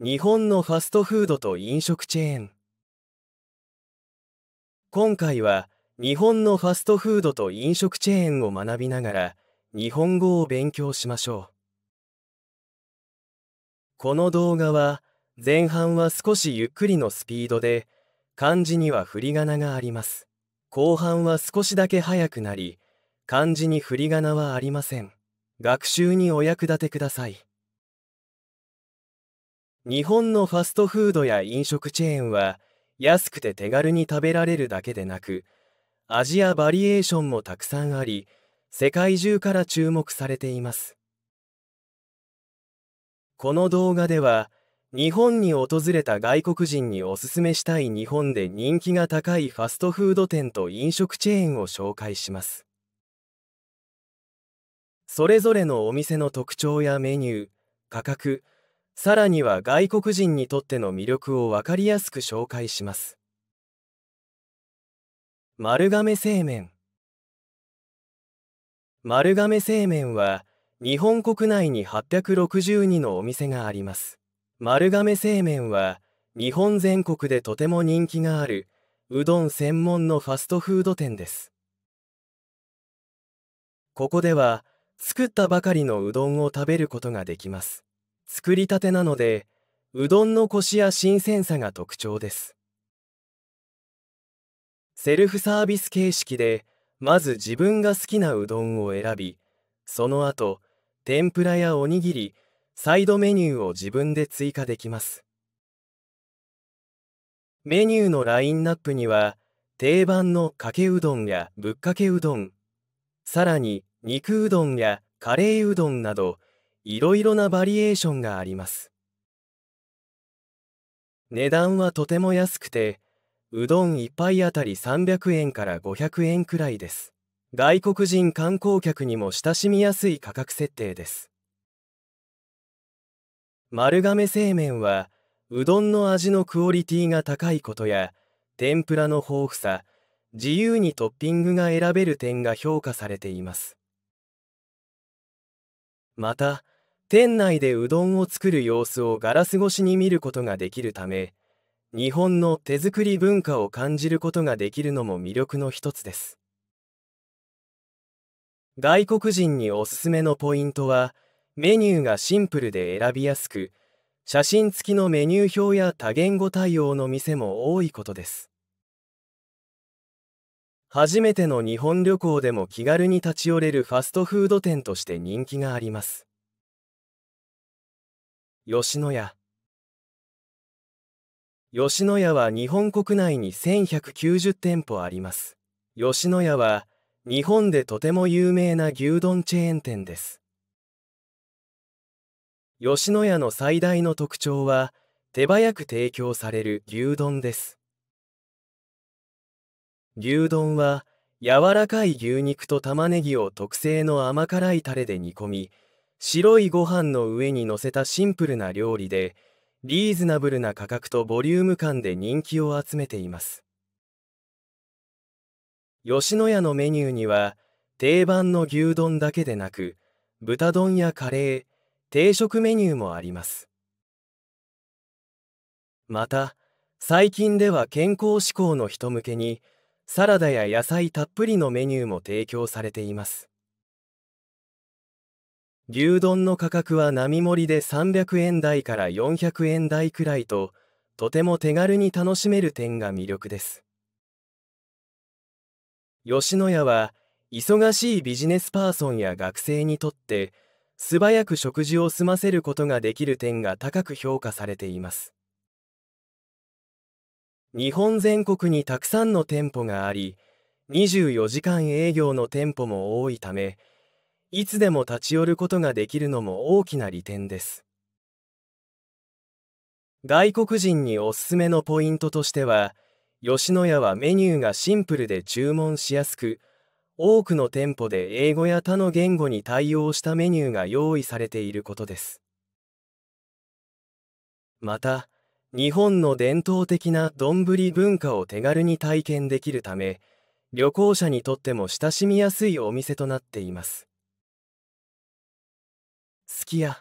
日本のファストフードと飲食チェーン今回は日本のファストフードと飲食チェーンを学びながら日本語を勉強しましょうこの動画は前半は少しゆっくりのスピードで漢字には振り仮名があります後半は少しだけ速くなり漢字に振り仮名はありません学習にお役立てください日本のファストフードや飲食チェーンは安くて手軽に食べられるだけでなく味やバリエーションもたくさんあり世界中から注目されていますこの動画では日本に訪れた外国人におすすめしたい日本で人気が高いファストフード店と飲食チェーンを紹介しますそれぞれのお店の特徴やメニュー価格さらには外国人にとっての魅力を分かりやすく紹介します丸亀製麺丸亀製麺は日本国内に862のお店があります丸亀製麺は日本全国でとても人気があるうどん専門のファストフード店ですここでは作ったばかりのうどんを食べることができます作りたてなのでうどんのコシや新鮮さが特徴ですセルフサービス形式でまず自分が好きなうどんを選びその後天ぷらやおにぎりサイドメニューを自分で追加できますメニューのラインナップには定番のかけうどんやぶっかけうどんさらに肉うどんやカレーうどんなどいろいろなバリエーションがあります値段はとても安くてうどん1杯あたり300円から500円くらいです外国人観光客にも親しみやすい価格設定です丸亀製麺はうどんの味のクオリティが高いことや天ぷらの豊富さ自由にトッピングが選べる点が評価されていますまた店内でうどんを作る様子をガラス越しに見ることができるため日本の手作り文化を感じることができるのも魅力の一つです外国人におすすめのポイントはメニューがシンプルで選びやすく写真付きのメニュー表や多言語対応の店も多いことです初めての日本旅行でも気軽に立ち寄れるファストフード店として人気があります吉野家吉野家は日本国内に1190店舗あります吉野家は日本でとても有名な牛丼チェーン店です吉野家の最大の特徴は手早く提供される牛丼です牛丼は柔らかい牛肉と玉ねぎを特製の甘辛いタレで煮込み白いご飯の上に乗せたシンプルな料理でリーズナブルな価格とボリューム感で人気を集めています吉野家のメニューには定番の牛丼だけでなく豚丼やカレー定食メニューもありますまた最近では健康志向の人向けにサラダや野菜たっぷりのメニューも提供されています牛丼の価格は並盛りで300円台から400円台くらいととても手軽に楽しめる点が魅力です吉野家は忙しいビジネスパーソンや学生にとって素早く食事を済ませることができる点が高く評価されています日本全国にたくさんの店舗があり24時間営業の店舗も多いためいつでも立ち寄ることができるのも大きな利点です。外国人におすすめのポイントとしては、吉野家はメニューがシンプルで注文しやすく、多くの店舗で英語や他の言語に対応したメニューが用意されていることです。また、日本の伝統的な丼文化を手軽に体験できるため、旅行者にとっても親しみやすいお店となっています。すき家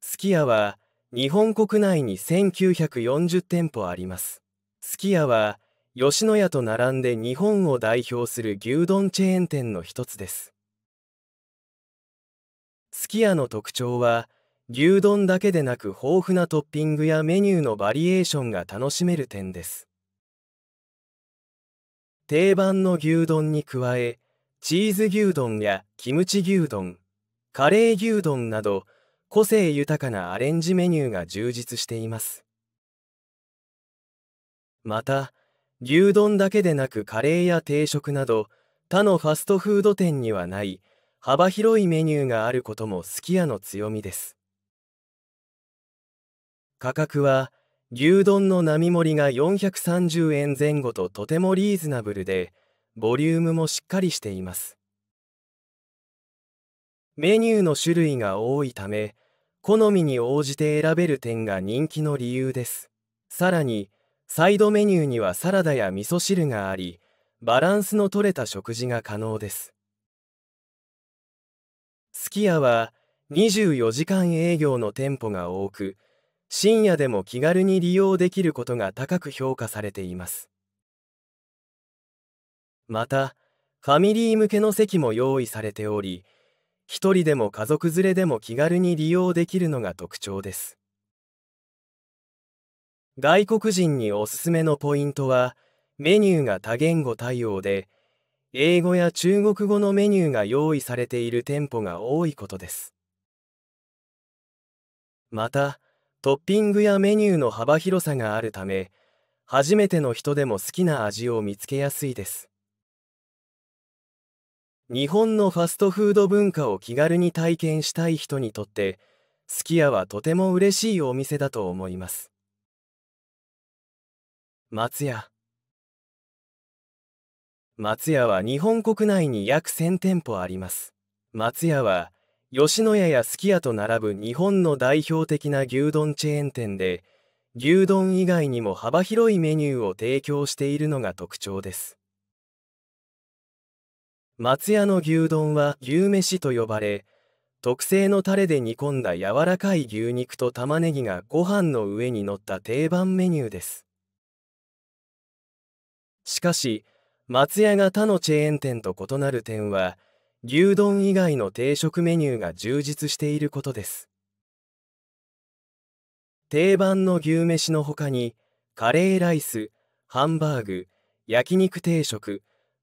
すき家は日本国内に1940店舗ありますすき家は吉野家と並んで日本を代表する牛丼チェーン店の一つですすき家の特徴は牛丼だけでなく豊富なトッピングやメニューのバリエーションが楽しめる点です定番の牛丼に加えチーズ牛丼やキムチ牛丼カレー牛丼など個性豊かなアレンジメニューが充実していますまた牛丼だけでなくカレーや定食など他のファストフード店にはない幅広いメニューがあることもすき家の強みです価格は牛丼の並盛りが430円前後ととてもリーズナブルでボリュームもしっかりしていますメニューの種類が多いため好みに応じて選べる点が人気の理由ですさらにサイドメニューにはサラダや味噌汁がありバランスのとれた食事が可能ですすき家は24時間営業の店舗が多く深夜でも気軽に利用できることが高く評価されていますまたファミリー向けの席も用意されており一人でも家族連れでも気軽に利用できるのが特徴です外国人におすすめのポイントはメニューが多言語対応で英語や中国語のメニューが用意されている店舗が多いことですまたトッピングやメニューの幅広さがあるため初めての人でも好きな味を見つけやすいです日本のファストフード文化を気軽に体験したい人にとってすき家はとても嬉しいお店だと思います松屋松屋は日本国内に約1000店舗あります松屋は吉野家やすき家と並ぶ日本の代表的な牛丼チェーン店で牛丼以外にも幅広いメニューを提供しているのが特徴です松屋の牛丼は牛めしと呼ばれ特製のタレで煮込んだ柔らかい牛肉と玉ねぎがご飯の上に乗った定番メニューですしかし松屋が他のチェーン店と異なる点は牛丼以外の定食メニューが充実していることです定番の牛めしの他にカレーライスハンバーグ焼肉定食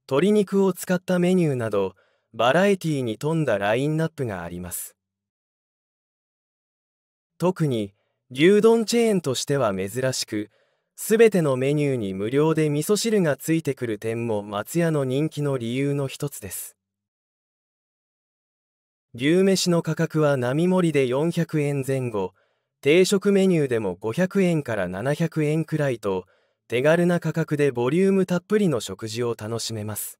鶏肉を使ったメニューなどバラエティーに富んだラインナップがあります特に牛丼チェーンとしては珍しく全てのメニューに無料で味噌汁がついてくる点も松屋の人気の理由の一つです牛めしの価格は並盛りで400円前後定食メニューでも500円から700円くらいと手軽な価格でボリュームたっぷりの食事を楽しめます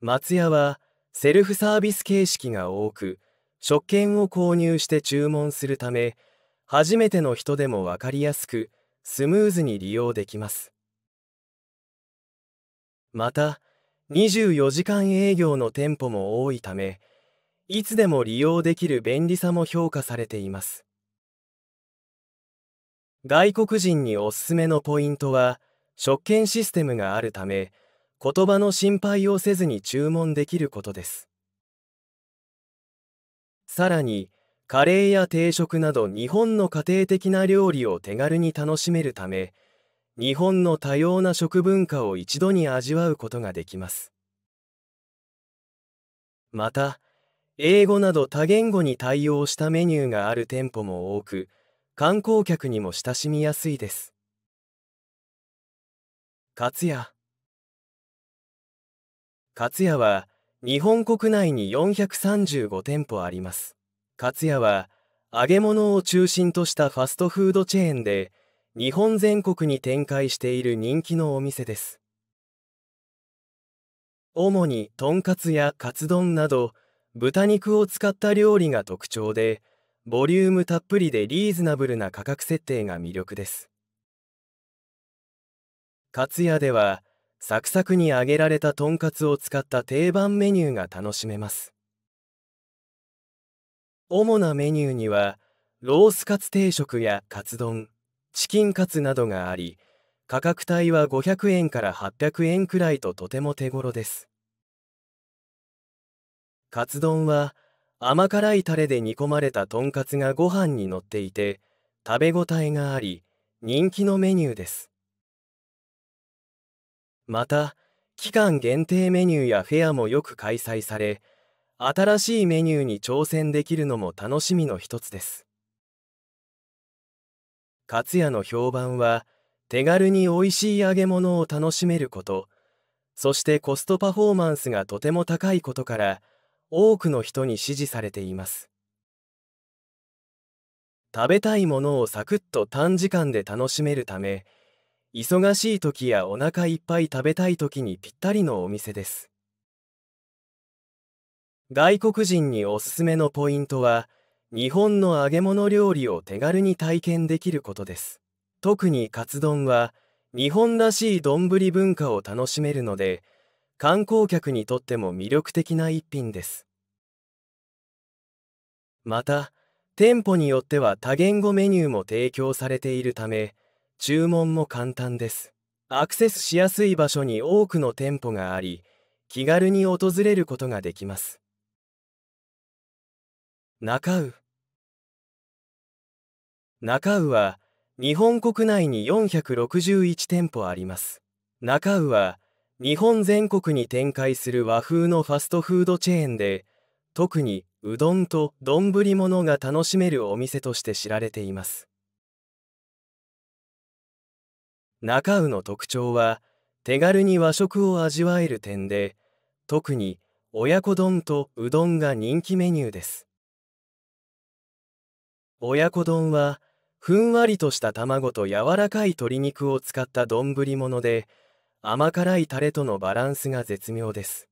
松屋はセルフサービス形式が多く食券を購入して注文するため初めての人でも分かりやすくスムーズに利用できますまた24時間営業の店舗も多いためいつでも利用できる便利さも評価されています外国人におすすめのポイントは食券システムがあるため言葉の心配をせずに注文できることですさらにカレーや定食など日本の家庭的な料理を手軽に楽しめるため日本の多様な食文化を一度に味わうことができますまた英語など多言語に対応したメニューがある店舗も多く観光客にも親しみやすいですかつやかは日本国内に435店舗ありますかつは揚げ物を中心としたファストフードチェーンで日本全国に展開している人気のお店です主にとんかつやカツ丼など豚肉を使った料理が特徴でボリュームたっぷりでリーズナブルな価格設定が魅力ですかつやではサクサクに揚げられたとんかつを使った定番メニューが楽しめます主なメニューにはロースカツ定食やカツ丼チキンカツなどがあり価格帯は500円から800円くらいととても手頃ですカツ丼は甘辛いタレで煮込まれたとんかつがご飯に乗っていて食べ応えがあり人気のメニューですまた期間限定メニューやフェアもよく開催され新しいメニューに挑戦できるのも楽しみの一つですかつやの評判は手軽に美味しい揚げ物を楽しめることそしてコストパフォーマンスがとても高いことから多くの人に支持されています食べたいものをサクッと短時間で楽しめるため忙しい時やお腹いっぱい食べたい時にぴったりのお店です外国人におすすめのポイントは日本の揚げ物料理を手軽に体験できることです特にカツ丼は日本らしい丼文化を楽しめるので観光客にとっても魅力的な一品ですまた店舗によっては多言語メニューも提供されているため注文も簡単ですアクセスしやすい場所に多くの店舗があり気軽に訪れることができます中羽中羽は日本国内に461店舗あります中羽は日本全国に展開する和風のファストフードチェーンで特にうどんと丼物が楽しめるお店として知られています中羽の特徴は手軽に和食を味わえる点で特に親子丼とうどんが人気メニューです親子丼はふんわりとした卵と柔らかい鶏肉を使った丼物で甘辛いタレとのバランスが絶妙です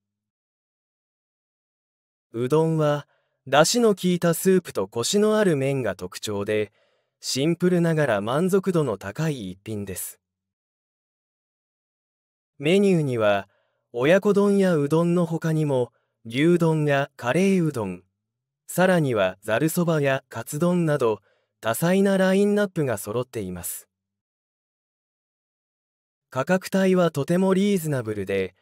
うどんは出汁の効いたスープとコシのある麺が特徴でシンプルながら満足度の高い一品ですメニューには親子丼やうどんの他にも牛丼やカレーうどんさらにはざるそばやカツ丼など多彩なラインナップが揃っています価格帯はとてもリーズナブルで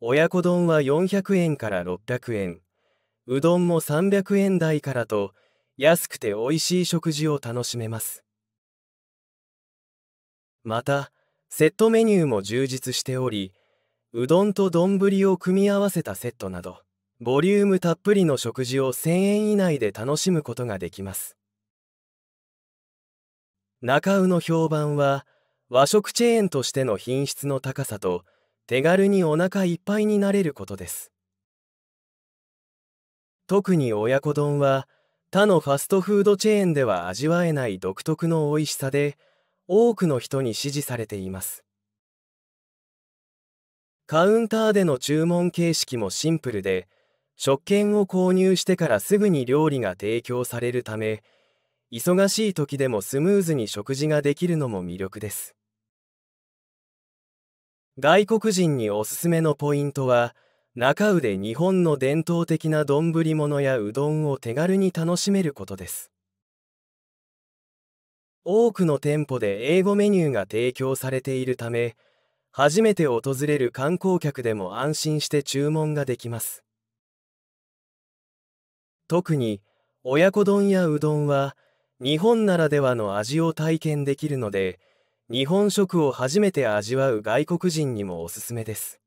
親子丼は400円から600円うどんも300円台からと安くて美味しい食事を楽しめますまたセットメニューも充実しておりうどんと丼を組み合わせたセットなどボリュームたっぷりの食事を1000円以内で楽しむことができます中尾の評判は和食チェーンとしての品質の高さと手軽にお腹いっぱいになれることです特に親子丼は他のファストフードチェーンでは味わえない独特の美味しさで多くの人に支持されていますカウンターでの注文形式もシンプルで食券を購入してからすぐに料理が提供されるため忙しい時でもスムーズに食事ができるのも魅力です外国人におすすめのポイントは中宇で日本の伝統的な丼物やうどんを手軽に楽しめることです多くの店舗で英語メニューが提供されているため初めて訪れる観光客でも安心して注文ができます特に親子丼やうどんは日本ならではの味を体験できるので日本食を初めて味わう外国人にもおすすめです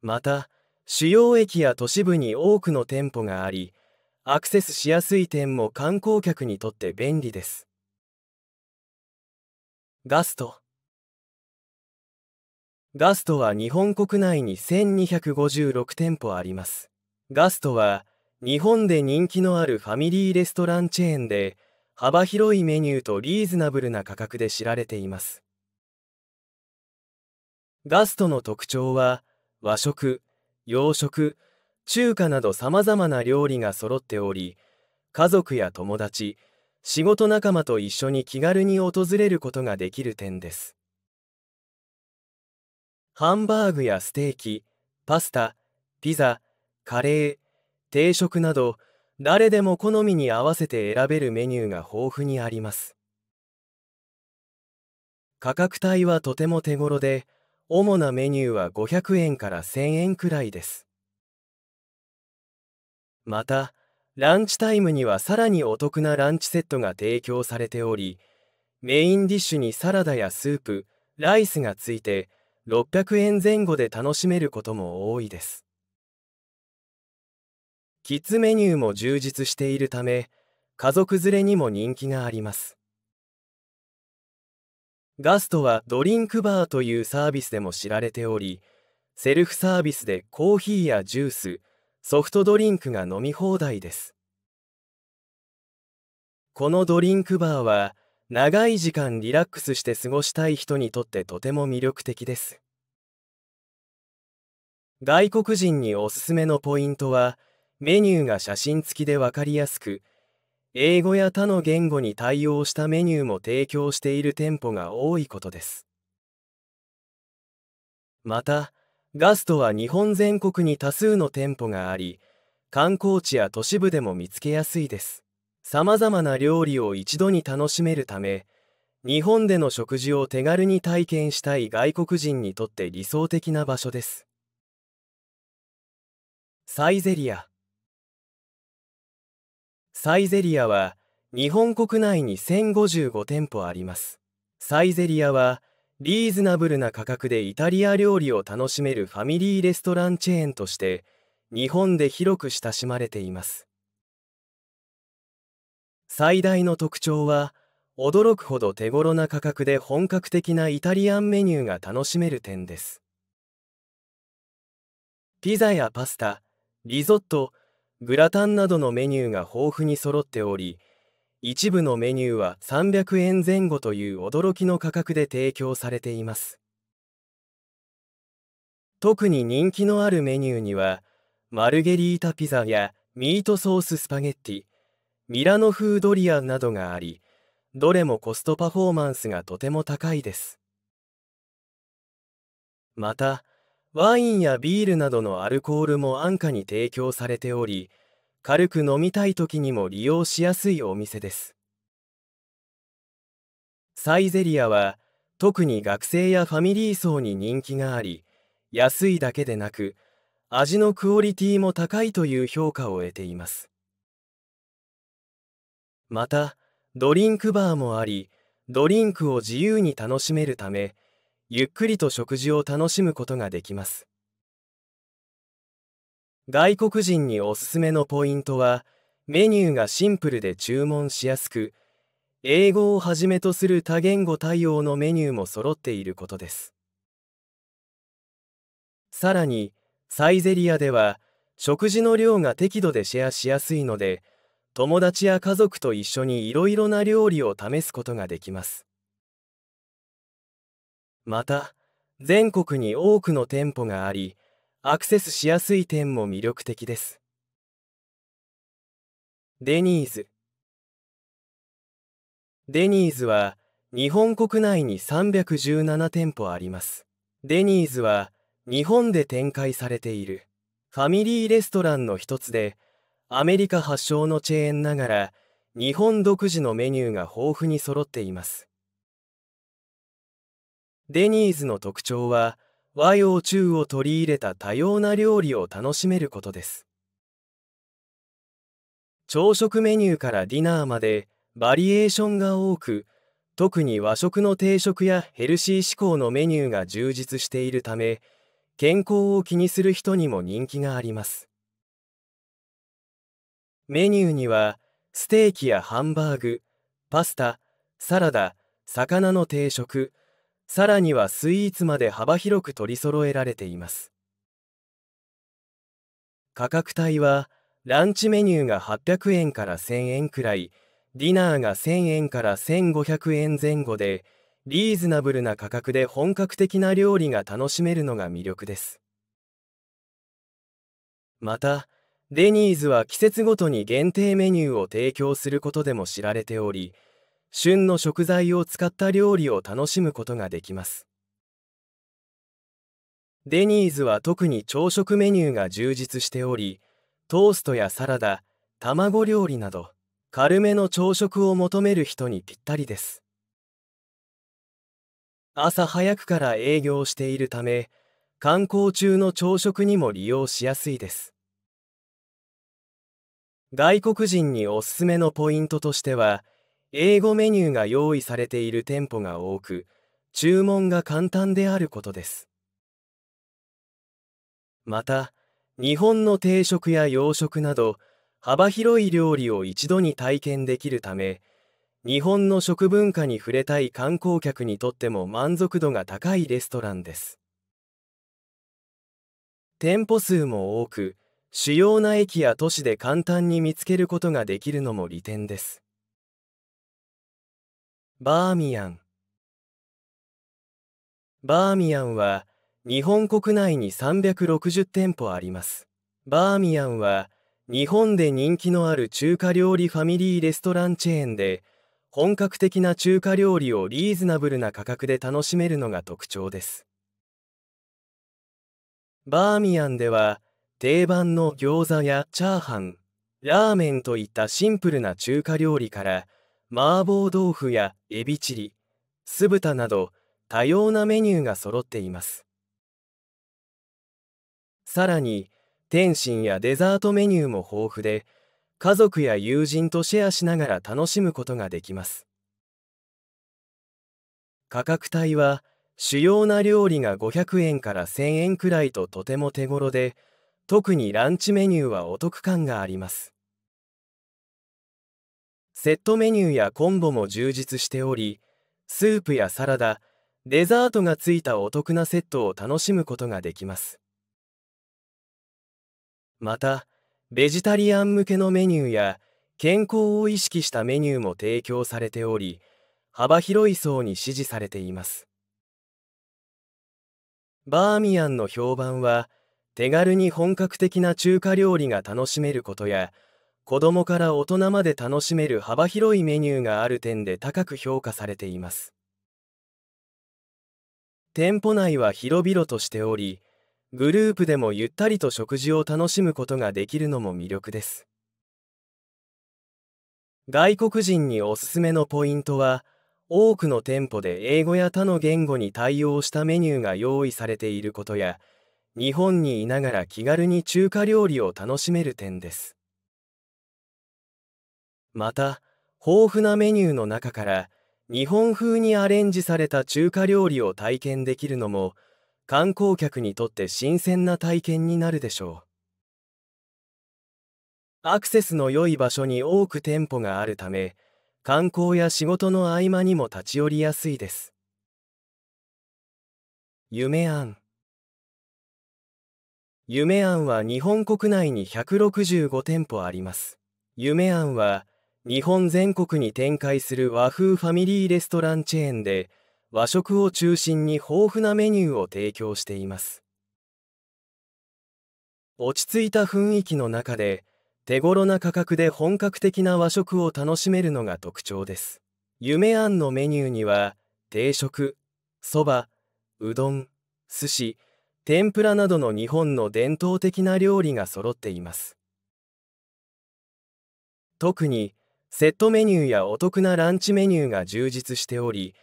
また主要駅や都市部に多くの店舗がありアクセスしやすい点も観光客にとって便利ですガストガストは日本国内に1256店舗ありますガストは日本で人気のあるファミリーレストランチェーンで幅広いメニューとリーズナブルな価格で知られていますガストの特徴は和食洋食中華などさまざまな料理が揃っており家族や友達仕事仲間と一緒に気軽に訪れることができる点ですハンバーグやステーキパスタピザカレー定食など誰でも好みに合わせて選べるメニューが豊富にあります価格帯はとても手頃で主なメニューは500円から1000円くらいですまたランチタイムにはさらにお得なランチセットが提供されておりメインディッシュにサラダやスープライスがついて600円前後で楽しめることも多いですキッズメニューも充実しているため家族連れにも人気がありますガストはドリンクバーというサービスでも知られておりセルフサービスでコーヒーやジュースソフトドリンクが飲み放題ですこのドリンクバーは長い時間リラックスして過ごしたい人にとってとても魅力的です外国人におすすめのポイントはメニューが写真付きで分かりやすく英語や他の言語に対応したメニューも提供している店舗が多いことですまたガストは日本全国に多数の店舗があり観光地や都市部でも見つけやすいですさまざまな料理を一度に楽しめるため日本での食事を手軽に体験したい外国人にとって理想的な場所ですサイゼリアサイゼリアは日本国内に1055店舗ありますサイゼリアはリーズナブルな価格でイタリア料理を楽しめるファミリーレストランチェーンとして日本で広く親しまれています最大の特徴は驚くほど手頃な価格で本格的なイタリアンメニューが楽しめる点ですピザやパスタリゾットグラタンなどのメニューが豊富に揃っており一部のメニューは300円前後という驚きの価格で提供されています特に人気のあるメニューにはマルゲリータピザやミートソーススパゲッティミラノ風ドリアなどがありどれもコストパフォーマンスがとても高いですまたワインやビールなどのアルコールも安価に提供されており軽く飲みたい時にも利用しやすいお店ですサイゼリアは特に学生やファミリー層に人気があり安いだけでなく味のクオリティも高いという評価を得ていますまたドリンクバーもありドリンクを自由に楽しめるためゆっくりと食事を楽しむことができます外国人におすすめのポイントはメニューがシンプルで注文しやすく英語をはじめとする多言語対応のメニューも揃っていることですさらにサイゼリアでは食事の量が適度でシェアしやすいので友達や家族と一緒にいろいろな料理を試すことができますまた全国に多くの店舗がありアクセスしやすい点も魅力的ですデニーズデニーズは日本国内に317店舗ありますデニーズは日本で展開されているファミリーレストランの一つでアメリカ発祥のチェーンながら日本独自のメニューが豊富に揃っていますデニーズの特徴は和洋中を取り入れた多様な料理を楽しめることです朝食メニューからディナーまでバリエーションが多く特に和食の定食やヘルシー志向のメニューが充実しているため健康を気にする人にも人気がありますメニューにはステーキやハンバーグパスタサラダ魚の定食さらにはスイーツまで幅広く取り揃えられています価格帯はランチメニューが800円から1000円くらいディナーが1000円から1500円前後でリーズナブルな価格で本格的な料理が楽しめるのが魅力ですまたデニーズは季節ごとに限定メニューを提供することでも知られており旬の食材を使った料理を楽しむことができますデニーズは特に朝食メニューが充実しておりトーストやサラダ卵料理など軽めの朝食を求める人にぴったりです朝早くから営業しているため観光中の朝食にも利用しやすいです外国人におすすめのポイントとしては英語メニューが用意されている店舗が多く注文が簡単であることですまた日本の定食や洋食など幅広い料理を一度に体験できるため日本の食文化に触れたい観光客にとっても満足度が高いレストランです店舗数も多く主要な駅や都市で簡単に見つけることができるのも利点ですバーミヤンバーミヤンは日本国内に360店舗ありますバーミヤンは日本で人気のある中華料理ファミリーレストランチェーンで本格的な中華料理をリーズナブルな価格で楽しめるのが特徴ですバーミヤンでは定番の餃子やチャーハンラーメンといったシンプルな中華料理から麻婆豆腐やエビチリ酢豚など多様なメニューが揃っていますさらに点心やデザートメニューも豊富で家族や友人とシェアしながら楽しむことができます価格帯は主要な料理が500円から1000円くらいととても手頃で特にランチメニューはお得感がありますセットメニューやコンボも充実しておりスープやサラダデザートがついたお得なセットを楽しむことができますまたベジタリアン向けのメニューや健康を意識したメニューも提供されており幅広い層に支持されていますバーミヤンの評判は手軽に本格的な中華料理が楽しめることや子供から大人まで楽しめる幅広いメニューがある点で高く評価されています店舗内は広々としておりグループでもゆったりと食事を楽しむことができるのも魅力です外国人におすすめのポイントは多くの店舗で英語や他の言語に対応したメニューが用意されていることや日本にいながら気軽に中華料理を楽しめる点ですまた豊富なメニューの中から日本風にアレンジされた中華料理を体験できるのも観光客にとって新鮮な体験になるでしょうアクセスの良い場所に多く店舗があるため観光や仕事の合間にも立ち寄りやすいです夢庵夢庵は日本国内に165店舗あります夢庵は日本全国に展開する和風ファミリーレストランチェーンで和食を中心に豊富なメニューを提供しています落ち着いた雰囲気の中で手頃な価格で本格的な和食を楽しめるのが特徴です夢庵のメニューには定食そばうどん寿司天ぷらなどの日本の伝統的な料理が揃っています特にセットメニューやお得なランチメニューが充実しており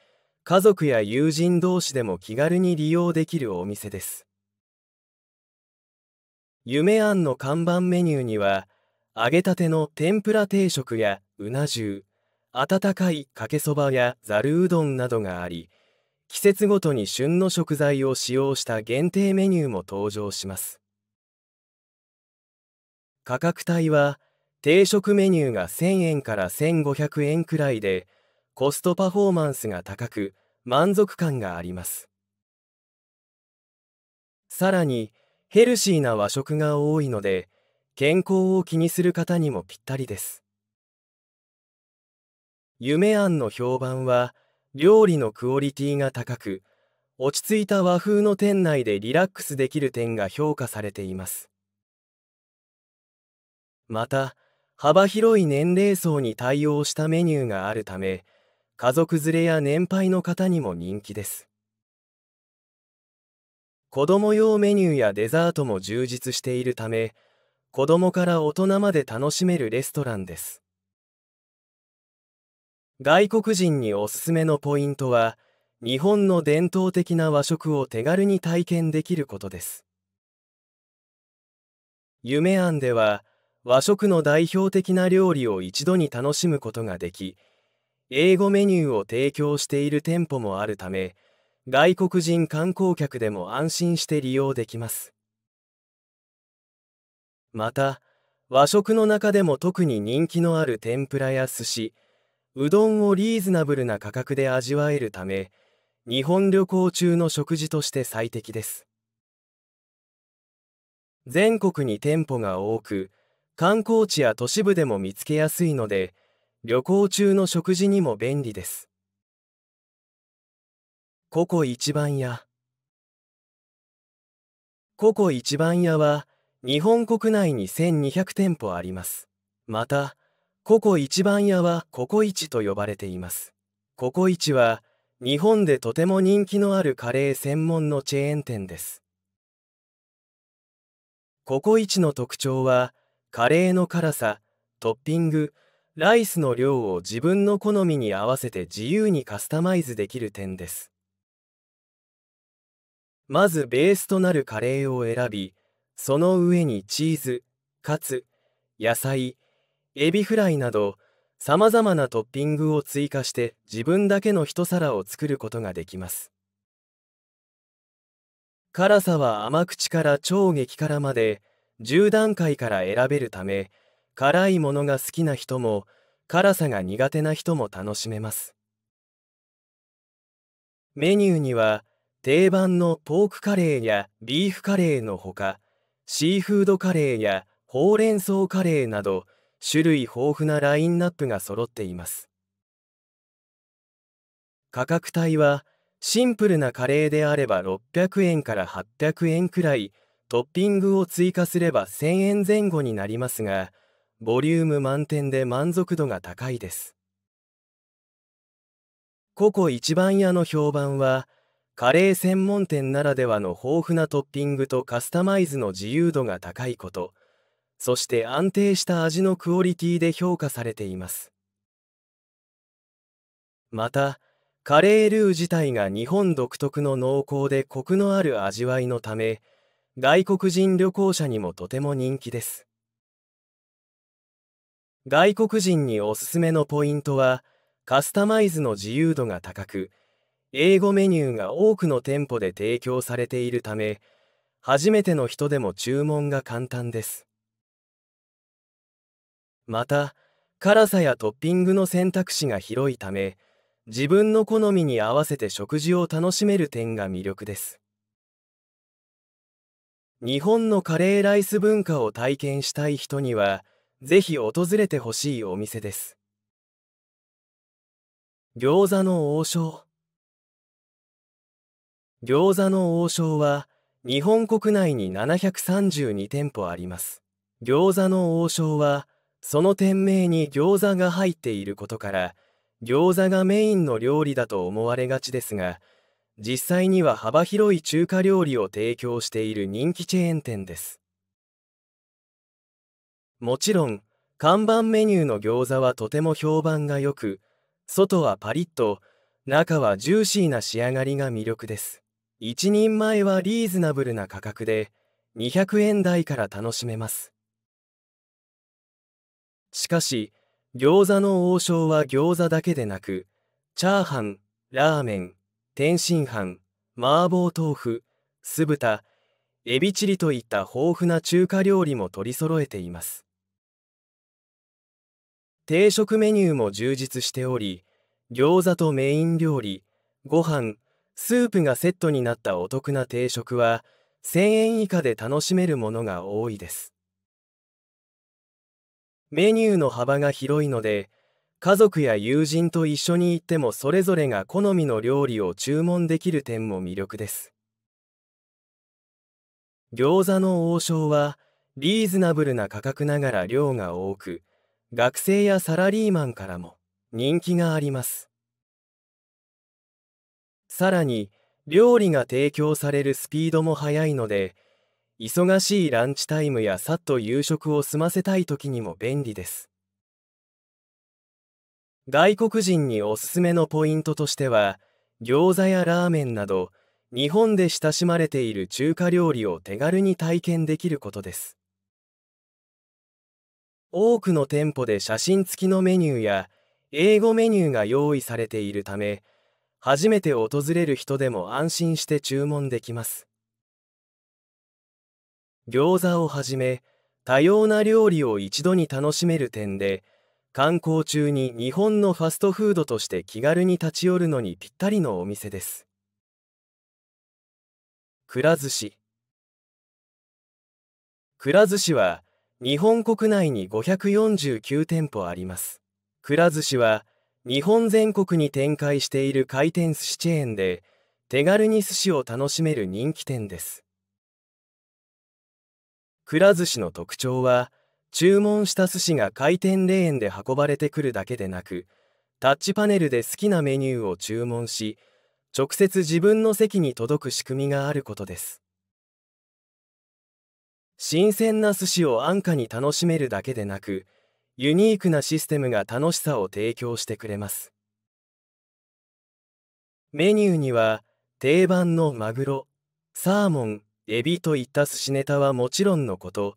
家族や友人同士でも気軽に利用できるお店です夢庵の看板メニューには揚げたての天ぷら定食やうな重温かいかけそばやざるうどんなどがあり季節ごとに旬の食材を使用した限定メニューも登場します価格帯は定食メニューが1000円から1500円くらいでコストパフォーマンスが高く満足感がありますさらにヘルシーな和食が多いので健康を気にする方にもぴったりです夢庵の評判は料理のクオリティが高く落ち着いた和風の店内でリラックスできる点が評価されていますまた幅広い年齢層に対応したメニューがあるため家族連れや年配の方にも人気です子供用メニューやデザートも充実しているため子供から大人まで楽しめるレストランです外国人におすすめのポイントは日本の伝統的な和食を手軽に体験できることです夢庵では和食の代表的な料理を一度に楽しむことができ英語メニューを提供している店舗もあるため外国人観光客でも安心して利用できますまた和食の中でも特に人気のある天ぷらや寿司うどんをリーズナブルな価格で味わえるため日本旅行中の食事として最適です全国に店舗が多く観光地や都市部でも見つけやすいので旅行中の食事にも便利ですココ一番屋ココ一番屋は日本国内に1200店舗ありますまたココ一番屋はココイチと呼ばれていますココイチは日本でとても人気のあるカレー専門のチェーン店ですココイチの特徴はカレーの辛さトッピングライスの量を自分の好みに合わせて自由にカスタマイズできる点ですまずベースとなるカレーを選びその上にチーズカツ野菜エビフライなどさまざまなトッピングを追加して自分だけの一皿を作ることができます辛さは甘口から超激辛まで10段階から選べるため辛いものが好きな人も辛さが苦手な人も楽しめますメニューには定番のポークカレーやビーフカレーのほかシーフードカレーやほうれん草カレーなど種類豊富なラインナップが揃っています価格帯はシンプルなカレーであれば600円から800円くらいトッピングを追加すれば1000円前後になりますがボリューム満点で満足度が高いですココ一番屋の評判はカレー専門店ならではの豊富なトッピングとカスタマイズの自由度が高いことそして安定した味のクオリティで評価されていますまたカレールー自体が日本独特の濃厚でコクのある味わいのため外国人旅行者にもとても人気です。外国人におすすめのポイントは、カスタマイズの自由度が高く、英語メニューが多くの店舗で提供されているため、初めての人でも注文が簡単です。また、辛さやトッピングの選択肢が広いため、自分の好みに合わせて食事を楽しめる点が魅力です。日本のカレーライス文化を体験したい人にはぜひ訪れてほしいお店です餃子の王将餃子の王将は日本国内に732店舗あります餃子の王将はその店名に餃子が入っていることから餃子がメインの料理だと思われがちですが実際には幅広い中華料理を提供している人気チェーン店ですもちろん看板メニューの餃子はとても評判がよく外はパリッと中はジューシーな仕上がりが魅力です一人前はリーズナブルな価格で200円台から楽しめますしかし餃子の王将は餃子だけでなくチャーハンラーメン天津飯麻婆豆腐酢豚エビチリといった豊富な中華料理も取り揃えています定食メニューも充実しており餃子とメイン料理ご飯スープがセットになったお得な定食は1000円以下で楽しめるものが多いですメニューの幅が広いので家族や友人と一緒に行ってもそれぞれが好みの料理を注文できる点も魅力です餃子の王将はリーズナブルな価格ながら量が多く学生やサラリーマンからも人気がありますさらに料理が提供されるスピードも速いので忙しいランチタイムやさっと夕食を済ませたい時にも便利です外国人におすすめのポイントとしては餃子やラーメンなど日本で親しまれている中華料理を手軽に体験できることです多くの店舗で写真付きのメニューや英語メニューが用意されているため初めて訪れる人でも安心して注文できます餃子をはじめ多様な料理を一度に楽しめる点で観光中に日本のファストフードとして気軽に立ち寄るのにぴったりのお店ですくら寿司くら寿司は日本国内に549店舗ありますくら寿司は日本全国に展開している回転寿司チェーンで手軽に寿司を楽しめる人気店ですくら寿司の特徴は注文した寿司が回転レーンで運ばれてくるだけでなくタッチパネルで好きなメニューを注文し直接自分の席に届く仕組みがあることです新鮮な寿司を安価に楽しめるだけでなくユニークなシステムが楽しさを提供してくれますメニューには定番のマグロサーモンエビといった寿司ネタはもちろんのこと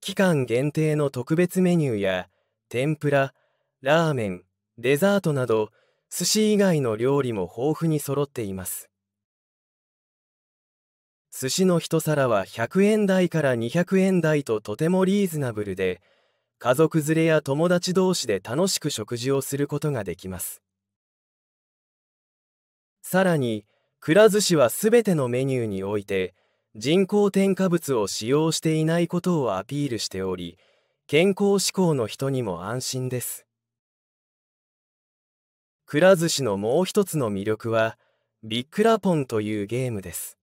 期間限定の特別メニューや天ぷらラーメンデザートなど寿司以外の料理も豊富に揃っています寿司の一皿は100円台から200円台ととてもリーズナブルで家族連れや友達同士で楽しく食事をすることができますさらにくら寿司はすべてのメニューにおいて人工添加物を使用していないことをアピールしており健康志向の人にも安心ですくら寿司のもう一つの魅力はビックラポンというゲームです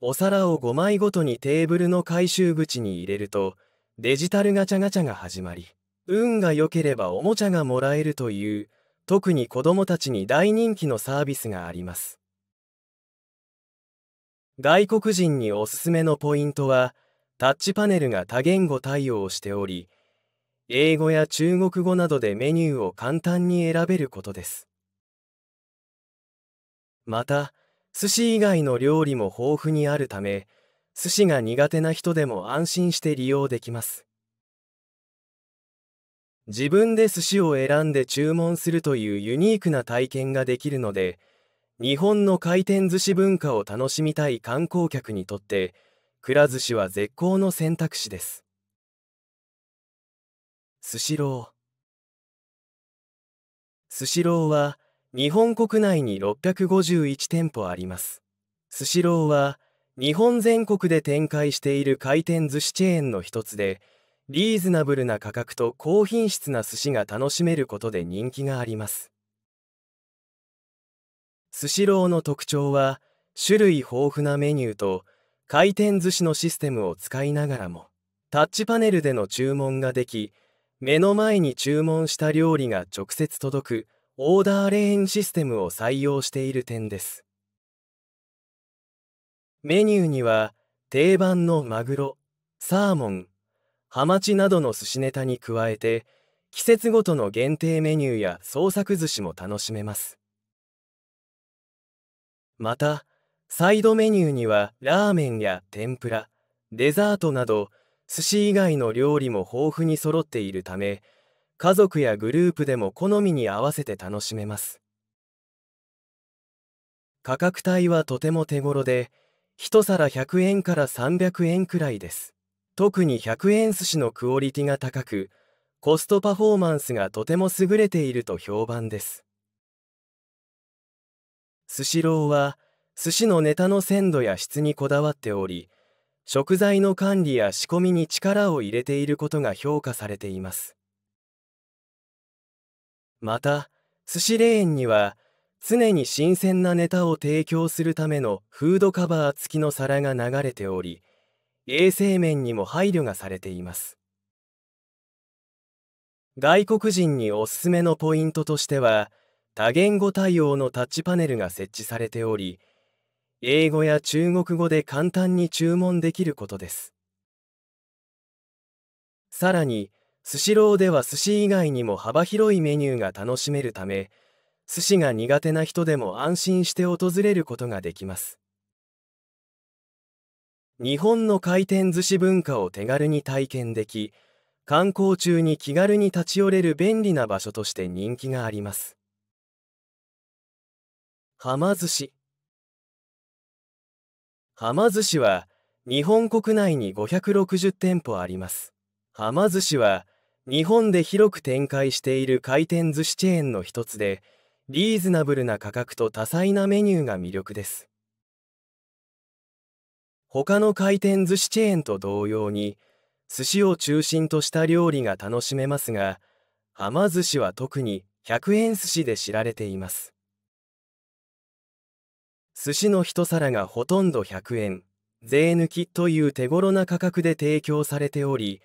お皿を5枚ごとにテーブルの回収口に入れるとデジタルガチャガチャが始まり運が良ければおもちゃがもらえるという特に子どもたちに大人気のサービスがあります外国人におすすめのポイントはタッチパネルが多言語対応しており英語や中国語などでメニューを簡単に選べることですまた寿司以外の料理も豊富にあるため寿司が苦手な人でも安心して利用できます自分で寿司を選んで注文するというユニークな体験ができるので日本の回転寿司文化を楽しみたい観光客にとってくら寿司は絶好の選択肢ですスシロースシローは日本国内に651店舗ありますスシローは日本全国で展開している回転寿司チェーンの一つでリーズナブルな価格と高品質な寿司が楽しめることで人気がありますスシローの特徴は種類豊富なメニューと回転寿司のシステムを使いながらもタッチパネルでの注文ができ目の前に注文した料理が直接届くオーダーレーンシステムを採用している点ですメニューには定番のマグロサーモンハマチなどの寿司ネタに加えて季節ごとの限定メニューや創作寿司も楽しめますまたサイドメニューにはラーメンや天ぷらデザートなど寿司以外の料理も豊富に揃っているため家族やグループでも好みに合わせて楽しめます価格帯はとても手頃で1皿100円から300円くらいです特に100円寿司のクオリティが高くコストパフォーマンスがとても優れていると評判ですスシローは寿司のネタの鮮度や質にこだわっており食材の管理や仕込みに力を入れていることが評価されていますまた寿司レーンには常に新鮮なネタを提供するためのフードカバー付きの皿が流れており衛生面にも配慮がされています外国人におすすめのポイントとしては多言語対応のタッチパネルが設置されており英語や中国語で簡単に注文できることですさらにスシローでは寿司以外にも幅広いメニューが楽しめるため寿司が苦手な人でも安心して訪れることができます日本の回転寿司文化を手軽に体験でき観光中に気軽に立ち寄れる便利な場所として人気がありますはま寿司はま寿司は日本国内に560店舗ありますはま寿司は日本で広く展開している回転寿司チェーンの一つでリーズナブルな価格と多彩なメニューが魅力です他の回転寿司チェーンと同様に寿司を中心とした料理が楽しめますがはま寿司は特に100円寿司で知られています寿司の一皿がほとんど100円税抜きという手頃な価格で提供されており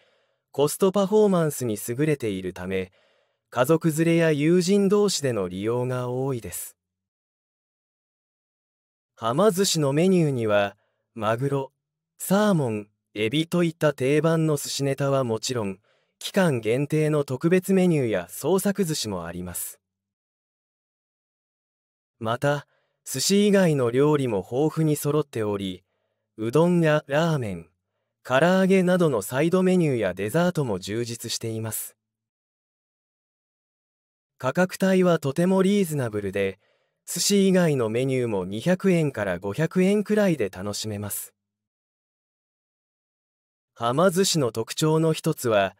コストパフォーマンスに優れているため家族連れや友人同士での利用が多いですはま寿司のメニューにはマグロサーモンエビといった定番の寿司ネタはもちろん期間限定の特別メニューや創作寿司もありますまた寿司以外の料理も豊富に揃っておりうどんやラーメン唐揚げなどのサイドメニューやデザートも充実しています価格帯はとてもリーズナブルで寿司以外のメニューも200円から500円くらいで楽しめますはま寿司の特徴の一つは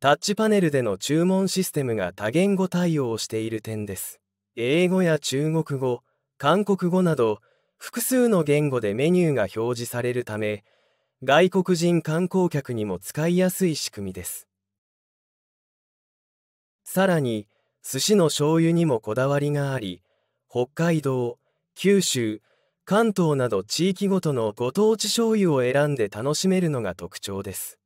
タッチパネルでの注文システムが多言語対応している点です英語や中国語韓国語など複数の言語でメニューが表示されるため外国人観光客にも使いやすい仕組みですさらに寿司の醤油にもこだわりがあり北海道九州関東など地域ごとのご当地醤油を選んで楽しめるのが特徴です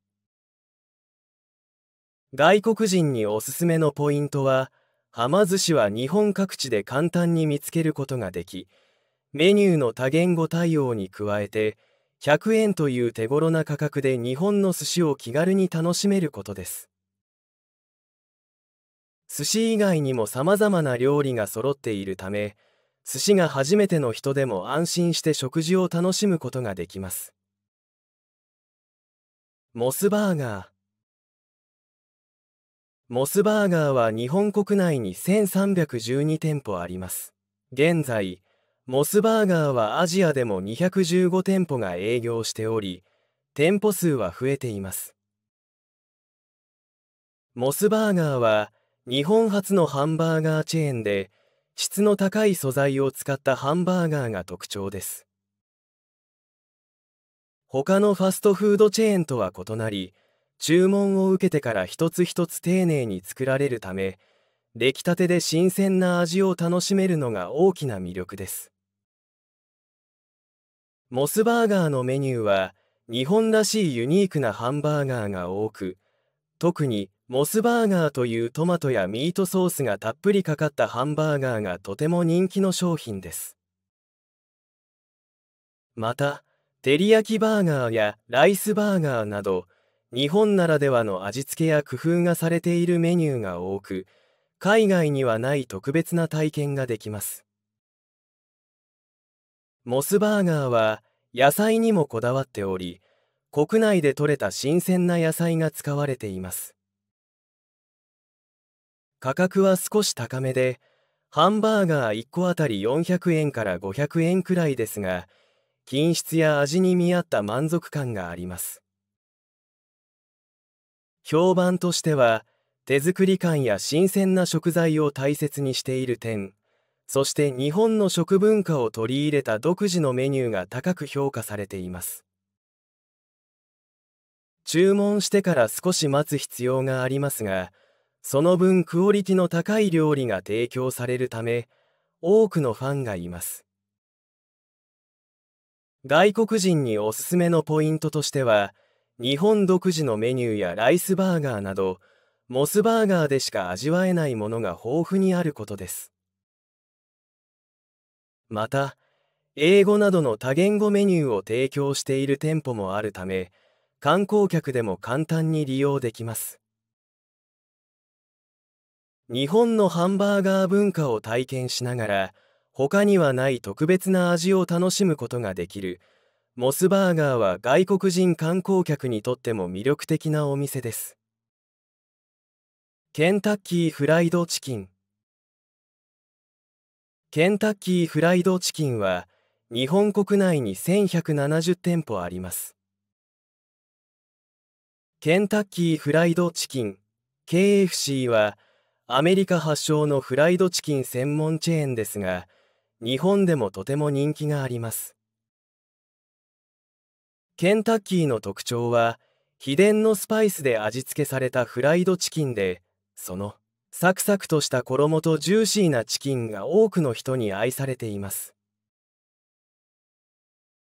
外国人におすすめのポイントははま寿司は日本各地で簡単に見つけることができメニューの多言語対応に加えて100円という手頃な価格で日本の寿司を気軽に楽しめることです寿司以外にもさまざまな料理が揃っているため寿司が初めての人でも安心して食事を楽しむことができますモスバーガーモスバーガーは日本国内に1312店舗あります現在モスバーガーはアジアでも215店舗が営業しており店舗数は増えていますモスバーガーは日本初のハンバーガーチェーンで質の高い素材を使ったハンバーガーが特徴です他のファストフードチェーンとは異なり注文を受けてから一つ一つ丁寧に作られるため出来たてで新鮮な味を楽しめるのが大きな魅力ですモスバーガーのメニューは日本らしいユニークなハンバーガーが多く特にモスバーガーというトマトやミートソースがたっぷりかかったハンバーガーがとても人気の商品ですまた照り焼きバーガーやライスバーガーなど日本ならではの味付けや工夫がされているメニューが多く海外にはない特別な体験ができますモスバーガーは野菜にもこだわっており国内で採れた新鮮な野菜が使われています価格は少し高めでハンバーガー1個あたり400円から500円くらいですが品質や味に見合った満足感があります評判としては手作り感や新鮮な食材を大切にしている点そして日本の食文化を取り入れた独自のメニューが高く評価されています注文してから少し待つ必要がありますがその分クオリティの高い料理が提供されるため多くのファンがいます外国人におすすめのポイントとしては日本独自のメニューやライスバーガーなどモスバーガーでしか味わえないものが豊富にあることですまた英語などの多言語メニューを提供している店舗もあるため観光客でも簡単に利用できます日本のハンバーガー文化を体験しながら他にはない特別な味を楽しむことができるモスバーガーは外国人観光客にとっても魅力的なお店ですケンタッキーフライドチキンケンタッキーフライドチキンは日本国内に1170店舗ありますケンタッキーフライドチキン KFC はアメリカ発祥のフライドチキン専門チェーンですが日本でもとても人気がありますケンタッキーの特徴は秘伝のスパイスで味付けされたフライドチキンでそのサクサクとした衣とジューシーなチキンが多くの人に愛されています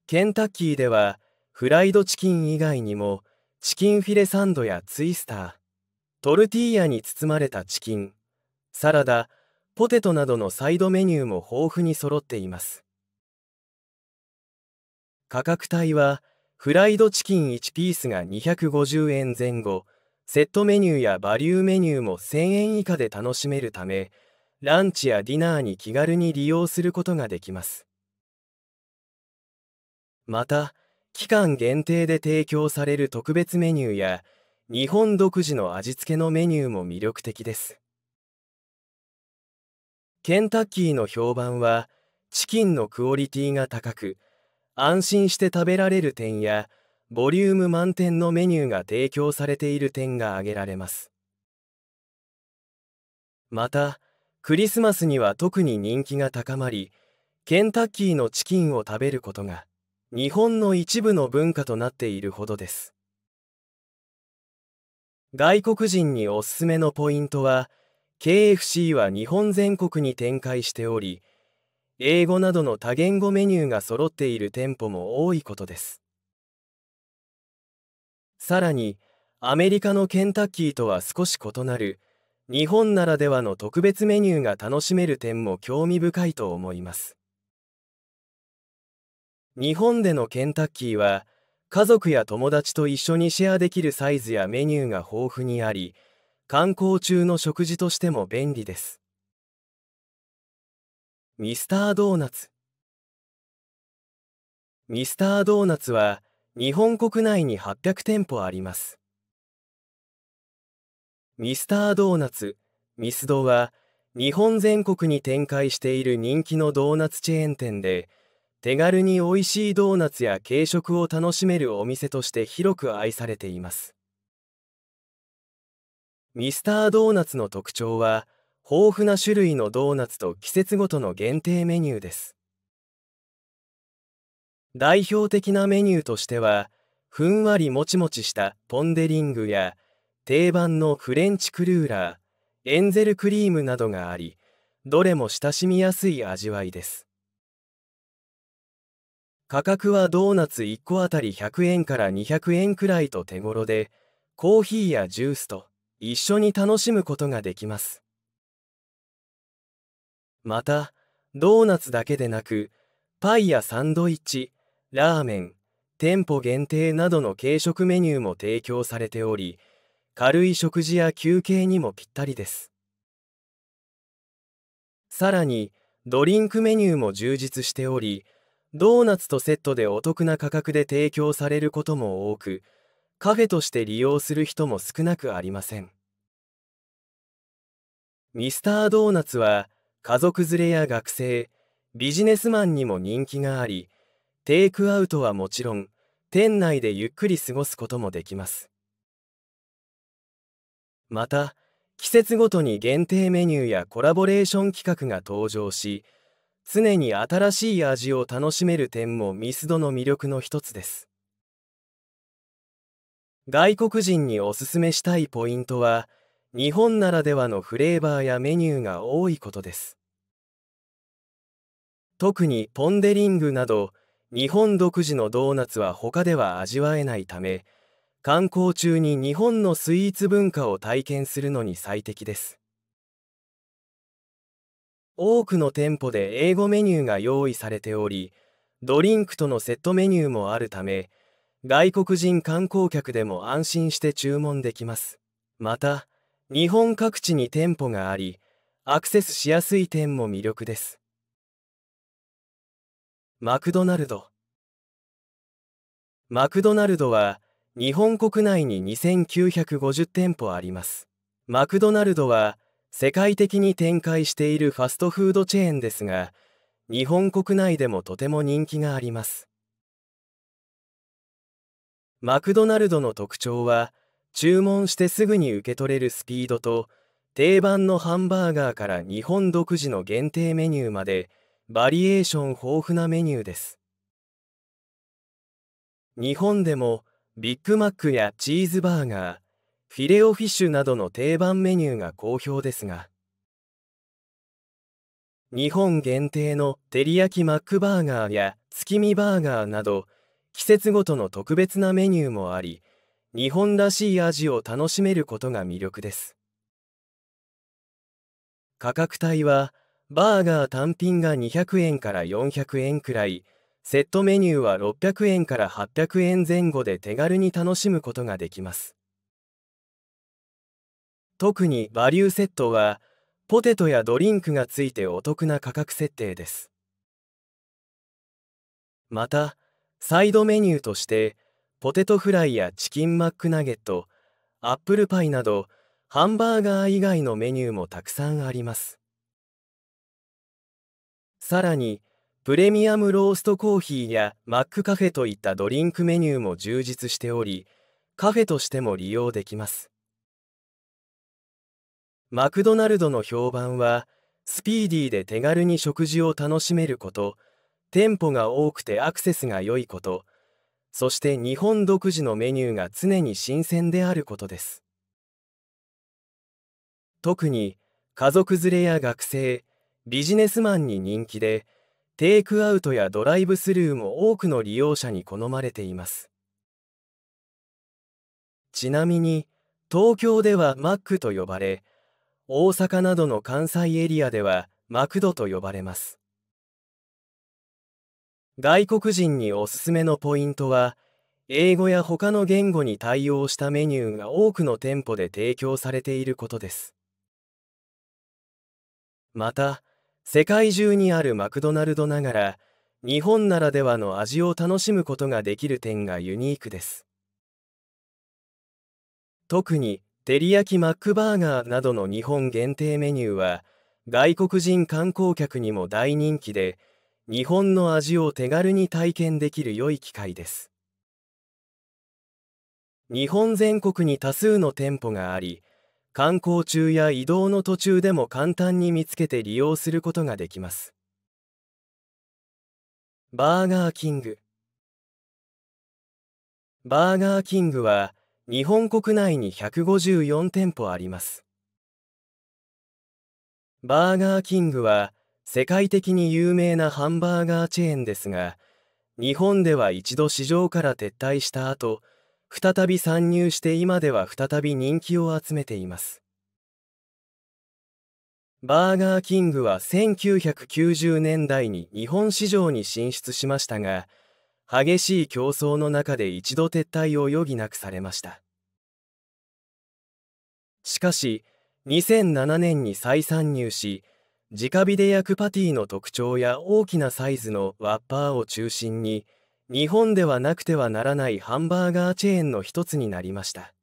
ケンタッキーではフライドチキン以外にもチキンフィレサンドやツイスタートルティーヤに包まれたチキンサラダポテトなどのサイドメニューも豊富に揃っています価格帯はフライドチキン1ピースが250円前後、セットメニューやバリューメニューも1000円以下で楽しめるため、ランチやディナーに気軽に利用することができます。また、期間限定で提供される特別メニューや、日本独自の味付けのメニューも魅力的です。ケンタッキーの評判は、チキンのクオリティが高く、安心して食べられる点やボリューム満点のメニューが提供されている点が挙げられますまたクリスマスには特に人気が高まりケンタッキーのチキンを食べることが日本の一部の文化となっているほどです外国人におすすめのポイントは KFC は日本全国に展開しており英語などの多言語メニューが揃っている店舗も多いことですさらにアメリカのケンタッキーとは少し異なる日本ならではの特別メニューが楽しめる点も興味深いと思います日本でのケンタッキーは家族や友達と一緒にシェアできるサイズやメニューが豊富にあり観光中の食事としても便利ですミスタードーナツミスタードーナツは日本国内に800店舗ありますミスタードーナツミスドは日本全国に展開している人気のドーナツチェーン店で手軽に美味しいドーナツや軽食を楽しめるお店として広く愛されていますミスタードーナツの特徴は豊富な種類のドーナツと季節ごとの限定メニューです代表的なメニューとしてはふんわりもちもちしたポン・デリングや定番のフレンチクルーラーエンゼルクリームなどがありどれも親しみやすい味わいです価格はドーナツ1個あたり100円から200円くらいと手頃でコーヒーやジュースと一緒に楽しむことができますまたドーナツだけでなくパイやサンドイッチラーメン店舗限定などの軽食メニューも提供されており軽い食事や休憩にもぴったりですさらにドリンクメニューも充実しておりドーナツとセットでお得な価格で提供されることも多くカフェとして利用する人も少なくありませんミスタードーナツは家族連れや学生ビジネスマンにも人気がありテイクアウトはもちろん店内でゆっくり過ごすこともできますまた季節ごとに限定メニューやコラボレーション企画が登場し常に新しい味を楽しめる点もミスドの魅力の一つです外国人におすすめしたいポイントは日本ならではのフレーバーやメニューが多いことです特にポン・デリングなど日本独自のドーナツは他では味わえないため観光中に日本のスイーツ文化を体験するのに最適です多くの店舗で英語メニューが用意されておりドリンクとのセットメニューもあるため外国人観光客でも安心して注文できますまた日本各地に店舗がありアクセスしやすい点も魅力ですマクドナルドマクドナルドは日本国内に2950店舗ありますマクドナルドは世界的に展開しているファストフードチェーンですが日本国内でもとても人気がありますマクドナルドの特徴は注文してすぐに受け取れるスピードと定番のハンバーガーから日本独自の限定メニューまでバリエーション豊富なメニューです日本でもビッグマックやチーズバーガーフィレオフィッシュなどの定番メニューが好評ですが日本限定の照り焼きマックバーガーや月見バーガーなど季節ごとの特別なメニューもあり日本らしい味を楽しめることが魅力です価格帯はバーガー単品が200円から400円くらいセットメニューは600円から800円前後で手軽に楽しむことができます特にバリューセットはポテトやドリンクがついてお得な価格設定ですまたサイドメニューとしてポテトフライやチキンマックナゲットアップルパイなどハンバーガー以外のメニューもたくさんありますさらにプレミアムローストコーヒーやマックカフェといったドリンクメニューも充実しておりカフェとしても利用できますマクドナルドの評判はスピーディーで手軽に食事を楽しめること店舗が多くてアクセスが良いことそして日本独自のメニューが常に新鮮であることです特に家族連れや学生ビジネスマンに人気でテイクアウトやドライブスルーも多くの利用者に好まれていますちなみに東京ではマックと呼ばれ大阪などの関西エリアではマクドと呼ばれます外国人におすすめのポイントは、英語や他の言語に対応したメニューが多くの店舗で提供されていることです。また、世界中にあるマクドナルドながら、日本ならではの味を楽しむことができる点がユニークです。特に、照り焼きマックバーガーなどの日本限定メニューは、外国人観光客にも大人気で、日本の味を手軽に体験できる良い機会です日本全国に多数の店舗があり観光中や移動の途中でも簡単に見つけて利用することができますバーガーキングバーガーキングは日本国内に154店舗ありますバーガーキングは世界的に有名なハンバーガーチェーンですが日本では一度市場から撤退した後再び参入して今では再び人気を集めていますバーガーキングは1990年代に日本市場に進出しましたが激しい競争の中で一度撤退を余儀なくされましたしかし2007年に再参入し直火で焼くパティの特徴や大きなサイズのワッパーを中心に日本ではなくてはならないハンバーガーチェーンの一つになりました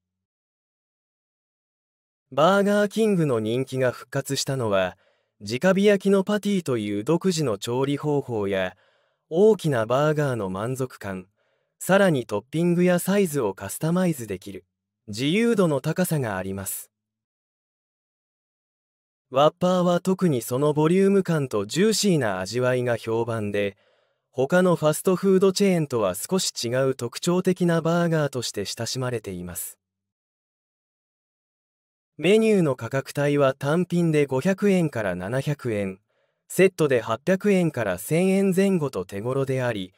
バーガーキングの人気が復活したのは直火焼きのパティという独自の調理方法や大きなバーガーの満足感さらにトッピングやサイズをカスタマイズできる自由度の高さがありますワッパーは特にそのボリューム感とジューシーな味わいが評判で他のファストフードチェーンとは少し違う特徴的なバーガーとして親しまれていますメニューの価格帯は単品で500円から700円セットで800円から1000円前後と手頃であり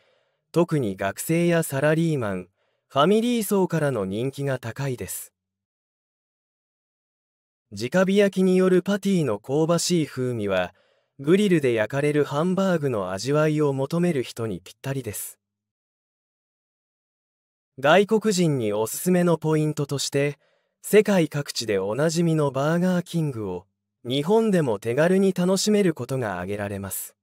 特に学生やサラリーマンファミリー層からの人気が高いです直火焼きによるパティの香ばしい風味はグリルで焼かれるハンバーグの味わいを求める人にぴったりです外国人におすすめのポイントとして世界各地でおなじみのバーガーキングを日本でも手軽に楽しめることが挙げられます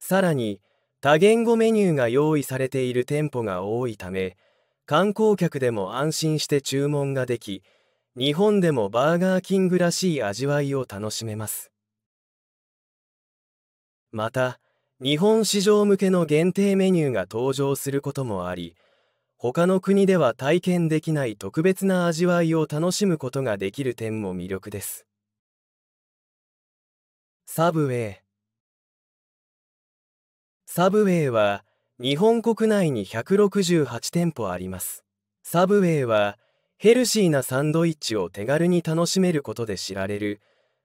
さらに多言語メニューが用意されている店舗が多いため観光客でも安心して注文ができ日本でもバーガーキングらしい味わいを楽しめますまた日本市場向けの限定メニューが登場することもあり他の国では体験できない特別な味わいを楽しむことができる点も魅力ですサブウェイサブウェイは日本国内に168店舗ありますサブウェイはヘルシーなサンドイッチを手軽に楽しめることで知られる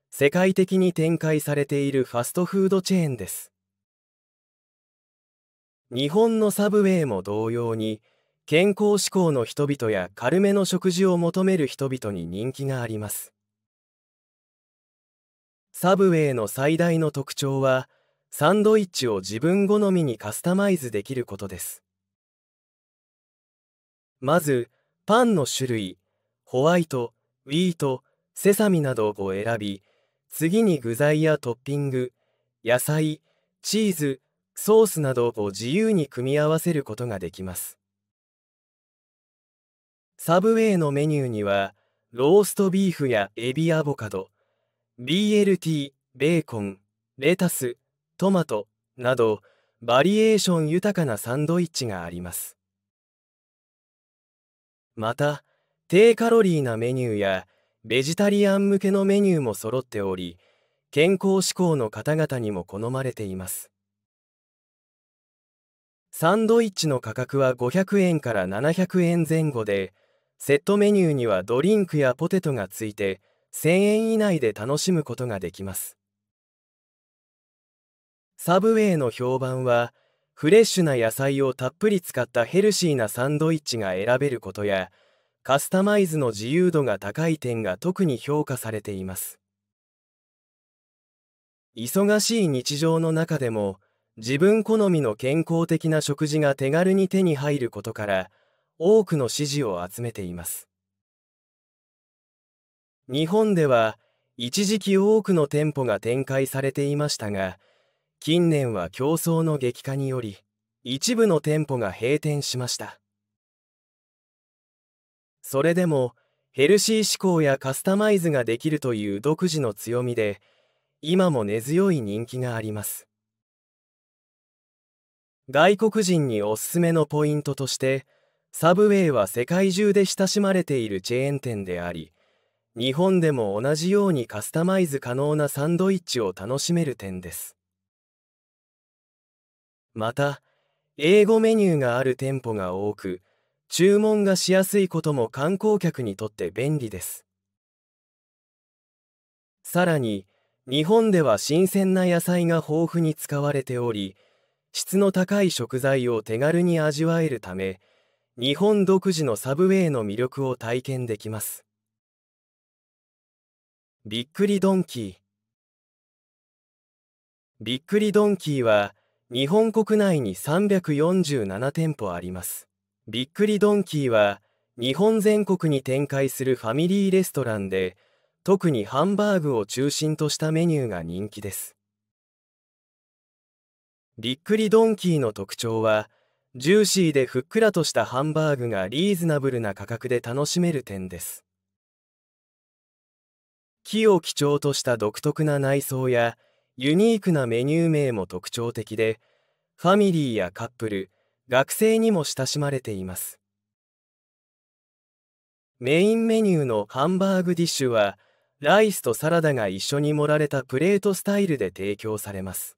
世界的に展開されているファストフードチェーンです日本のサブウェイも同様に健康志向の人々や軽めの食事を求める人々に人気がありますサブウェイの最大の特徴はサンドイッチを自分好みにカスタマイズできることですまずパンの種類ホワイトウィートセサミなどを選び次に具材やトッピング野菜チーズソースなどを自由に組み合わせることができますサブウェイのメニューにはローストビーフやエビアボカド BLT ベーコンレタストマトなどバリエーション豊かなサンドイッチがありますまた低カロリーなメニューやベジタリアン向けのメニューも揃っており健康志向の方々にも好まれていますサンドイッチの価格は500円から700円前後でセットメニューにはドリンクやポテトがついて1000円以内で楽しむことができますサブウェイの評判はフレッシュな野菜をたっぷり使ったヘルシーなサンドイッチが選べることやカスタマイズの自由度が高い点が特に評価されています忙しい日常の中でも自分好みの健康的な食事が手軽に手に入ることから多くの支持を集めています日本では一時期多くの店舗が展開されていましたが近年は競争の激化により一部の店舗が閉店しましたそれでもヘルシー志向やカスタマイズができるという独自の強みで今も根強い人気があります外国人におすすめのポイントとしてサブウェイは世界中で親しまれているチェーン店であり日本でも同じようにカスタマイズ可能なサンドイッチを楽しめる点ですまた英語メニューがある店舗が多く注文がしやすいことも観光客にとって便利ですさらに日本では新鮮な野菜が豊富に使われており質の高い食材を手軽に味わえるため日本独自のサブウェイの魅力を体験できますびっくりドンキーびっくりドンキーは日本国内に347店舗ありますびっくりドンキーは日本全国に展開するファミリーレストランで特にハンバーグを中心としたメニューが人気ですびっくりドンキーの特徴はジューシーでふっくらとしたハンバーグがリーズナブルな価格で楽しめる点です木を基調とした独特な内装やユニークなメニュー名も特徴的でファミリーやカップル学生にも親しまれていますメインメニューのハンバーグディッシュはライスとサラダが一緒に盛られたプレートスタイルで提供されます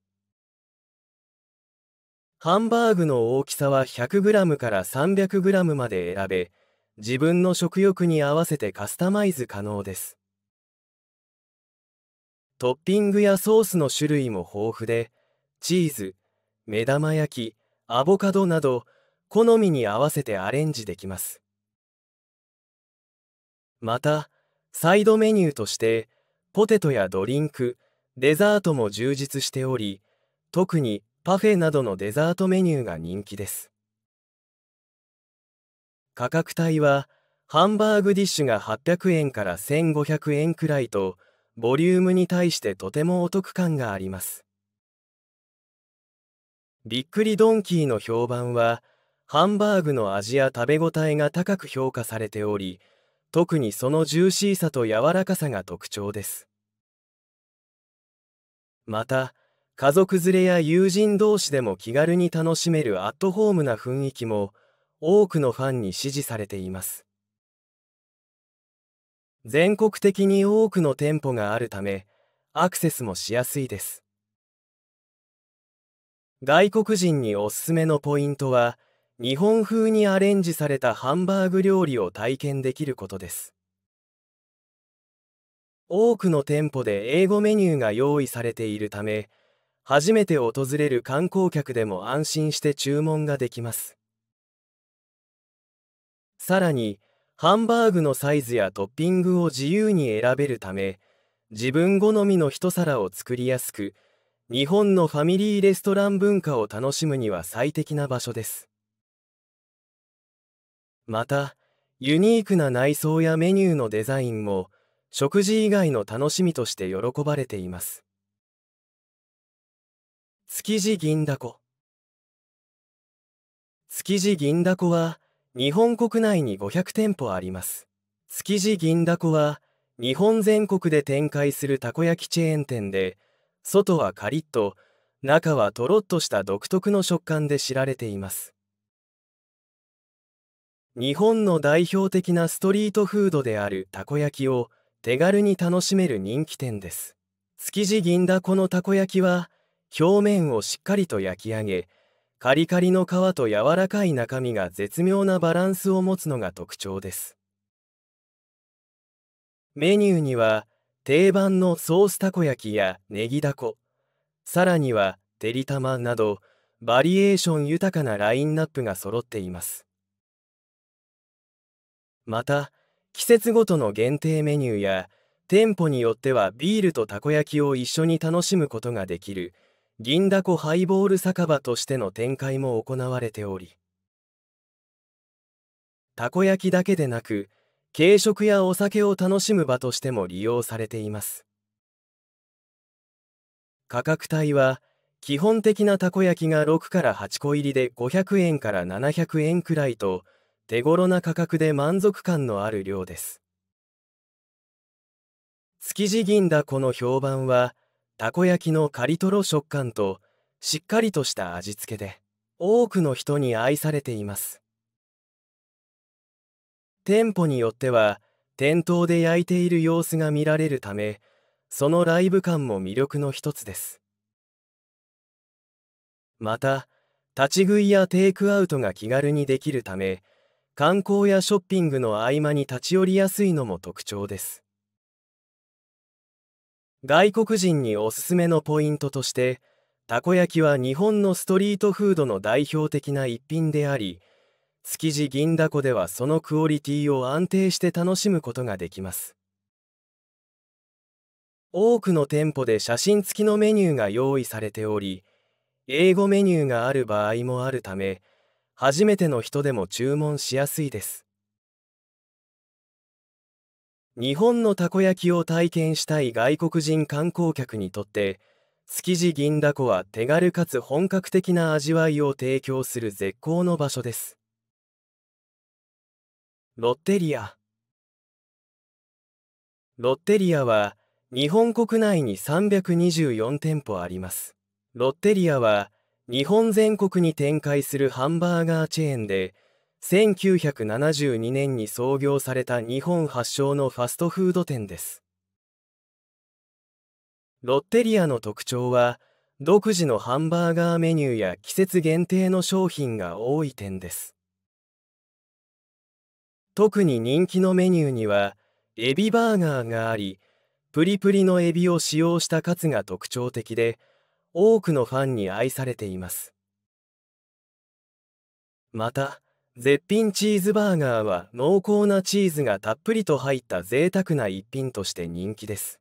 ハンバーグの大きさは 100g から 300g まで選べ自分の食欲に合わせてカスタマイズ可能ですトッピングやソースの種類も豊富でチーズ目玉焼きアボカドなど好みに合わせてアレンジできますまたサイドメニューとしてポテトやドリンクデザートも充実しており特にパフェなどのデザートメニューが人気です価格帯はハンバーグディッシュが800円から1500円くらいとボリュームに対してとてもお得感がありますびっくりドンキーの評判はハンバーグの味や食べ応えが高く評価されており特にそのジューシーさと柔らかさが特徴ですまた家族連れや友人同士でも気軽に楽しめるアットホームな雰囲気も多くのファンに支持されています全国的に多くの店舗があるためアクセスもしやすいです外国人におすすめのポイントは日本風にアレンジされたハンバーグ料理を体験できることです多くの店舗で英語メニューが用意されているため初めて訪れる観光客でも安心して注文ができますさらにハンバーグのサイズやトッピングを自由に選べるため自分好みの一皿を作りやすく日本のファミリーレストラン文化を楽しむには最適な場所ですまたユニークな内装やメニューのデザインも食事以外の楽しみとして喜ばれています築地銀だこ築地銀だこは日本国内に500店舗あります。築地銀だこは、日本全国で展開するたこ焼きチェーン店で、外はカリッと、中はとろっとした独特の食感で知られています。日本の代表的なストリートフードであるたこ焼きを手軽に楽しめる人気店です。築地銀だこのたこ焼きは、表面をしっかりと焼き上げ、カリカリの皮と柔らかい中身が絶妙なバランスを持つのが特徴ですメニューには定番のソースたこ焼きやネギだこさらにはてりたまなどバリエーション豊かなラインナップが揃っていますまた季節ごとの限定メニューや店舗によってはビールとたこ焼きを一緒に楽しむことができる銀だこハイボール酒場としての展開も行われておりたこ焼きだけでなく軽食やお酒を楽しむ場としても利用されています価格帯は基本的なたこ焼きが6から8個入りで500円から700円くらいと手頃な価格で満足感のある量です築地銀だこの評判はたこ焼きのカリトロ食感としっかりとした味付けで多くの人に愛されています店舗によっては店頭で焼いている様子が見られるためそのライブ感も魅力の一つですまた立ち食いやテイクアウトが気軽にできるため観光やショッピングの合間に立ち寄りやすいのも特徴です外国人におすすめのポイントとしてたこ焼きは日本のストリートフードの代表的な一品であり築地銀だこではそのクオリティを安定して楽しむことができます多くの店舗で写真付きのメニューが用意されており英語メニューがある場合もあるため初めての人でも注文しやすいです日本のたこ焼きを体験したい外国人観光客にとって築地銀だこは手軽かつ本格的な味わいを提供する絶好の場所ですロッテリアロッテリアは日本国内に324店舗ありますロッテリアは日本全国に展開するハンバーガーチェーンで1972年に創業された日本発祥のファストフード店ですロッテリアの特徴は独自のハンバーガーメニューや季節限定の商品が多い点です特に人気のメニューにはエビバーガーがありプリプリのエビを使用したカツが特徴的で多くのファンに愛されていますまた絶品チーズバーガーは濃厚なチーズがたっぷりと入った贅沢な一品として人気です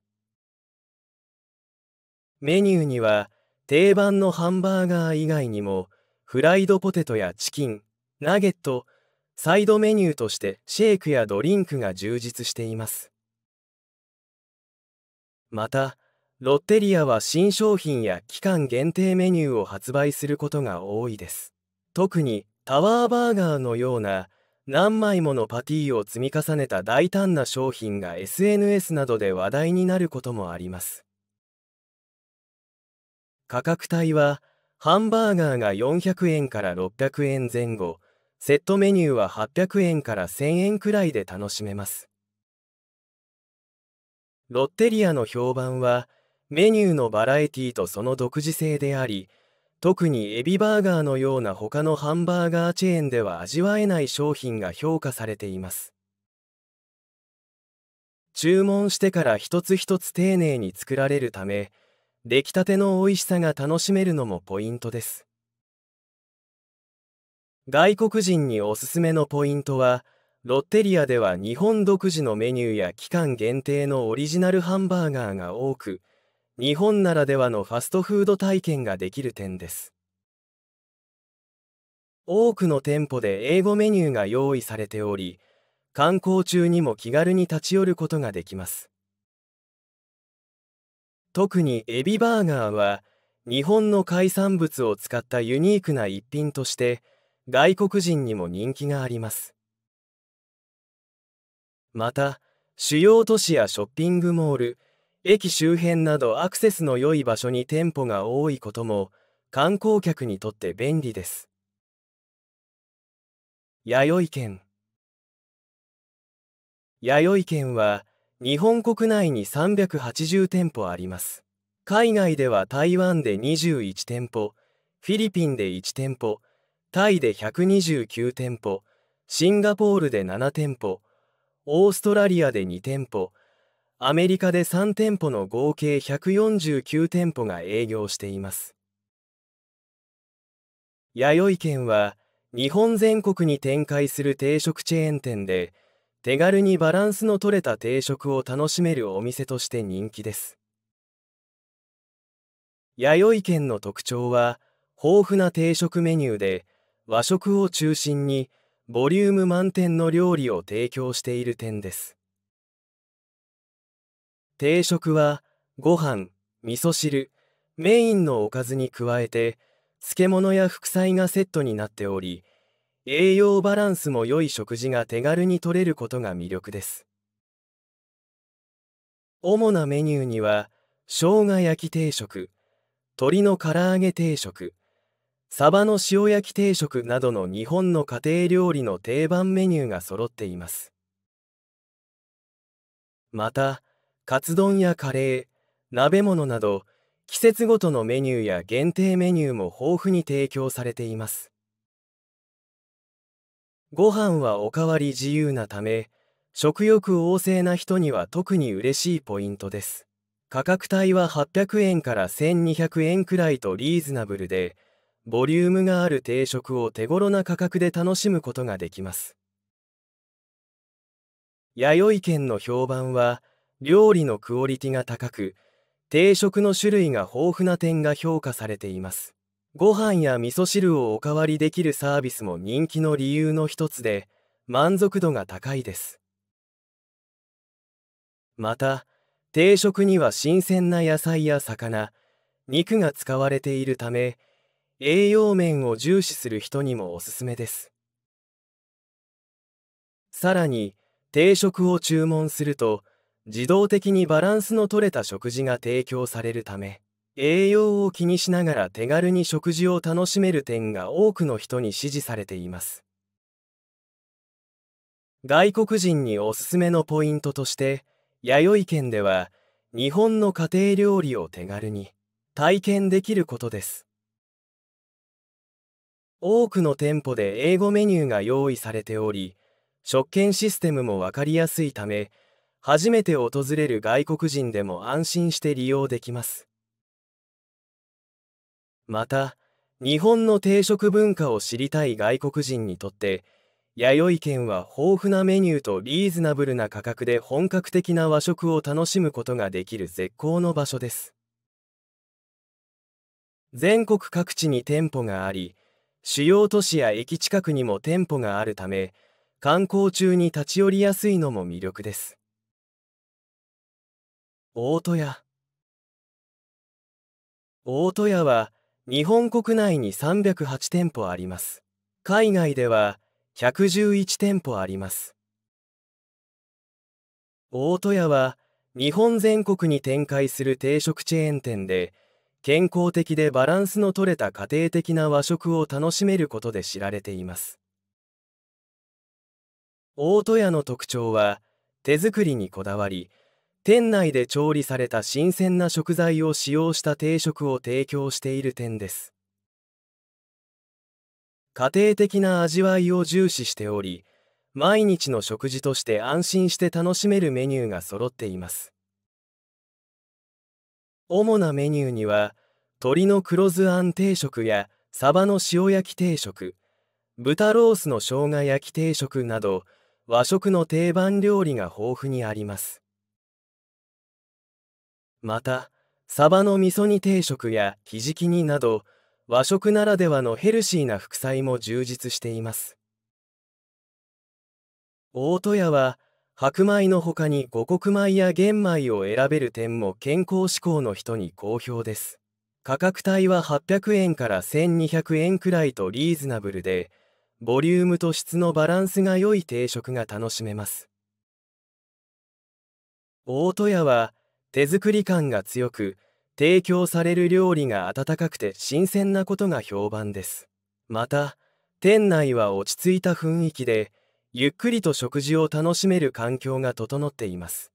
メニューには定番のハンバーガー以外にもフライドポテトやチキンナゲットサイドメニューとしてシェイクやドリンクが充実していますまたロッテリアは新商品や期間限定メニューを発売することが多いです特にタワーバーガーのような何枚ものパティを積み重ねた大胆な商品が SNS などで話題になることもあります価格帯はハンバーガーが400円から600円前後セットメニューは800円から1000円くらいで楽しめますロッテリアの評判はメニューのバラエティとその独自性であり特にエビバーガーのような他のハンバーガーチェーンでは味わえない商品が評価されています注文してから一つ一つ丁寧に作られるため出来たての美味しさが楽しめるのもポイントです外国人におすすめのポイントはロッテリアでは日本独自のメニューや期間限定のオリジナルハンバーガーが多く日本ならではのファストフード体験ができる点です多くの店舗で英語メニューが用意されており観光中にも気軽に立ち寄ることができます特にエビバーガーは日本の海産物を使ったユニークな一品として外国人にも人気がありますまた主要都市やショッピングモール駅周辺などアクセスの良い場所に店舗が多いことも観光客にとって便利です弥生県弥生県は日本国内に380店舗あります海外では台湾で21店舗フィリピンで1店舗タイで129店舗シンガポールで7店舗オーストラリアで2店舗アメリカで3店舗の合計149店舗が営業しています弥生県は日本全国に展開する定食チェーン店で手軽にバランスのとれた定食を楽しめるお店として人気です弥生県の特徴は豊富な定食メニューで和食を中心にボリューム満点の料理を提供している点です定食はご飯味噌汁メインのおかずに加えて漬物や副菜がセットになっており栄養バランスも良い食事が手軽に取れることが魅力です主なメニューには生姜焼き定食鶏の唐揚げ定食サバの塩焼き定食などの日本の家庭料理の定番メニューが揃っていますまたカツ丼やカレー鍋物など季節ごとのメニューや限定メニューも豊富に提供されていますご飯はおかわり自由なため食欲旺盛な人には特に嬉しいポイントです価格帯は800円から1200円くらいとリーズナブルでボリュームがある定食を手頃な価格で楽しむことができます弥生県の評判は料理のクオリティが高く定食の種類が豊富な点が評価されていますご飯や味噌汁をおかわりできるサービスも人気の理由の一つで満足度が高いですまた定食には新鮮な野菜や魚肉が使われているため栄養面を重視する人にもおすすめですさらに定食を注文すると自動的にバランスのとれた食事が提供されるため栄養を気にしながら手軽に食事を楽しめる点が多くの人に支持されています外国人におすすめのポイントとして弥生県では日本の家庭料理を手軽に体験できることです多くの店舗で英語メニューが用意されており食券システムも分かりやすいため初めて訪れる外国人でも安心して利用できますまた日本の定食文化を知りたい外国人にとって弥生県は豊富なメニューとリーズナブルな価格で本格的な和食を楽しむことができる絶好の場所です全国各地に店舗があり主要都市や駅近くにも店舗があるため観光中に立ち寄りやすいのも魅力です大戸屋大戸屋は日本国内に308店舗あります海外では111店舗あります大戸屋は日本全国に展開する定食チェーン店で健康的でバランスのとれた家庭的な和食を楽しめることで知られています大戸屋の特徴は手作りにこだわり店内で調理された新鮮な食材を使用した定食を提供している点です家庭的な味わいを重視しており毎日の食事として安心して楽しめるメニューが揃っています主なメニューには鶏の黒酢あん定食やサバの塩焼き定食豚ロースの生姜焼き定食など和食の定番料理が豊富にありますまたサバの味噌煮定食やひじき煮など和食ならではのヘルシーな副菜も充実しています大戸屋は白米の他に五穀米や玄米を選べる点も健康志向の人に好評です価格帯は800円から1200円くらいとリーズナブルでボリュームと質のバランスが良い定食が楽しめます大戸屋は手作り感が強く提供される料理が温かくて新鮮なことが評判ですまた店内は落ち着いた雰囲気でゆっくりと食事を楽しめる環境が整っています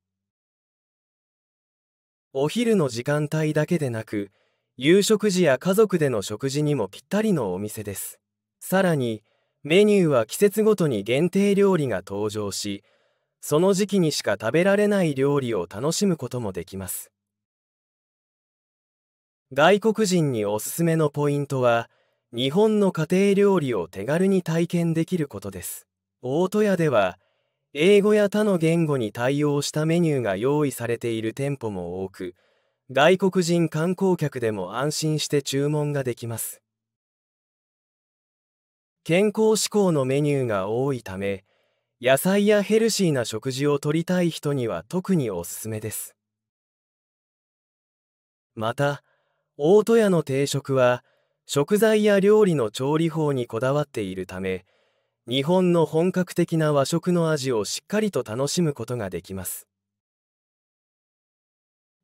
お昼の時間帯だけでなく夕食時や家族での食事にもぴったりのお店ですさらにメニューは季節ごとに限定料理が登場しその時期にしか食べられない料理を楽しむこともできます外国人におすすめのポイントは日本の家庭料理を手軽に体験できることです大戸屋では英語や他の言語に対応したメニューが用意されている店舗も多く外国人観光客でも安心して注文ができます健康志向のメニューが多いため野菜やヘルシーな食事をとりたい人には特におすすめですまた大戸屋の定食は食材や料理の調理法にこだわっているため日本の本格的な和食の味をしっかりと楽しむことができます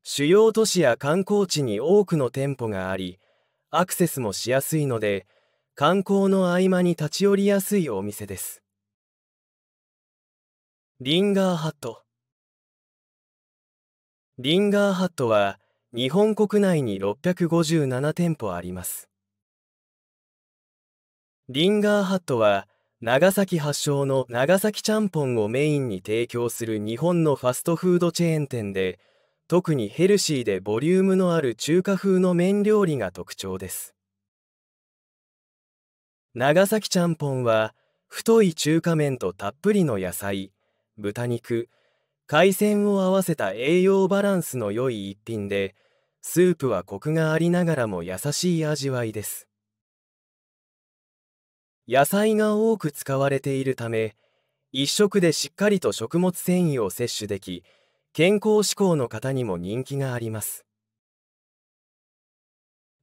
主要都市や観光地に多くの店舗がありアクセスもしやすいので観光の合間に立ち寄りやすいお店ですリンガーハットリンガーハットは日本国内に657店舗ありますリンガーハットは長崎発祥の長崎ちゃんぽんをメインに提供する日本のファストフードチェーン店で特にヘルシーでボリュームのある中華風の麺料理が特徴です長崎ちゃんぽんは太い中華麺とたっぷりの野菜豚肉海鮮を合わせた栄養バランスの良い一品でスープはコクがありながらも優しい味わいです野菜が多く使われているため一食でしっかりと食物繊維を摂取でき健康志向の方にも人気があります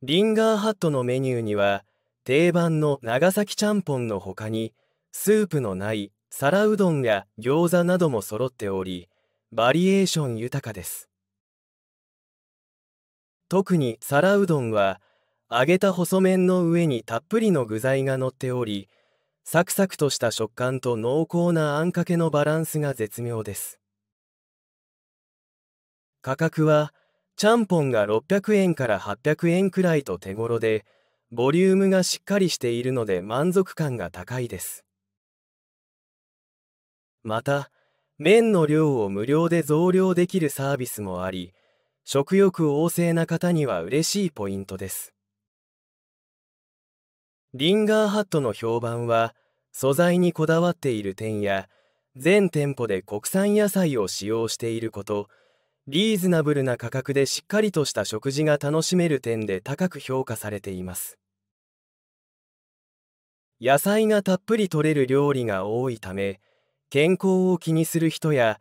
リンガーハットのメニューには定番の長崎ちゃんぽんの他にスープのない皿うどんや餃子なども揃っておりバリエーション豊かです特に皿うどんは揚げた細麺の上にたっぷりの具材が乗っておりサクサクとした食感と濃厚なあんかけのバランスが絶妙です価格はちゃんぽんが600円から800円くらいと手頃でボリュームがしっかりしているので満足感が高いですまた麺の量を無料で増量できるサービスもあり食欲旺盛な方には嬉しいポイントですリンガーハットの評判は素材にこだわっている点や全店舗で国産野菜を使用していることリーズナブルな価格でしっかりとした食事が楽しめる点で高く評価されています野菜がたっぷりとれる料理が多いため健康を気にする人や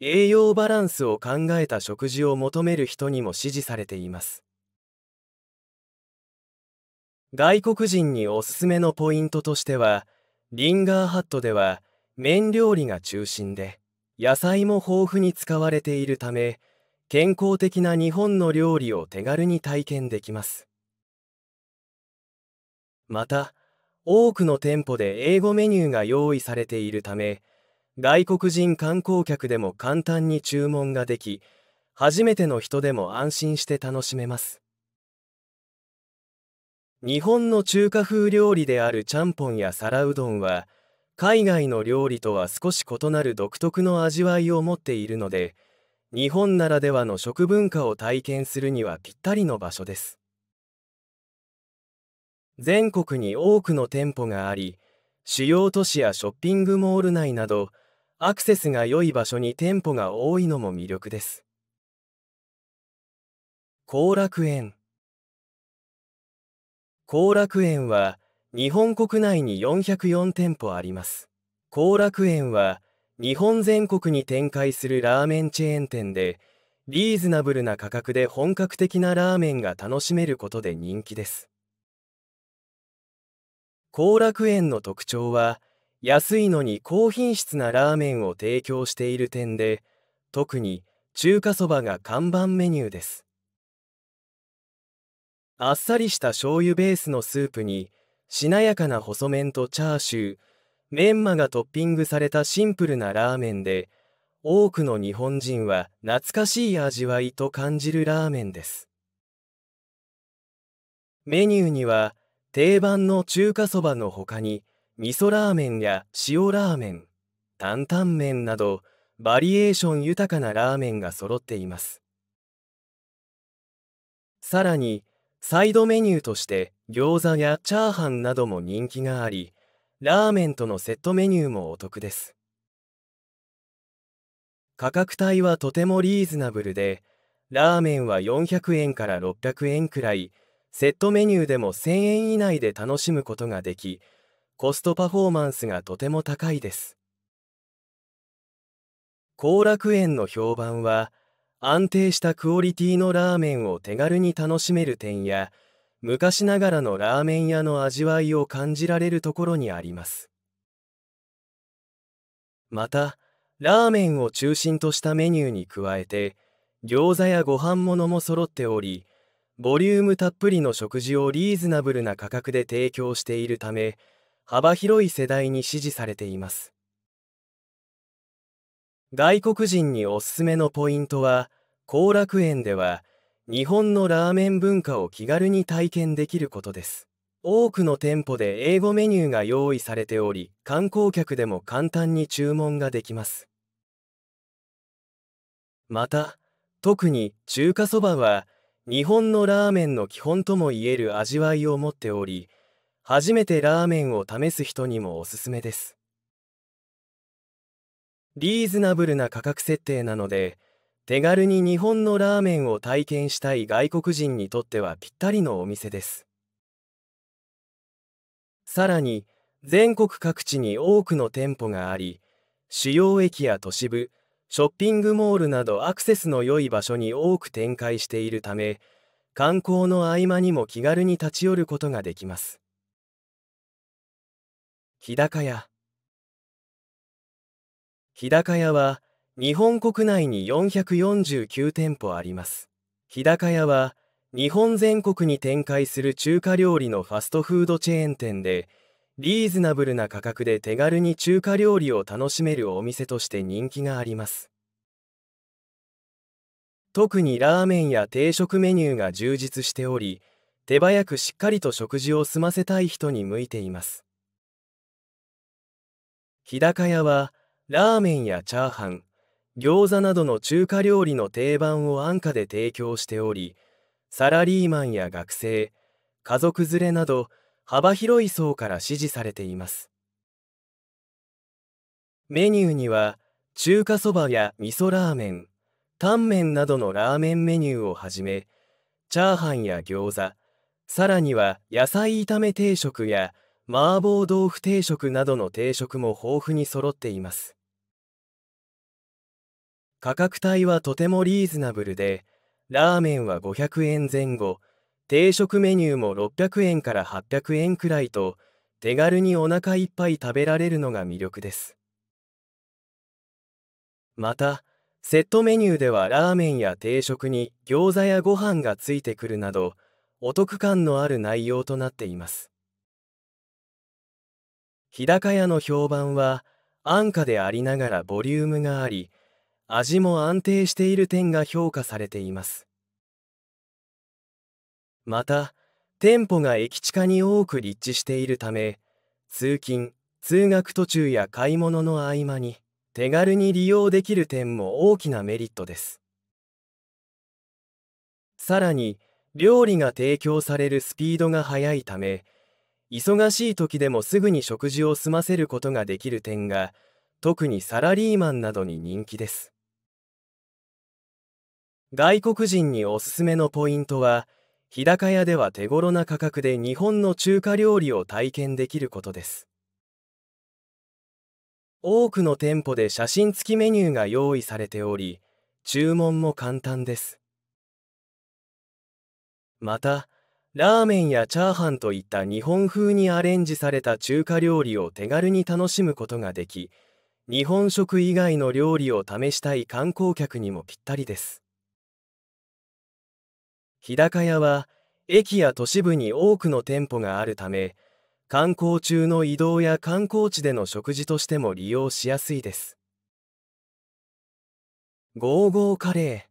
栄養バランスを考えた食事を求める人にも支持されています外国人におすすめのポイントとしてはリンガーハットでは麺料理が中心で野菜も豊富に使われているため健康的な日本の料理を手軽に体験できますまた多くの店舗で英語メニューが用意されているため外国人観光客でも簡単に注文ができ初めての人でも安心して楽しめます日本の中華風料理であるちゃんぽんや皿うどんは海外の料理とは少し異なる独特の味わいを持っているので日本ならではの食文化を体験するにはぴったりの場所です全国に多くの店舗があり主要都市やショッピングモール内などアクセスが良い場所に店舗が多いのも魅力です。後楽園後楽園は日本国内に404店舗あります。後楽園は日本全国に展開するラーメンチェーン店でリーズナブルな価格で本格的なラーメンが楽しめることで人気です後楽園の特徴は安いのに高品質なラーメンを提供している点で特に中華そばが看板メニューですあっさりした醤油ベースのスープにしなやかな細麺とチャーシューメンマがトッピングされたシンプルなラーメンで多くの日本人は懐かしい味わいと感じるラーメンですメニューには定番の中華そばの他に味噌ラーメンや塩ラーメン担々麺などバリエーション豊かなラーメンが揃っていますさらにサイドメニューとして餃子やチャーハンなども人気がありラーメンとのセットメニューもお得です価格帯はとてもリーズナブルでラーメンは400円から600円くらいセットメニューでも1000円以内で楽しむことができコストパフォーマンスがとても高いです後楽園の評判は安定したクオリティのラーメンを手軽に楽しめる点や昔ながらのラーメン屋の味わいを感じられるところにありますまたラーメンを中心としたメニューに加えて餃子やご飯物も揃っておりボリュームたっぷりの食事をリーズナブルな価格で提供しているため幅広い世代に支持されています外国人におすすめのポイントは後楽園では日本のラーメン文化を気軽に体験できることです多くの店舗で英語メニューが用意されており観光客でも簡単に注文ができますまた特に中華そばは日本のラーメンの基本ともいえる味わいを持っており初めてラーメンを試す人にもおすすめですリーズナブルな価格設定なので手軽に日本のラーメンを体験したい外国人にとってはぴったりのお店ですさらに全国各地に多くの店舗があり主要駅や都市部ショッピングモールなどアクセスの良い場所に多く展開しているため観光の合間にも気軽に立ち寄ることができます日高屋日高屋は日本国内に449店舗あります日高屋は日本全国に展開する中華料理のファストフードチェーン店でリーズナブルな価格で手軽に中華料理を楽しめるお店として人気があります特にラーメンや定食メニューが充実しており手早くしっかりと食事を済ませたい人に向いています日高屋はラーメンやチャーハン餃子などの中華料理の定番を安価で提供しておりサラリーマンや学生家族連れなど幅広い層から支持されていますメニューには中華そばや味噌ラーメンタンメンなどのラーメンメニューをはじめチャーハンや餃子さらには野菜炒め定食や麻婆豆腐定食などの定食も豊富に揃っています価格帯はとてもリーズナブルでラーメンは500円前後定食メニューも600円から800円くらいと手軽にお腹いっぱい食べられるのが魅力ですまたセットメニューではラーメンや定食に餃子やご飯がついてくるなどお得感のある内容となっています日高屋の評判は安価でありながらボリュームがあり味も安定している点が評価されていますまた店舗が駅地下に多く立地しているため通勤通学途中や買い物の合間に手軽に利用できる点も大きなメリットですさらに料理が提供されるスピードが速いため忙しい時でもすぐに食事を済ませることができる点が特にサラリーマンなどに人気です外国人におすすめのポイントは日高屋では手頃な価格で日本の中華料理を体験できることです多くの店舗で写真付きメニューが用意されており注文も簡単ですまたラーメンやチャーハンといった日本風にアレンジされた中華料理を手軽に楽しむことができ日本食以外の料理を試したい観光客にもぴったりです日高屋は駅や都市部に多くの店舗があるため観光中の移動や観光地での食事としても利用しやすいですゴーゴーカレ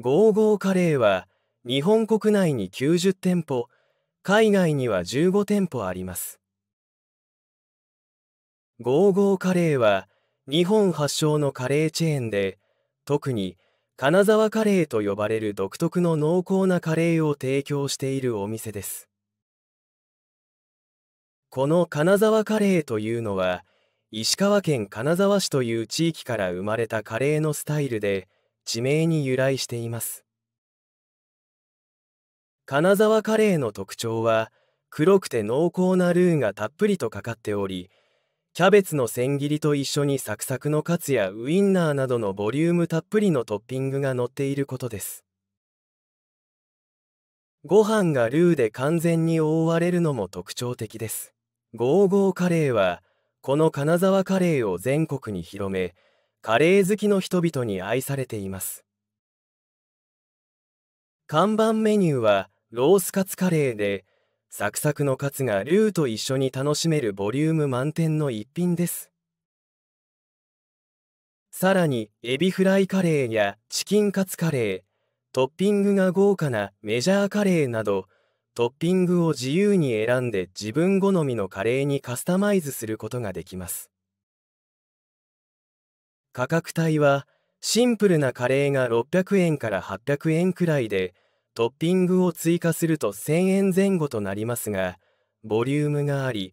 ーゴーゴーカレーは日本国内に90店舗海外には15店舗ありますゴーゴーカレーは日本発祥のカレーチェーンで特に金沢カレーと呼ばれる独特の濃厚なカレーを提供しているお店ですこの金沢カレーというのは石川県金沢市という地域から生まれたカレーのスタイルで地名に由来しています金沢カレーの特徴は黒くて濃厚なルーがたっぷりとかかっておりキャベツの千切りと一緒にサクサクのカツやウインナーなどのボリュームたっぷりのトッピングが乗っていることですご飯がルーで完全に覆われるのも特徴的ですゴーゴーカレーはこの金沢カレーを全国に広めカレー好きの人々に愛されています看板メニューはロースカツカレーでサクサクのカツがルーと一緒に楽しめるボリューム満点の一品ですさらにエビフライカレーやチキンカツカレートッピングが豪華なメジャーカレーなどトッピングを自由に選んで自分好みのカレーにカスタマイズすることができます価格帯はシンプルなカレーが600円から800円くらいでトッピングを追加すると1000円前後となりますがボリュームがあり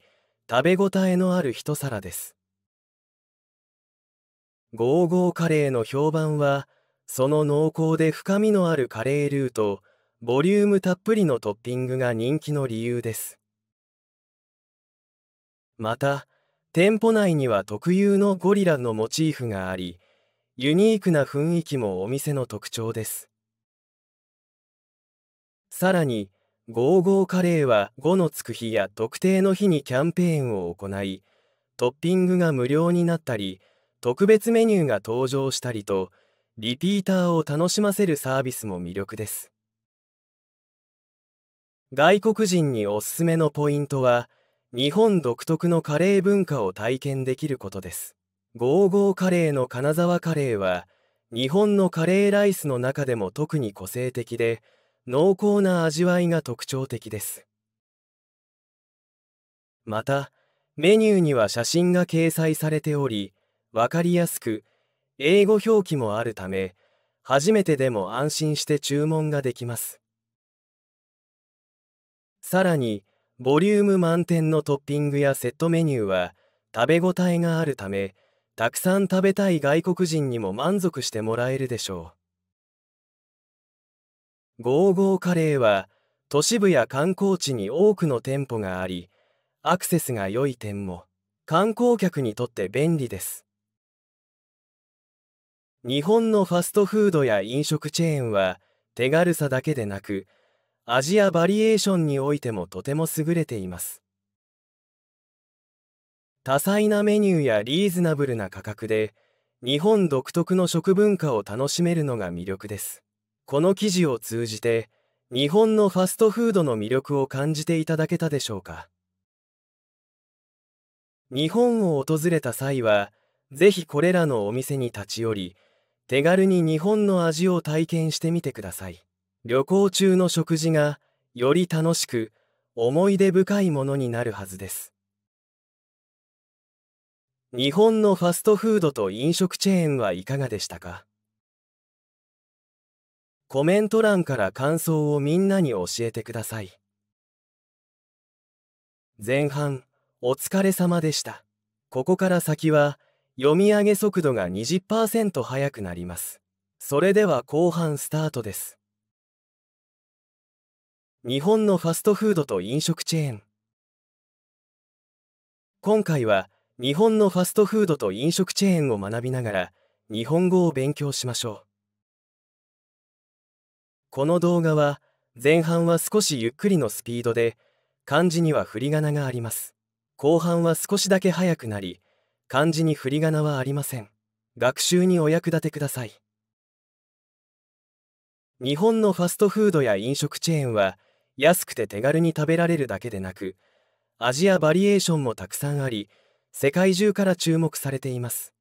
食べ応えのある一皿ですゴーゴーカレーの評判はその濃厚で深みのあるカレールーとボリュームたっぷりのトッピングが人気の理由ですまた店舗内には特有のゴリラのモチーフがありユニークな雰囲気もお店の特徴ですさらに「ゴーゴーカレー」は5のつく日や特定の日にキャンペーンを行いトッピングが無料になったり特別メニューが登場したりとリピーターを楽しませるサービスも魅力です外国人におすすめのポイントは日本独特のカレー文化を体験できることですゴーゴーカレーの金沢カレーは日本のカレーライスの中でも特に個性的で濃厚な味わいが特徴的ですまたメニューには写真が掲載されており分かりやすく英語表記もあるため初めてでも安心して注文ができますさらにボリューム満点のトッピングやセットメニューは食べ応えがあるためたくさん食べたい外国人にも満足してもらえるでしょうゴーゴーカレーは都市部や観光地に多くの店舗がありアクセスが良い点も観光客にとって便利です日本のファストフードや飲食チェーンは手軽さだけでなく味やバリエーションにおいてもとても優れています多彩なメニューやリーズナブルな価格で日本独特の食文化を楽しめるのが魅力ですこの記事を通じて日本のファストフードの魅力を感じていただけたでしょうか日本を訪れた際はぜひこれらのお店に立ち寄り手軽に日本の味を体験してみてください旅行中の食事がより楽しく思い出深いものになるはずです日本のファストフードと飲食チェーンはいかがでしたかコメント欄から感想をみんなに教えてください前半お疲れ様でしたここから先は読み上げ速度が20%速くなりますそれでは後半スタートです日本のファストフードと飲食チェーン今回は日本のファストフードと飲食チェーンを学びながら日本語を勉強しましょうこの動画は前半は少しゆっくりのスピードで漢字には振り仮名があります後半は少しだけ早くなり漢字に振り仮名はありません学習にお役立てください日本のファストフードや飲食チェーンは安くて手軽に食べられるだけでなく味やバリエーションもたくさんあり世界中から注目されています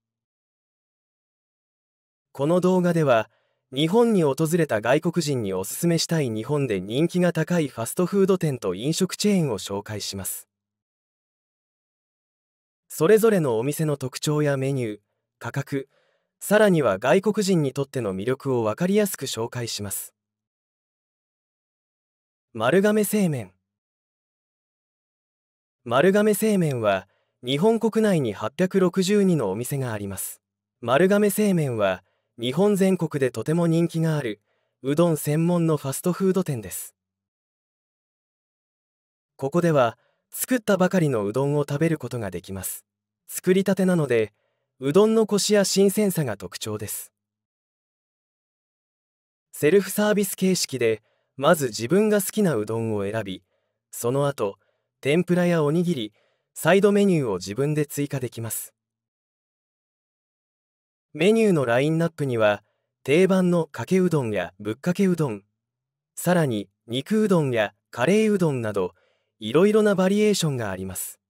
この動画では日本に訪れた外国人におすすめしたい日本で人気が高いファストフード店と飲食チェーンを紹介しますそれぞれのお店の特徴やメニュー価格さらには外国人にとっての魅力を分かりやすく紹介します丸亀製麺丸亀製麺は日本国内に862のお店があります丸亀製麺は日本全国でとても人気があるうどん専門のファストフード店ですここでは作ったばかりのうどんを食べることができます作りたてなのでうどんのコシや新鮮さが特徴ですセルフサービス形式でまず自分が好きなうどんを選びその後天ぷらやおにぎりサイドメニューを自分で追加できますメニューのラインナップには定番のかけうどんやぶっかけうどんさらに肉うどんやカレーうどんなどいろいろなバリエーションがあります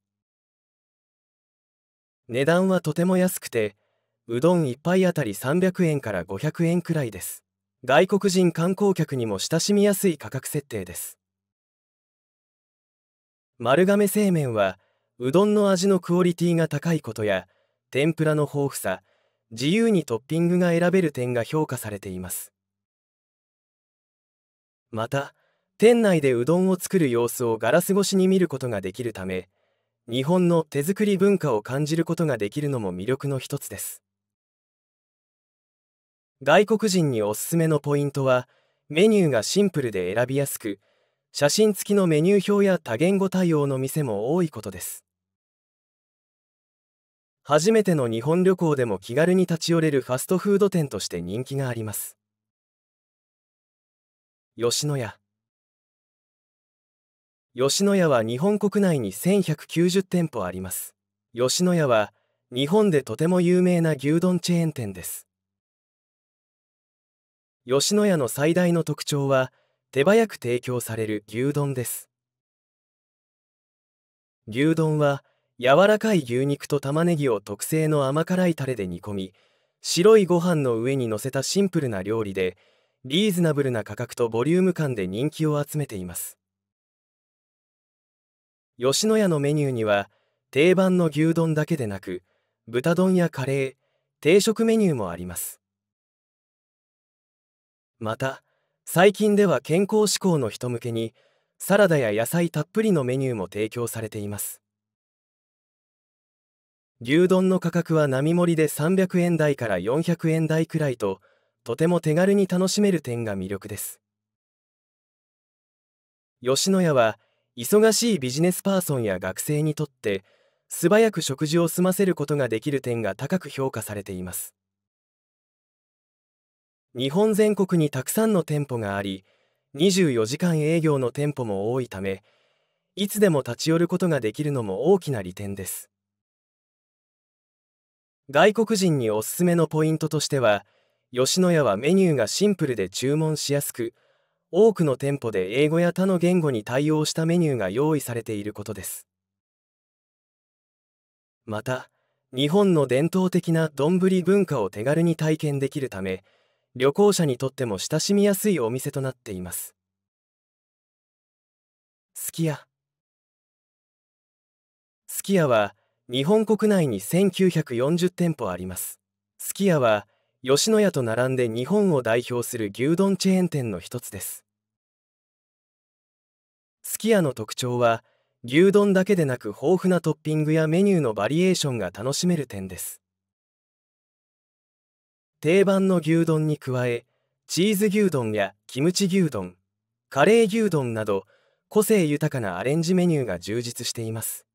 値段はとても安くてうどん1杯あたり300円から500円くらいです外国人観光客にも親しみやすい価格設定です丸亀製麺はうどんの味のクオリティが高いことや天ぷらの豊富さ自由にトッピングが選べる点が評価されていますまた店内でうどんを作る様子をガラス越しに見ることができるため日本の手作り文化を感じることができるのも魅力の一つです外国人におすすめのポイントはメニューがシンプルで選びやすく写真付きのメニュー表や多言語対応の店も多いことです初めての日本旅行でも気軽に立ち寄れるファストフード店として人気があります吉野家吉野家は日本国内に1190店舗あります吉野家は日本でとても有名な牛丼チェーン店です吉野家の最大の特徴は手早く提供される牛丼です牛丼は柔らかい牛肉と玉ねぎを特製の甘辛いタレで煮込み白いご飯の上にのせたシンプルな料理でリーズナブルな価格とボリューム感で人気を集めています吉野家のメニューには定番の牛丼だけでなく豚丼やカレー定食メニューもありますまた最近では健康志向の人向けにサラダや野菜たっぷりのメニューも提供されています牛丼の価格は並盛りで300円台から400円台くらいととても手軽に楽しめる点が魅力です吉野家は忙しいビジネスパーソンや学生にとって素早く食事を済ませることができる点が高く評価されています日本全国にたくさんの店舗があり24時間営業の店舗も多いためいつでも立ち寄ることができるのも大きな利点です外国人におすすめのポイントとしては吉野家はメニューがシンプルで注文しやすく多くの店舗で英語や他の言語に対応したメニューが用意されていることですまた日本の伝統的な丼文化を手軽に体験できるため旅行者にとっても親しみやすいお店となっていますすき家すき家は日本国内に1940店舗ありますすき家は吉野家と並んで日本を代表する牛丼チェーン店の一つですすき家の特徴は牛丼だけでなく豊富なトッピングやメニューのバリエーションが楽しめる点です定番の牛丼に加えチーズ牛丼やキムチ牛丼カレー牛丼など個性豊かなアレンジメニューが充実しています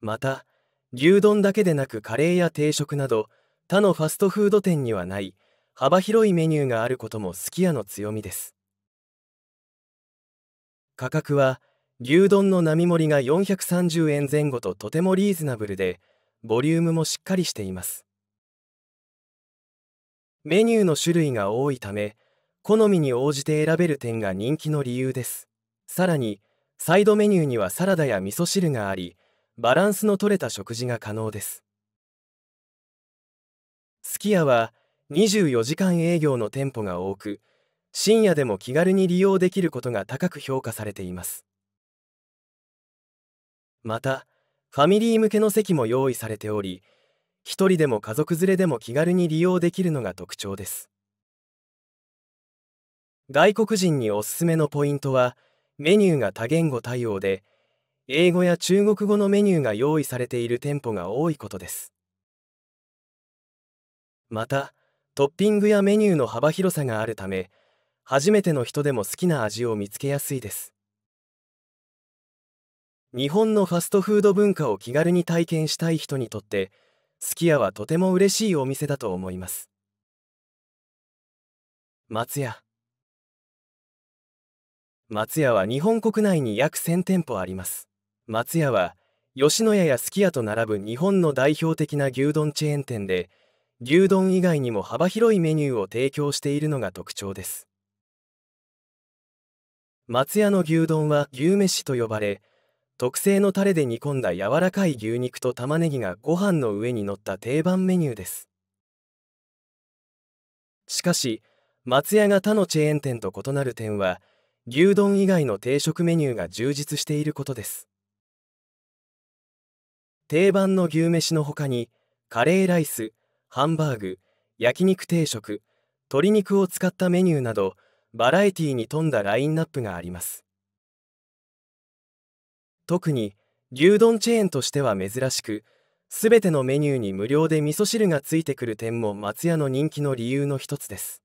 また牛丼だけでなくカレーや定食など他のファストフード店にはない幅広いメニューがあることもすき家の強みです価格は牛丼の並盛りが430円前後ととてもリーズナブルでボリュームもしっかりしていますメニューの種類が多いため好みに応じて選べる点が人気の理由ですさらにサイドメニューにはサラダや味噌汁がありバランスの取れた食事が可能ですすき家は24時間営業の店舗が多く深夜でも気軽に利用できることが高く評価されていますまたファミリー向けの席も用意されており1人でも家族連れでも気軽に利用できるのが特徴です外国人におすすめのポイントはメニューが多言語対応で英語や中国語のメニューが用意されている店舗が多いことですまたトッピングやメニューの幅広さがあるため初めての人でも好きな味を見つけやすいです日本のファストフード文化を気軽に体験したい人にとってすき家はとても嬉しいお店だと思います松屋松屋は日本国内に約1000店舗あります松屋は吉野家やすき家と並ぶ日本の代表的な牛丼チェーン店で牛丼以外にも幅広いメニューを提供しているのが特徴です松屋の牛丼は牛めしと呼ばれ特製のタレで煮込んだ柔らかい牛肉と玉ねぎがご飯の上に乗った定番メニューですしかし松屋が他のチェーン店と異なる点は牛丼以外の定食メニューが充実していることです定番の牛めしのほかにカレーライスハンバーグ焼肉定食鶏肉を使ったメニューなどバラエティーに富んだラインナップがあります特に牛丼チェーンとしては珍しく全てのメニューに無料で味噌汁がついてくる点も松屋の人気の理由の一つです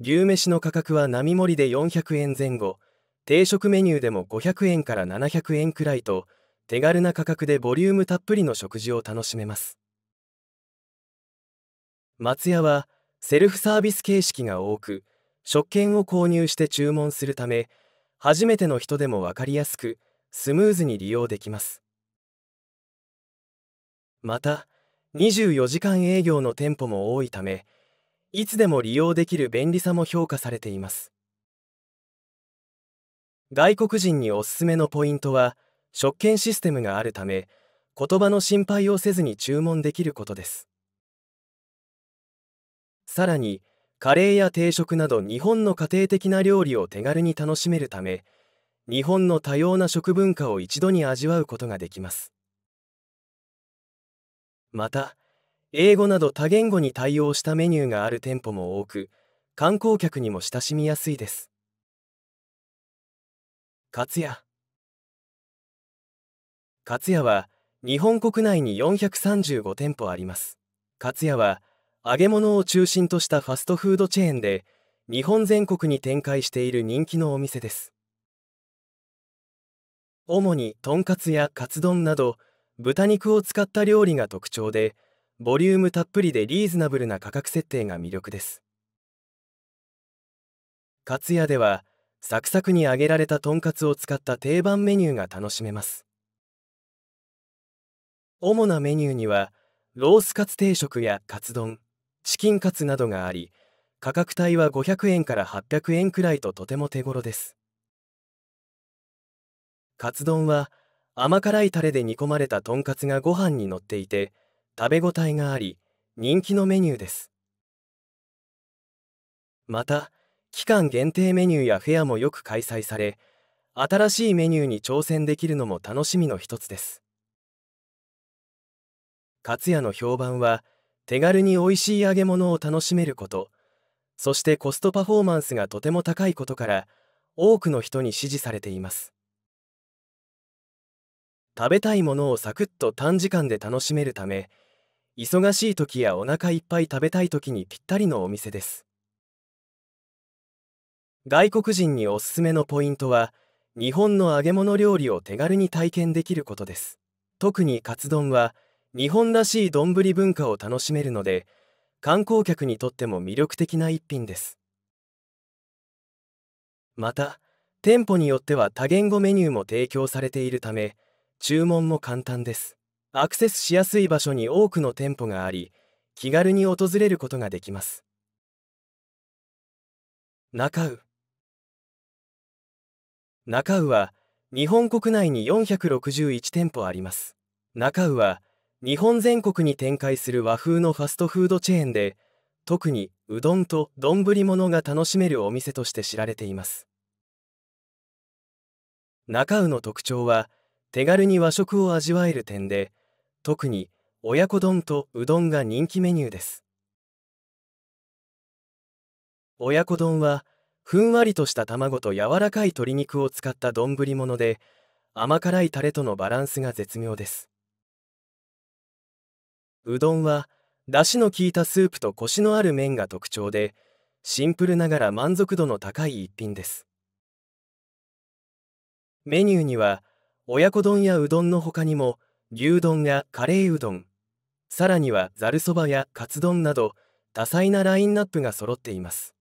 牛めしの価格は並盛りで400円前後定食メニューでも500円から700円くらいと手軽な価格でボリュームたっぷりの食事を楽しめます松屋はセルフサービス形式が多く食券を購入して注文するため初めての人でも分かりやすくスムーズに利用できますまた24時間営業の店舗も多いためいつでも利用できる便利さも評価されています外国人におすすめのポイントは食券システムがあるため言葉の心配をせずに注文できることですさらにカレーや定食など日本の家庭的な料理を手軽に楽しめるため日本の多様な食文化を一度に味わうことができますまた英語など多言語に対応したメニューがある店舗も多く観光客にも親しみやすいです。かつやかつやは日本国内に435店舗ありますかつやは揚げ物を中心としたファストフードチェーンで日本全国に展開している人気のお店です主にとんかつやカツ丼など豚肉を使った料理が特徴でボリュームたっぷりでリーズナブルな価格設定が魅力ですかつやではサクサクに揚げられたとんかつを使った定番メニューが楽しめます主なメニューにはロースカツ定食やカツ丼チキンカツなどがあり価格帯は500円から800円くらいととても手頃ですカツ丼は甘辛いタレで煮込まれたとんかつがご飯に乗っていて食べ応えがあり人気のメニューですまた期間限定メニューやフェアもよく開催され新しいメニューに挑戦できるのも楽しみの一つですかつやの評判は手軽に美味しい揚げ物を楽しめることそしてコストパフォーマンスがとても高いことから多くの人に支持されています食べたいものをサクッと短時間で楽しめるため忙しい時やお腹いっぱい食べたい時にぴったりのお店です外国人におすすめのポイントは日本の揚げ物料理を手軽に体験できることです特にカツ丼は日本らしい丼文化を楽しめるので観光客にとっても魅力的な一品ですまた店舗によっては多言語メニューも提供されているため注文も簡単ですアクセスしやすい場所に多くの店舗があり気軽に訪れることができます中羽中羽は日本国内に461店舗あります中羽は日本全国に展開する和風のファストフードチェーンで特にうどんと丼物が楽しめるお店として知られています中羽の特徴は手軽に和食を味わえる点で特に親子丼とうどんが人気メニューです親子丼はふんわりとした卵と柔らかい鶏肉を使った丼物で甘辛いタレとのバランスが絶妙ですうどんはだしの効いたスープとコシのある麺が特徴でシンプルながら満足度の高い一品ですメニューには親子丼やうどんの他にも牛丼やカレーうどんさらにはざるそばやカツ丼など多彩なラインナップが揃っています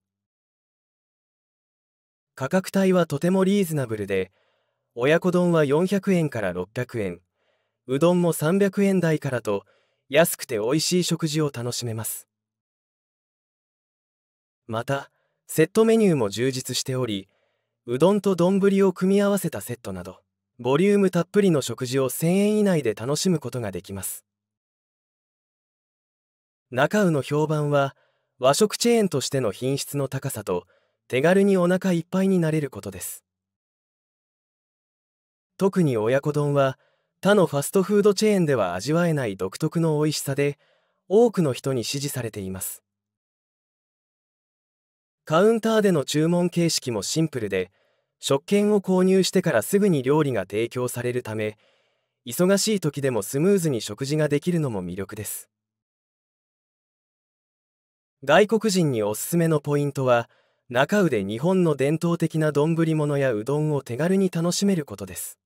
価格帯はとてもリーズナブルで親子丼は400円から600円うどんも300円台からと安くて美味しい食事を楽しめますまたセットメニューも充実しておりうどんと丼を組み合わせたセットなどボリュームたっぷりの食事を1000円以内で楽しむことができます中羽の評判は和食チェーンとしての品質の高さと手軽にお腹いっぱいになれることです特に親子丼は他のファストフードチェーンでは味わえない独特の美味しさで多くの人に支持されていますカウンターでの注文形式もシンプルで食券を購入してからすぐに料理が提供されるため忙しい時でもスムーズに食事ができるのも魅力です外国人におすすめのポイントは中宇で日本の伝統的な丼物やうどんを手軽に楽しめることです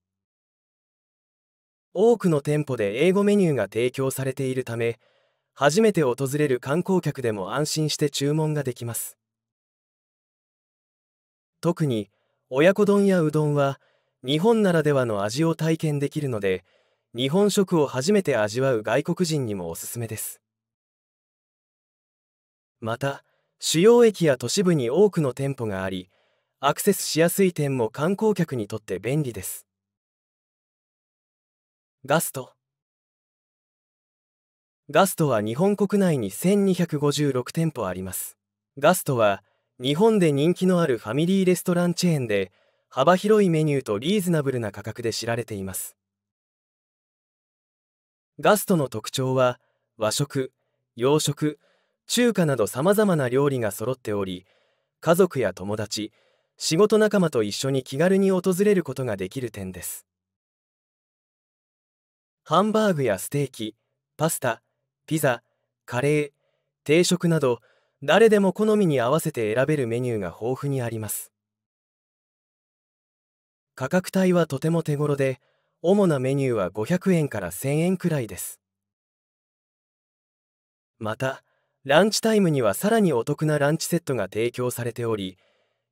多くの店舗で英語メニューが提供されているため初めて訪れる観光客でも安心して注文ができます特に親子丼やうどんは日本ならではの味を体験できるので日本食を初めて味わう外国人にもおすすめですまた主要駅や都市部に多くの店舗がありアクセスしやすい点も観光客にとって便利ですガストガストは日本国内に1256店舗ありますガストは日本で人気のあるファミリーレストランチェーンで幅広いメニューとリーズナブルな価格で知られていますガストの特徴は和食洋食中華などさまざまな料理が揃っており家族や友達仕事仲間と一緒に気軽に訪れることができる点ですハンバーグやステーキ、パスタ、ピザ、カレー、定食など誰でも好みに合わせて選べるメニューが豊富にあります価格帯はとても手頃で主なメニューは500円から1000円くらいですまたランチタイムにはさらにお得なランチセットが提供されており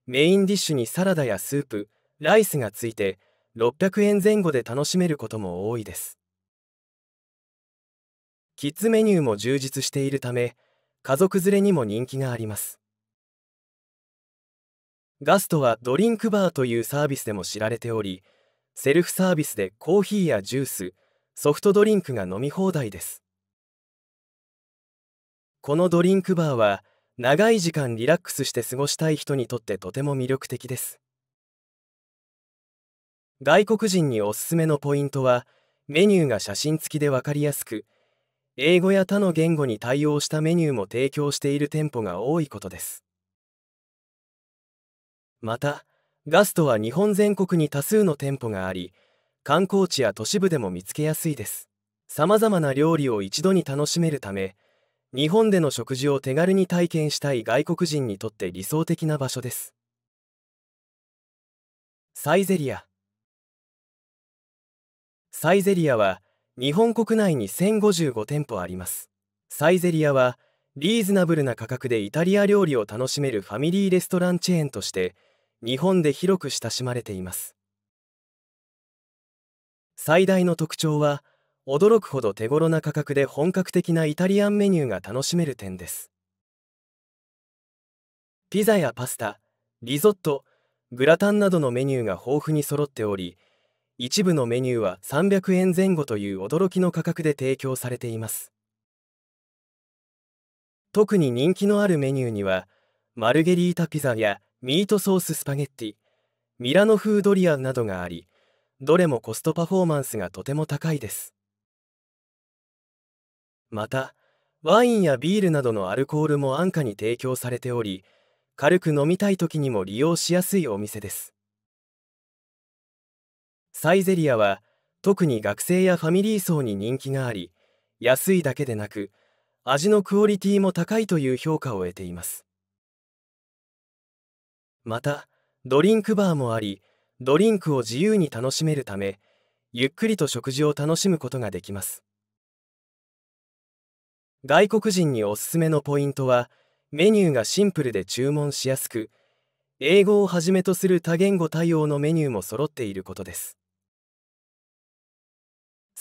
メインディッシュにサラダやスープライスがついて600円前後で楽しめることも多いですキッズメニューも充実しているため家族連れにも人気がありますガストはドリンクバーというサービスでも知られておりセルフサービスでコーヒーやジュースソフトドリンクが飲み放題ですこのドリンクバーは長い時間リラックスして過ごしたい人にとってとても魅力的です外国人におすすめのポイントはメニューが写真付きで分かりやすく英語や他の言語に対応したメニューも提供している店舗が多いことですまたガストは日本全国に多数の店舗があり観光地や都市部でも見つけやすいですさまざまな料理を一度に楽しめるため日本での食事を手軽に体験したい外国人にとって理想的な場所ですサイゼリアサイゼリアは日本国内に1055店舗ありますサイゼリアはリーズナブルな価格でイタリア料理を楽しめるファミリーレストランチェーンとして日本で広く親しまれています最大の特徴は驚くほど手頃な価格で本格的なイタリアンメニューが楽しめる点ですピザやパスタリゾットグラタンなどのメニューが豊富に揃っており一部のメニューは300円前後という驚きの価格で提供されています特に人気のあるメニューにはマルゲリータピザやミートソーススパゲッティミラノ風ドリアなどがありどれもコストパフォーマンスがとても高いですまたワインやビールなどのアルコールも安価に提供されており軽く飲みたい時にも利用しやすいお店ですサイゼリアは特に学生やファミリー層に人気があり安いだけでなく味のクオリティも高いという評価を得ていますまたドリンクバーもありドリンクを自由に楽しめるためゆっくりと食事を楽しむことができます外国人におすすめのポイントはメニューがシンプルで注文しやすく英語をはじめとする多言語対応のメニューも揃っていることです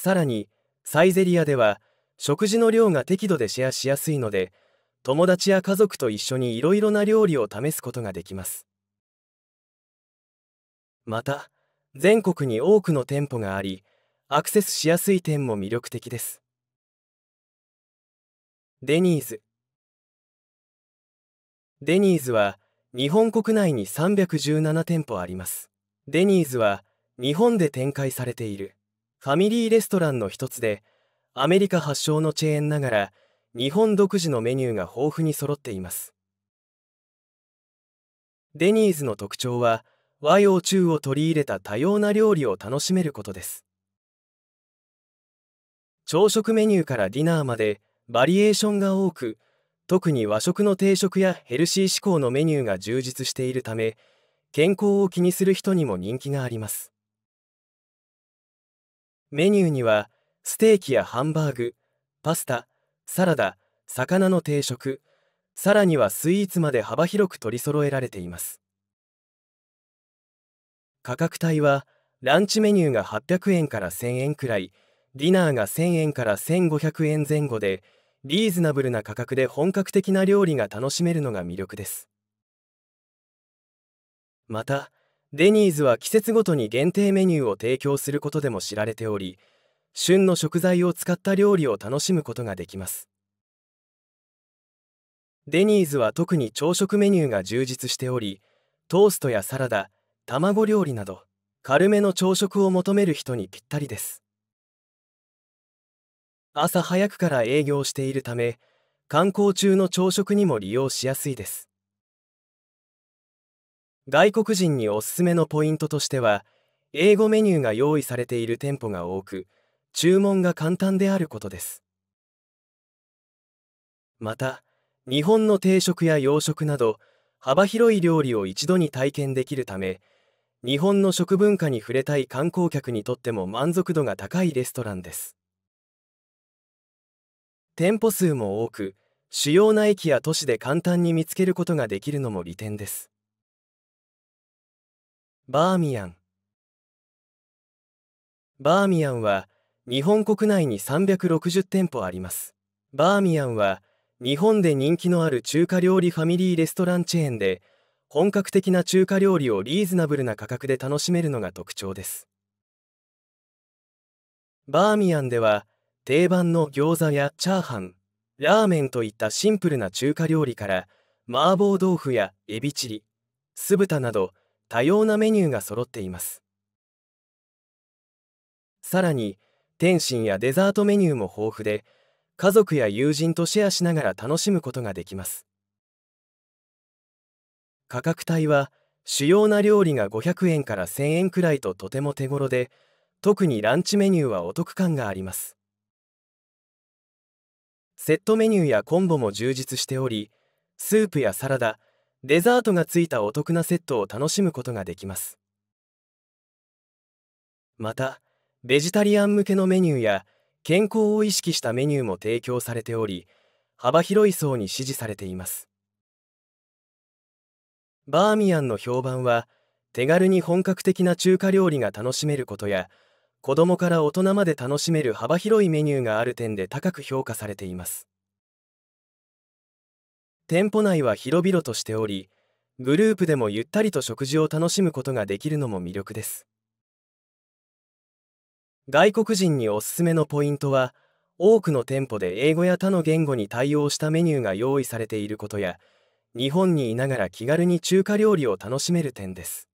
さらにサイゼリアでは食事の量が適度でシェアしやすいので友達や家族と一緒にいろいろな料理を試すことができますまた全国に多くの店舗がありアクセスしやすい点も魅力的ですデニーズデニーズは日本国内に317店舗ありますデニーズは日本で展開されているファミリーレストランの一つでアメリカ発祥のチェーンながら日本独自のメニューが豊富に揃っていますデニーズの特徴は和洋中を取り入れた多様な料理を楽しめることです朝食メニューからディナーまでバリエーションが多く特に和食の定食やヘルシー志向のメニューが充実しているため健康を気にする人にも人気がありますメニューにはステーキやハンバーグパスタサラダ魚の定食さらにはスイーツまで幅広く取り揃えられています価格帯はランチメニューが800円から1000円くらいディナーが1000円から1500円前後でリーズナブルな価格で本格的な料理が楽しめるのが魅力ですまたデニーズは季節ごとに限定メニューを提供することでも知られており旬の食材を使った料理を楽しむことができますデニーズは特に朝食メニューが充実しておりトーストやサラダ卵料理など軽めの朝食を求める人にぴったりです朝早くから営業しているため観光中の朝食にも利用しやすいです外国人におすすめのポイントとしては英語メニューが用意されている店舗が多く注文が簡単であることですまた日本の定食や洋食など幅広い料理を一度に体験できるため日本の食文化に触れたい観光客にとっても満足度が高いレストランです店舗数も多く主要な駅や都市で簡単に見つけることができるのも利点ですバーミヤンバーミヤンは日本国内に360店舗ありますバーミヤンは日本で人気のある中華料理ファミリーレストランチェーンで本格的な中華料理をリーズナブルな価格で楽しめるのが特徴ですバーミヤンでは定番の餃子やチャーハンラーメンといったシンプルな中華料理から麻婆豆腐やエビチリ酢豚など多様なメニューが揃っていますさらに点心やデザートメニューも豊富で家族や友人とシェアしながら楽しむことができます価格帯は主要な料理が500円から1000円くらいととても手頃で特にランチメニューはお得感がありますセットメニューやコンボも充実しておりスープやサラダデザートがついたお得なセットを楽しむことができますまたベジタリアン向けのメニューや健康を意識したメニューも提供されており幅広い層に支持されていますバーミヤンの評判は手軽に本格的な中華料理が楽しめることや子供から大人まで楽しめる幅広いメニューがある点で高く評価されています店舗内は広々としておりグループでもゆったりと食事を楽しむことができるのも魅力です外国人におすすめのポイントは多くの店舗で英語や他の言語に対応したメニューが用意されていることや日本にいながら気軽に中華料理を楽しめる点です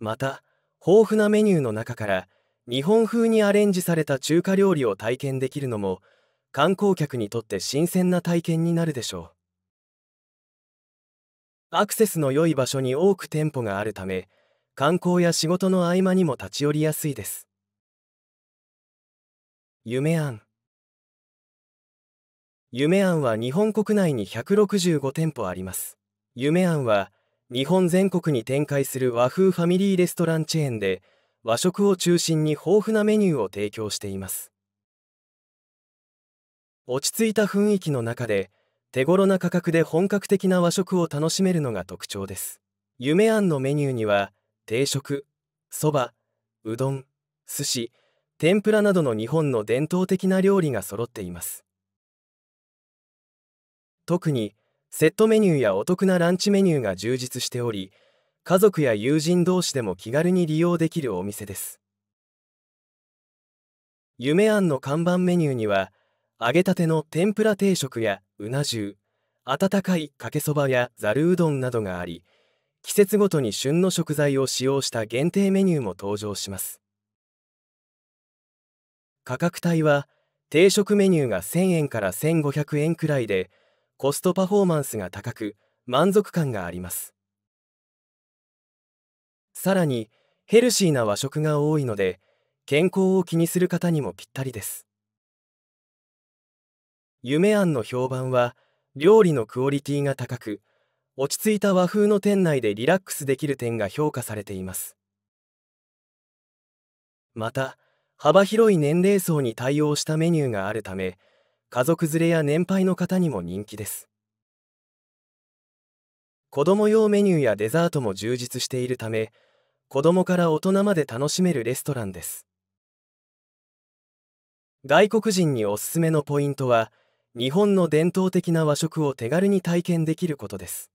また豊富なメニューの中から日本風にアレンジされた中華料理を体験できるのも観光客にとって新鮮な体験になるでしょうアクセスの良い場所に多く店舗があるため観光や仕事の合間にも立ち寄りやすいです夢庵夢庵は日本国内に165店舗あります夢庵は日本全国に展開する和風ファミリーレストランチェーンで和食を中心に豊富なメニューを提供しています落ち着いた雰囲気の中で手頃な価格で本格的な和食を楽しめるのが特徴です夢庵のメニューには定食そばうどん寿司天ぷらなどの日本の伝統的な料理が揃っています特にセットメニューやお得なランチメニューが充実しており家族や友人同士でも気軽に利用できるお店です夢庵の看板メニューには揚げたての天ぷら定食やうな重温かいかけそばやざるうどんなどがあり季節ごとに旬の食材を使用した限定メニューも登場します価格帯は定食メニューが1000円から1500円くらいでコストパフォーマンスが高く満足感がありますさらにヘルシーな和食が多いので健康を気にする方にもぴったりです夢庵の評判は料理のクオリティが高く落ち着いた和風の店内でリラックスできる点が評価されていますまた幅広い年齢層に対応したメニューがあるため家族連れや年配の方にも人気です子供用メニューやデザートも充実しているため子供から大人まで楽しめるレストランです外国人におすすめのポイントは日本の伝統的な和食を手軽に体験できることです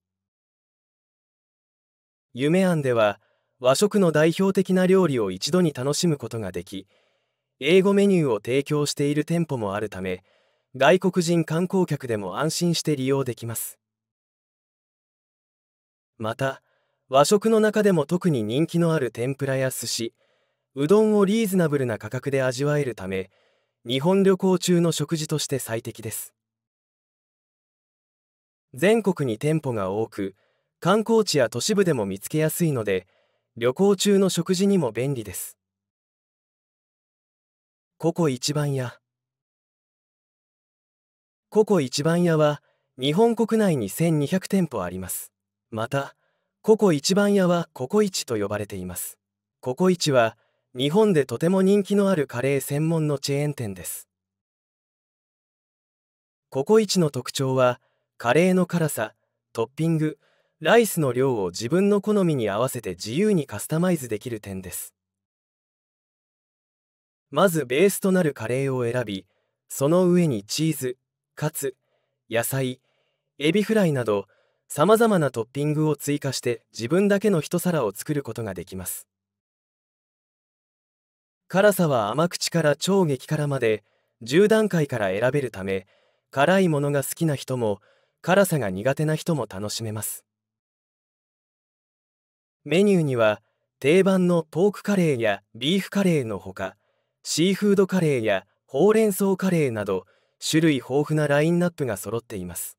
夢庵では和食の代表的な料理を一度に楽しむことができ英語メニューを提供している店舗もあるため外国人観光客でも安心して利用できますまた和食の中でも特に人気のある天ぷらや寿司うどんをリーズナブルな価格で味わえるため日本旅行中の食事として最適です全国に店舗が多く観光地や都市部でも見つけやすいので旅行中の食事にも便利ですココ一番屋ココ一番屋は日本国内に1200店舗ありますまたココ一番屋はココイチと呼ばれていますココイチは日本でとても人気のあるカレー専門のチェーン店ですココイチの特徴はカレーの辛さトッピングライスの量を自分の好みに合わせて自由にカスタマイズできる点ですまずベースとなるカレーを選びその上にチーズカツ野菜エビフライなどさまざまなトッピングを追加して自分だけの一皿を作ることができます辛さは甘口から超激辛まで10段階から選べるため辛いものが好きな人も辛さが苦手な人も楽しめますメニューには定番のポークカレーやビーフカレーのほかシーフードカレーやほうれん草カレーなど種類豊富なラインナップが揃っています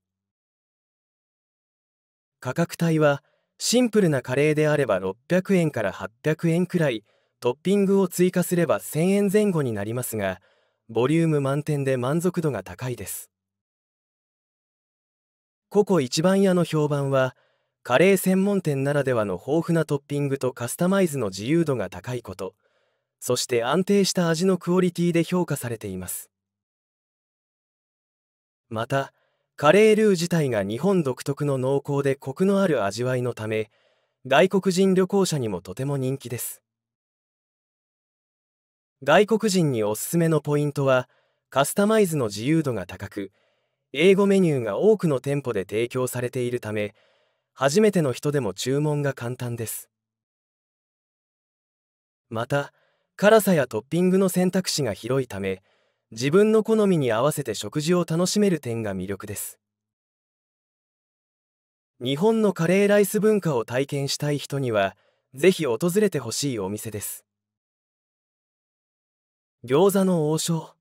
価格帯はシンプルなカレーであれば600円から800円くらいトッピングを追加すれば1000円前後になりますがボリューム満点で満足度が高いですココ一番屋の評判はカレー専門店ならではの豊富なトッピングとカスタマイズの自由度が高いことそして安定した味のクオリティで評価されていますまたカレールー自体が日本独特の濃厚でコクのある味わいのため外国人旅行者にもとても人気です外国人におすすめのポイントはカスタマイズの自由度が高く英語メニューが多くの店舗で提供されているため初めての人でも注文が簡単ですまた辛さやトッピングの選択肢が広いため自分の好みに合わせて食事を楽しめる点が魅力です日本のカレーライス文化を体験したい人にはぜひ訪れてほしいお店です餃子の王将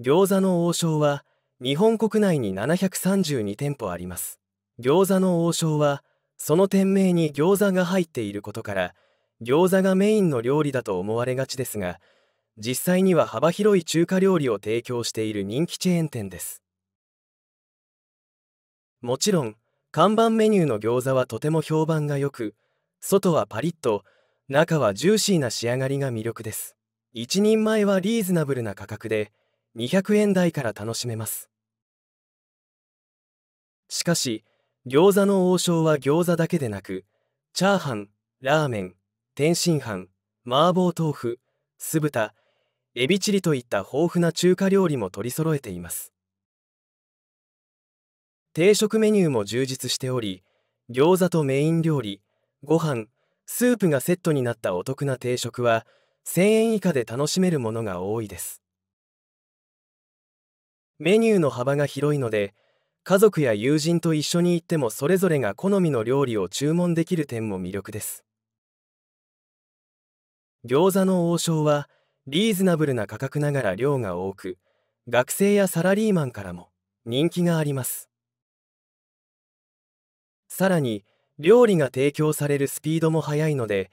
餃子の王将は日本国内に732店舗あります餃子の王将はその店名に餃子が入っていることから餃子がメインの料理だと思われがちですが実際には幅広い中華料理を提供している人気チェーン店ですもちろん看板メニューの餃子はとても評判がよく外はパリッと中はジューシーな仕上がりが魅力です一人前はリーズナブルな価格で200円台から楽しめますしかし餃子の王将は餃子だけでなくチャーハンラーメン天津飯麻婆豆腐酢豚エビチリといった豊富な中華料理も取り揃えています定食メニューも充実しており餃子とメイン料理ご飯スープがセットになったお得な定食は1000円以下で楽しめるものが多いですメニューの幅が広いので家族や友人と一緒に行ってもそれぞれが好みの料理を注文できる点も魅力です餃子の王将はリーズナブルな価格ながら量が多く学生やサラリーマンからも人気がありますさらに料理が提供されるスピードも速いので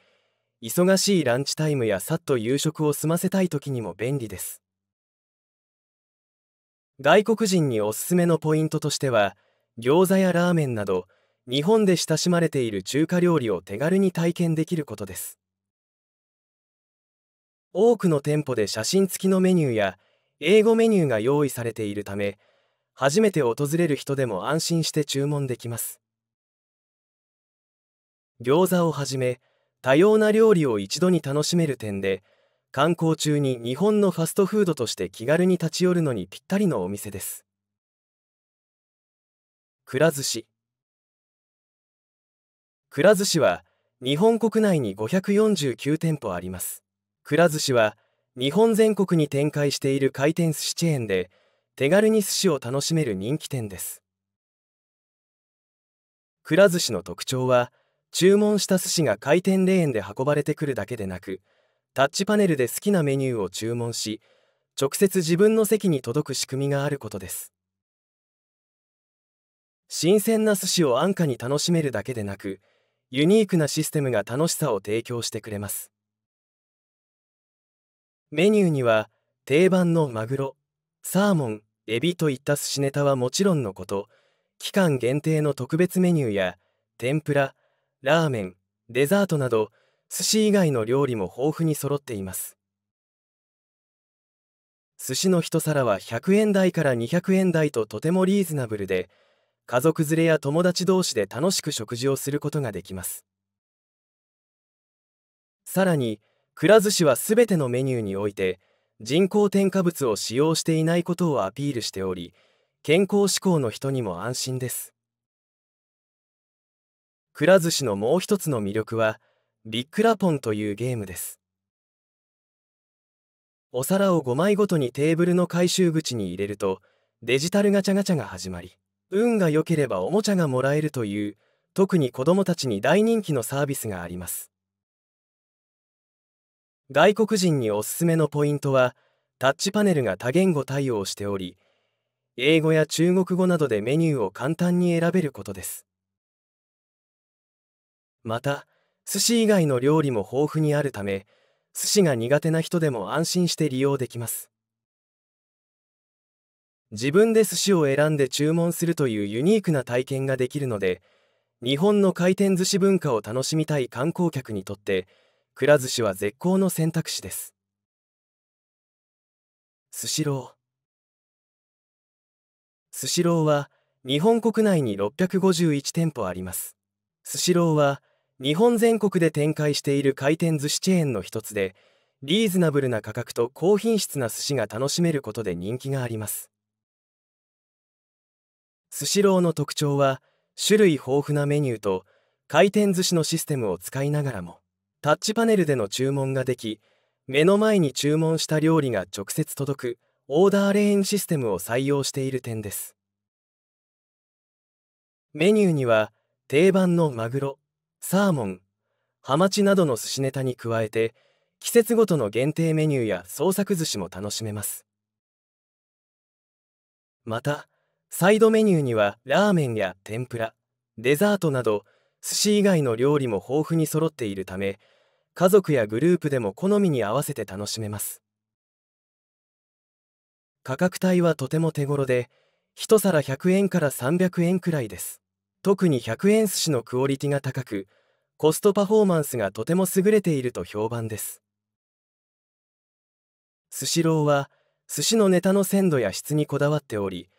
忙しいランチタイムやさっと夕食を済ませたい時にも便利です外国人におすすめのポイントとしては餃子やラーメンなど日本で親しまれている中華料理を手軽に体験できることです多くの店舗で写真付きのメニューや英語メニューが用意されているため初めて訪れる人でも安心して注文できます餃子をはじめ多様な料理を一度に楽しめる点で観光中に日本のファストフードとして気軽に立ち寄るのにぴったりのお店ですくら寿司くら寿司は日本国内に549店舗ありますくら寿司は日本全国に展開している回転寿司チェーンで手軽に寿司を楽しめる人気店ですくら寿司の特徴は注文した寿司が回転レーンで運ばれてくるだけでなくタッチパネルで好きなメニューを注文し直接自分の席に届く仕組みがあることです新鮮な寿司を安価に楽しめるだけでなくユニークなシステムが楽しさを提供してくれますメニューには定番のマグロサーモンエビといった寿司ネタはもちろんのこと期間限定の特別メニューや天ぷらラーメンデザートなど寿司以外の料理も豊富に揃っています寿司の一皿は100円台から200円台ととてもリーズナブルで家族連れや友達同士で楽しく食事をすることができますさらにくら寿司は全てのメニューにおいて人工添加物を使用していないことをアピールしており健康志向の人にも安心ですくら寿司のもう一つの魅力はビックラポンというゲームですお皿を5枚ごとにテーブルの回収口に入れるとデジタルガチャガチャが始まり運が良ければおもちゃがもらえるという特に子どもたちに大人気のサービスがあります外国人におすすめのポイントはタッチパネルが多言語対応しており英語や中国語などでメニューを簡単に選べることですまた寿司以外の料理も豊富にあるため寿司が苦手な人でも安心して利用できます自分で寿司を選んで注文するというユニークな体験ができるので日本の回転寿司文化を楽しみたい観光客にとってくら寿司は絶好の選択肢ですスシロースシローは日本国内に651店舗ありますスシローは日本全国で展開している回転寿司チェーンの一つでリーズナブルな価格と高品質な寿司が楽しめることで人気がありますスシローの特徴は種類豊富なメニューと回転寿司のシステムを使いながらもタッチパネルでの注文ができ目の前に注文した料理が直接届くオーダーレーンシステムを採用している点ですメニューには定番のマグロサーモンハマチなどの寿司ネタに加えて季節ごとの限定メニューや創作寿司も楽しめますまたサイドメニューにはラーメンや天ぷらデザートなど寿司以外の料理も豊富に揃っているため家族やグループでも好みに合わせて楽しめます価格帯はとても手頃で1皿100円から300円くらいです特に100円寿司のクオリティが高くコストパフォーマンスがとても優れていると評判ですスシローは寿司のネタの鮮度や質にこだわっており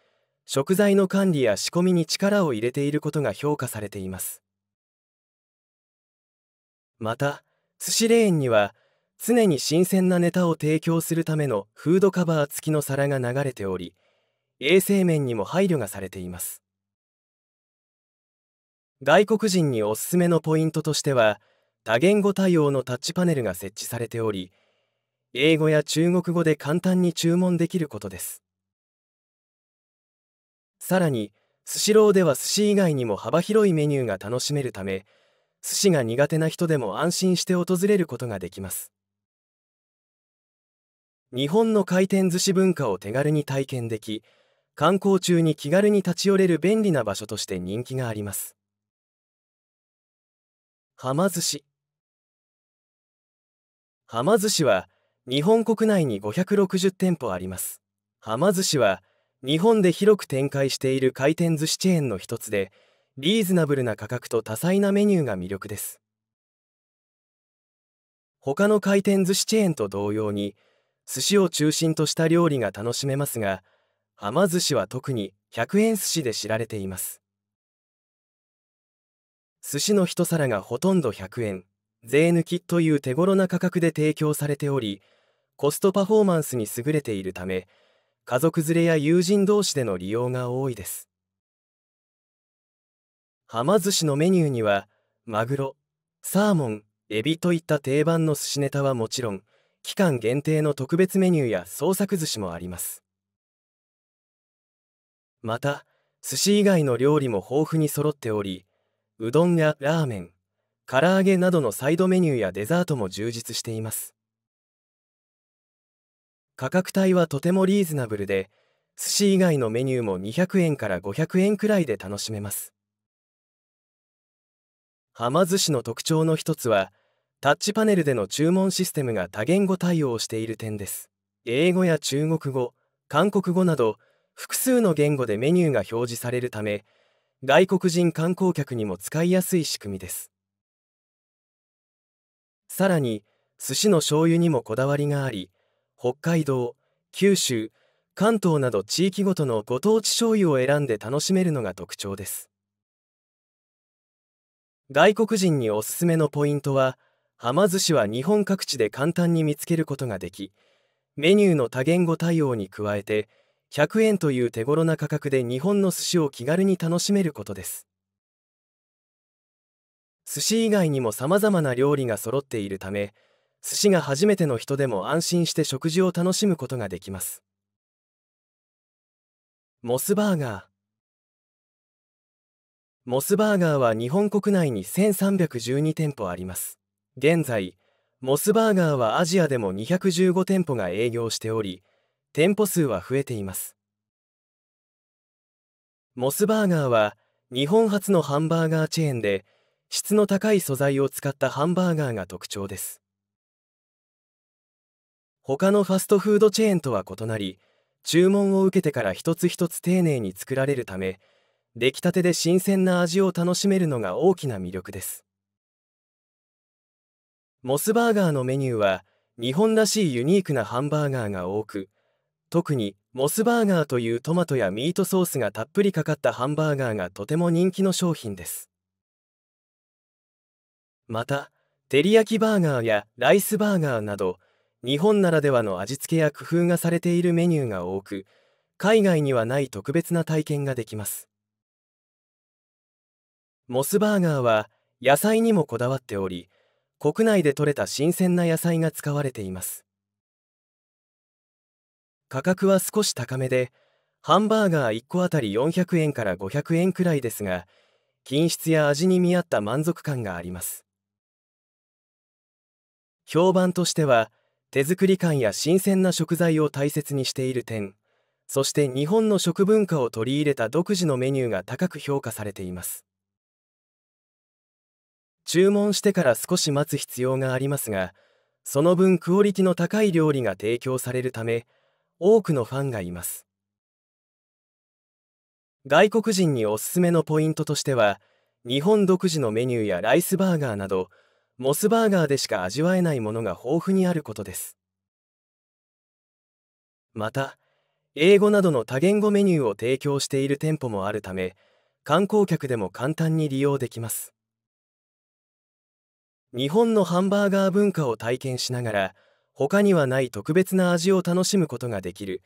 食材の管理や仕込みに力を入れていることが評価されていますまた寿司レーンには常に新鮮なネタを提供するためのフードカバー付きの皿が流れており衛生面にも配慮がされています外国人におすすめのポイントとしては多言語対応のタッチパネルが設置されており英語や中国語で簡単に注文できることですさらにスシローでは寿司以外にも幅広いメニューが楽しめるため寿司が苦手な人でも安心して訪れることができます日本の回転寿司文化を手軽に体験でき観光中に気軽に立ち寄れる便利な場所として人気がありますはま寿司はま寿司は日本国内に560店舗ありますはま寿司は日本で広く展開している回転寿司チェーンの一つでリーズナブルな価格と多彩なメニューが魅力です他の回転寿司チェーンと同様に寿司を中心とした料理が楽しめますがはま寿司は特に100円寿司で知られています寿司の一皿がほとんど100円税抜きという手頃な価格で提供されておりコストパフォーマンスに優れているため家族連れや友人同士での利用が多いですはま寿司のメニューにはマグロサーモンエビといった定番の寿司ネタはもちろん期間限定の特別メニューや創作寿司もありますまた寿司以外の料理も豊富に揃っておりうどんやラーメン唐揚げなどのサイドメニューやデザートも充実しています価格帯はとてもリーズナブルで寿司以外のメニューも200円から500円くらいで楽しめますはま寿司の特徴の一つはタッチパネルでの注文システムが多言語対応している点です英語や中国語韓国語など複数の言語でメニューが表示されるため外国人観光客にも使いやすい仕組みですさらに寿司の醤油にもこだわりがあり北海道九州関東など地域ごとのご当地醤油を選んで楽しめるのが特徴です外国人におすすめのポイントははま寿司は日本各地で簡単に見つけることができメニューの多言語対応に加えて100円という手頃な価格で日本の寿司を気軽に楽しめることです寿司以外にもさまざまな料理が揃っているため寿司が初めての人でも安心して食事を楽しむことができますモスバーガーモスバーガーは日本国内に1312店舗あります現在モスバーガーはアジアでも215店舗が営業しており店舗数は増えていますモスバーガーは日本初のハンバーガーチェーンで質の高い素材を使ったハンバーガーが特徴です他のファストフードチェーンとは異なり注文を受けてから一つ一つ丁寧に作られるため出来たてで新鮮な味を楽しめるのが大きな魅力ですモスバーガーのメニューは日本らしいユニークなハンバーガーが多く特にモスバーガーというトマトやミートソースがたっぷりかかったハンバーガーがとても人気の商品ですまた照り焼きバーガーやライスバーガーなど日本ならではの味付けや工夫がされているメニューが多く海外にはない特別な体験ができますモスバーガーは野菜にもこだわっており国内で採れた新鮮な野菜が使われています価格は少し高めでハンバーガー1個あたり400円から500円くらいですが品質や味に見合った満足感があります評判としては手作り感や新鮮な食材を大切にしている点そして日本の食文化を取り入れた独自のメニューが高く評価されています注文してから少し待つ必要がありますがその分クオリティの高い料理が提供されるため多くのファンがいます外国人におすすめのポイントとしては日本独自のメニューやライスバーガーなどモスバーガーでしか味わえないものが豊富にあることですまた英語などの多言語メニューを提供している店舗もあるため観光客でも簡単に利用できます日本のハンバーガー文化を体験しながら他にはない特別な味を楽しむことができる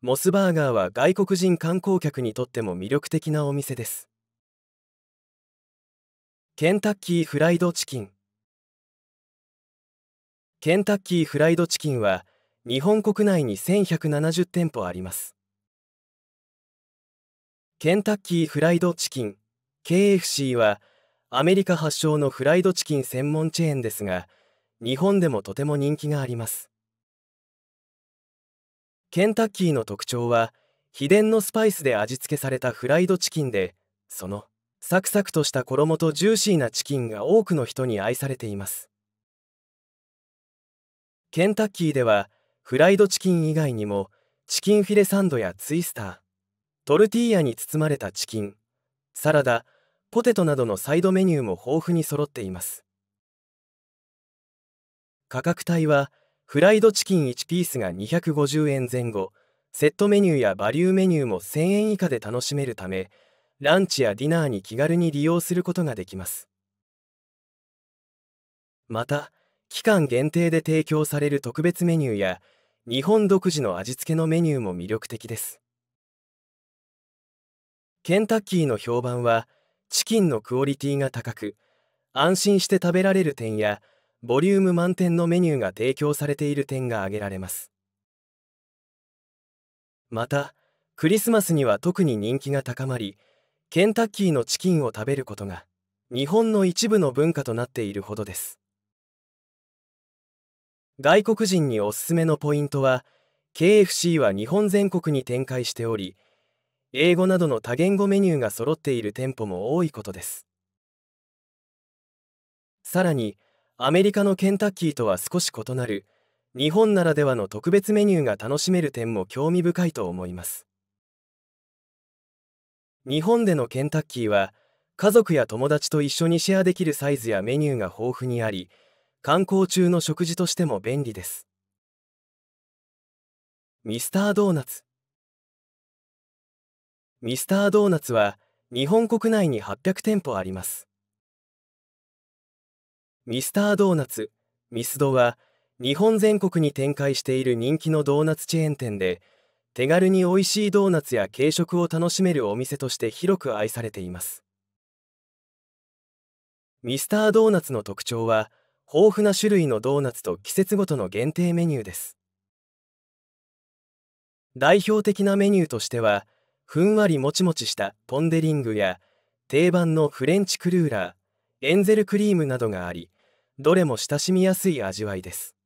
モスバーガーは外国人観光客にとっても魅力的なお店ですケンタッキーフライドチキンケンタッキーフライドチキンは日本国内に1170店舗ありますケンタッキーフライドチキン KFC はアメリカ発祥のフライドチキン専門チェーンですが日本でもとても人気がありますケンタッキーの特徴は秘伝のスパイスで味付けされたフライドチキンでそのサクサクとした衣とジューシーなチキンが多くの人に愛されていますケンタッキーではフライドチキン以外にもチキンフィレサンドやツイスタートルティーヤに包まれたチキンサラダポテトなどのサイドメニューも豊富に揃っています価格帯はフライドチキン1ピースが250円前後セットメニューやバリューメニューも1000円以下で楽しめるためランチやディナーに気軽に利用することができますまた期間限定で提供される特別メニューや日本独自の味付けのメニューも魅力的ですケンタッキーの評判はチキンのクオリティが高く安心して食べられる点やボリューム満点のメニューが提供されている点が挙げられますまたクリスマスには特に人気が高まりケンタッキーのチキンを食べることが日本の一部の文化となっているほどです外国人におすすめのポイントは KFC は日本全国に展開しており英語などの多言語メニューが揃っている店舗も多いことですさらにアメリカのケンタッキーとは少し異なる日本ならではの特別メニューが楽しめる点も興味深いと思います日本でのケンタッキーは家族や友達と一緒にシェアできるサイズやメニューが豊富にあり観光中の食事としても便利ですミスタードーナツミスタードーナツは日本国内に800店舗ありますミスタードーナツミスドは日本全国に展開している人気のドーナツチェーン店で手軽に美味しいドーナツや軽食を楽しめるお店として広く愛されていますミスタードーナツの特徴は豊富な種類のドーナツと季節ごとの限定メニューです代表的なメニューとしてはふんわりもちもちしたポン・デリングや定番のフレンチクルーラーエンゼルクリームなどがありどれも親しみやすい味わいです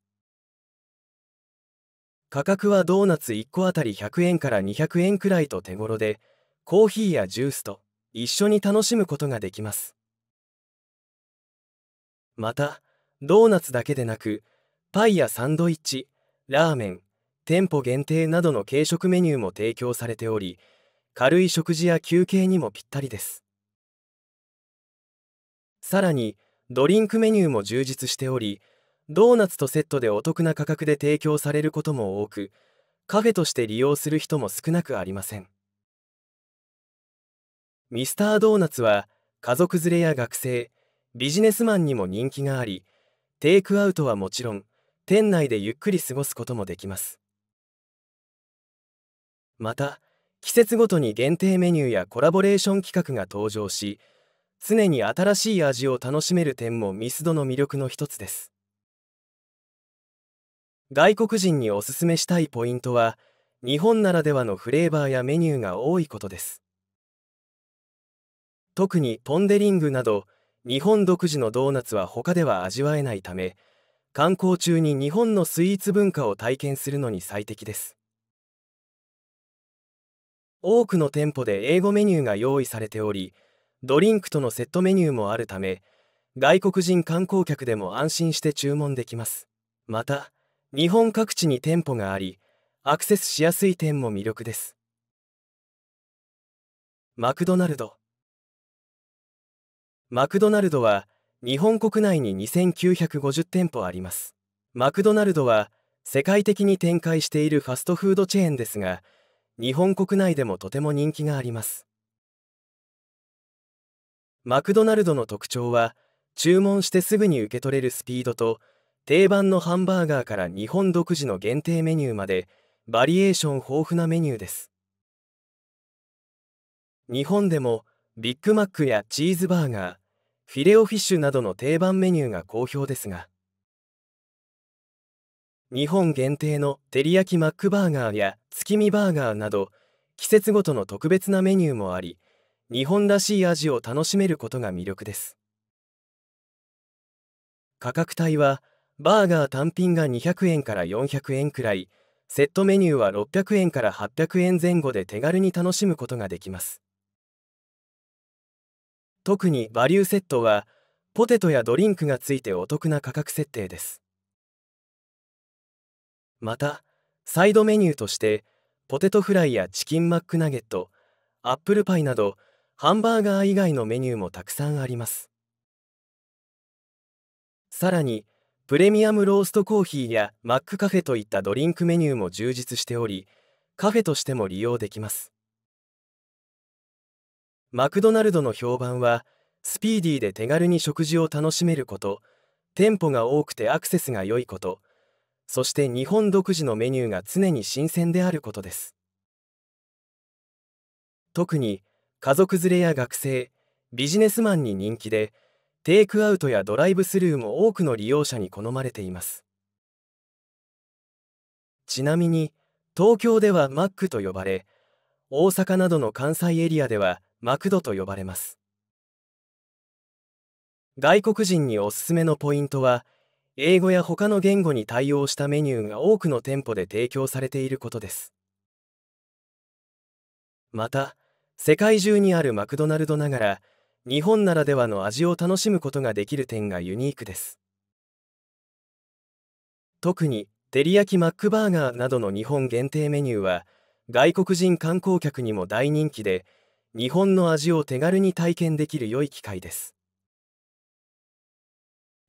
価格はドーナツ1個あたり100円から200円くらいと手頃でコーヒーやジュースと一緒に楽しむことができますまたドーナツだけでなくパイやサンドイッチラーメン店舗限定などの軽食メニューも提供されており軽い食事や休憩にもぴったりですさらにドリンクメニューも充実しておりドーナツとセットでお得な価格で提供されることも多くカフェとして利用する人も少なくありませんミスタードーナツは家族連れや学生ビジネスマンにも人気がありテイクアウトはもちろん店内でゆっくり過ごすこともできますまた季節ごとに限定メニューやコラボレーション企画が登場し常に新しい味を楽しめる点もミスドの魅力の一つです外国人におすすめしたいポイントは日本ならではのフレーバーやメニューが多いことです特にポン・デ・リングなど日本独自のドーナツは他では味わえないため観光中に日本のスイーツ文化を体験するのに最適です多くの店舗で英語メニューが用意されておりドリンクとのセットメニューもあるため外国人観光客でも安心して注文できますまた日本各地に店舗がありアクセスしやすい点も魅力ですマクドナルドマクドナルドは日本国内に2950店舗ありますマクドナルドは世界的に展開しているファストフードチェーンですが日本国内でもとても人気がありますマクドナルドの特徴は注文してすぐに受け取れるスピードと定番のハンバーガーから日本独自の限定メニューまでバリエーション豊富なメニューです日本でもビッグマックやチーズバーガーフィレオフィッシュなどの定番メニューが好評ですが日本限定の照り焼きマックバーガーや月見バーガーなど季節ごとの特別なメニューもあり日本らしい味を楽しめることが魅力です価格帯はバーガー単品が200円から400円くらいセットメニューは600円から800円前後で手軽に楽しむことができます特にバリューセットはポテトやドリンクがついてお得な価格設定ですまたサイドメニューとしてポテトフライやチキンマックナゲットアップルパイなどハンバーガー以外のメニューもたくさんありますさらにプレミアムローストコーヒーやマックカフェといったドリンクメニューも充実しておりカフェとしても利用できますマクドナルドの評判はスピーディーで手軽に食事を楽しめること店舗が多くてアクセスが良いことそして日本独自のメニューが常に新鮮であることです特に家族連れや学生ビジネスマンに人気でテイクアウトやドライブスルーも多くの利用者に好まれていますちなみに東京ではマックと呼ばれ大阪などの関西エリアではマクドと呼ばれます外国人におすすめのポイントは英語や他の言語に対応したメニューが多くの店舗で提供されていることですまた世界中にあるマクドナルドながら日本ならではの味を楽しむことができる点がユニークです特に照り焼きマックバーガーなどの日本限定メニューは外国人観光客にも大人気で日本の味を手軽に体験できる良い機会です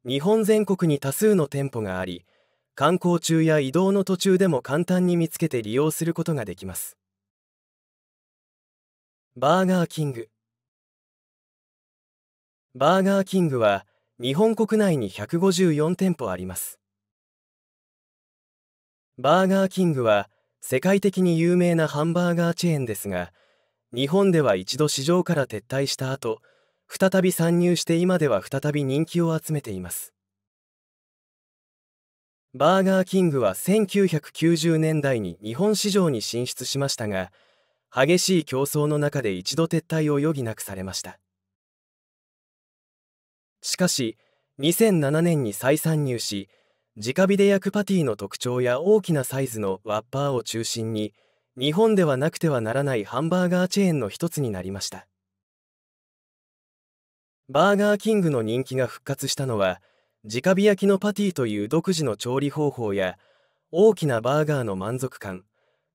日本全国に多数の店舗があり観光中や移動の途中でも簡単に見つけて利用することができますバーガーキングバーガーキングは日本国内に154店舗ありますバーガーキングは世界的に有名なハンバーガーチェーンですが日本では一度市場から撤退した後再び参入して今では再び人気を集めていますバーガーキングは1990年代に日本市場に進出しましたが激しい競争の中で一度撤退を余儀なくされましたしかし2007年に再参入し直火で焼くパティの特徴や大きなサイズのワッパーを中心に日本ではなくてはならないハンバーガーチェーンの一つになりましたバーガーキングの人気が復活したのは直火焼きのパティという独自の調理方法や大きなバーガーの満足感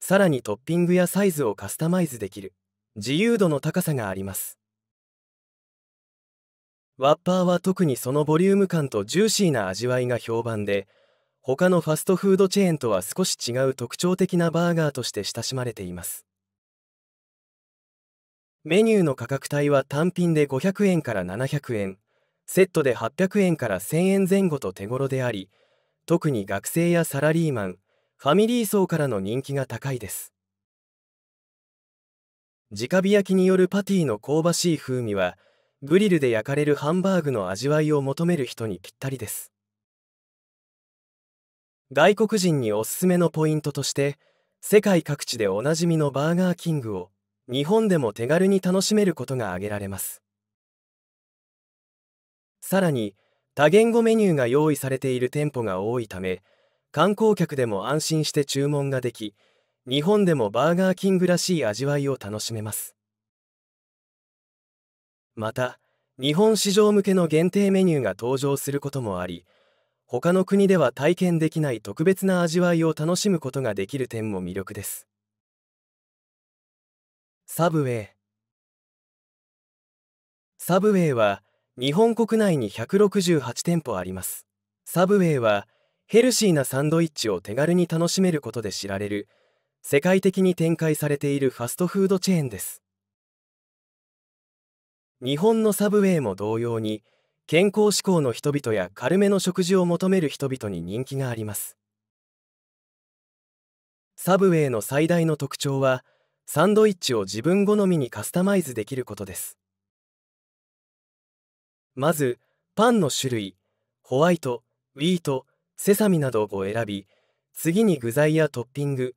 さらにトッピングやサイズをカスタマイズできる自由度の高さがありますワッパーは特にそのボリューム感とジューシーな味わいが評判で他のファストフードチェーンとは少し違う特徴的なバーガーとして親しまれていますメニューの価格帯は単品で500円から700円セットで800円から1000円前後と手頃であり特に学生やサラリーマンファミリー層からの人気が高いです直火焼きによるパティの香ばしい風味はグリルで焼かれるハンバーグの味わいを求める人にぴったりです外国人におすすめのポイントとして世界各地でおなじみのバーガーキングを日本でも手軽に楽しめることが挙げられますさらに多言語メニューが用意されている店舗が多いため観光客でも安心して注文ができ日本でもバーガーキングらしい味わいを楽しめますまた日本市場向けの限定メニューが登場することもあり他の国では体験できない特別な味わいを楽しむことができる点も魅力ですサブウェイサブウェイは日本国内に168店舗ありますサブウェイはヘルシーなサンドイッチを手軽に楽しめることで知られる世界的に展開されているファストフードチェーンです日本のサブウェイも同様に健康志向の人々や軽めの食事を求める人々に人気がありますサブウェイの最大の特徴はサンドイッチを自分好みにカスタマイズできることですまずパンの種類ホワイトウィートセサミなどを選び次に具材やトッピング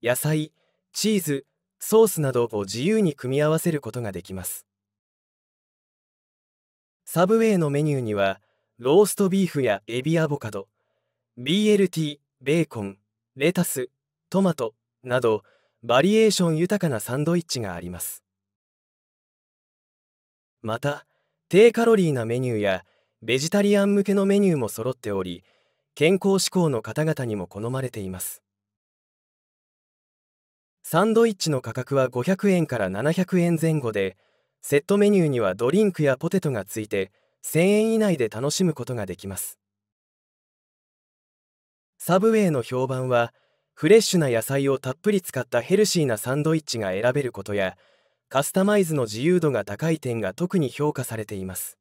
野菜チーズソースなどを自由に組み合わせることができますサブウェイのメニューにはローストビーフやエビアボカド BLT ベーコンレタストマトなどバリエーション豊かなサンドイッチがありますまた低カロリーなメニューやベジタリアン向けのメニューも揃っており健康志向の方々にも好まれていますサンドイッチの価格は500円から700円前後でセットメニューにはドリンクやポテトがついて1000円以内で楽しむことができますサブウェイの評判はフレッシュな野菜をたっぷり使ったヘルシーなサンドイッチが選べることやカスタマイズの自由度が高い点が特に評価されています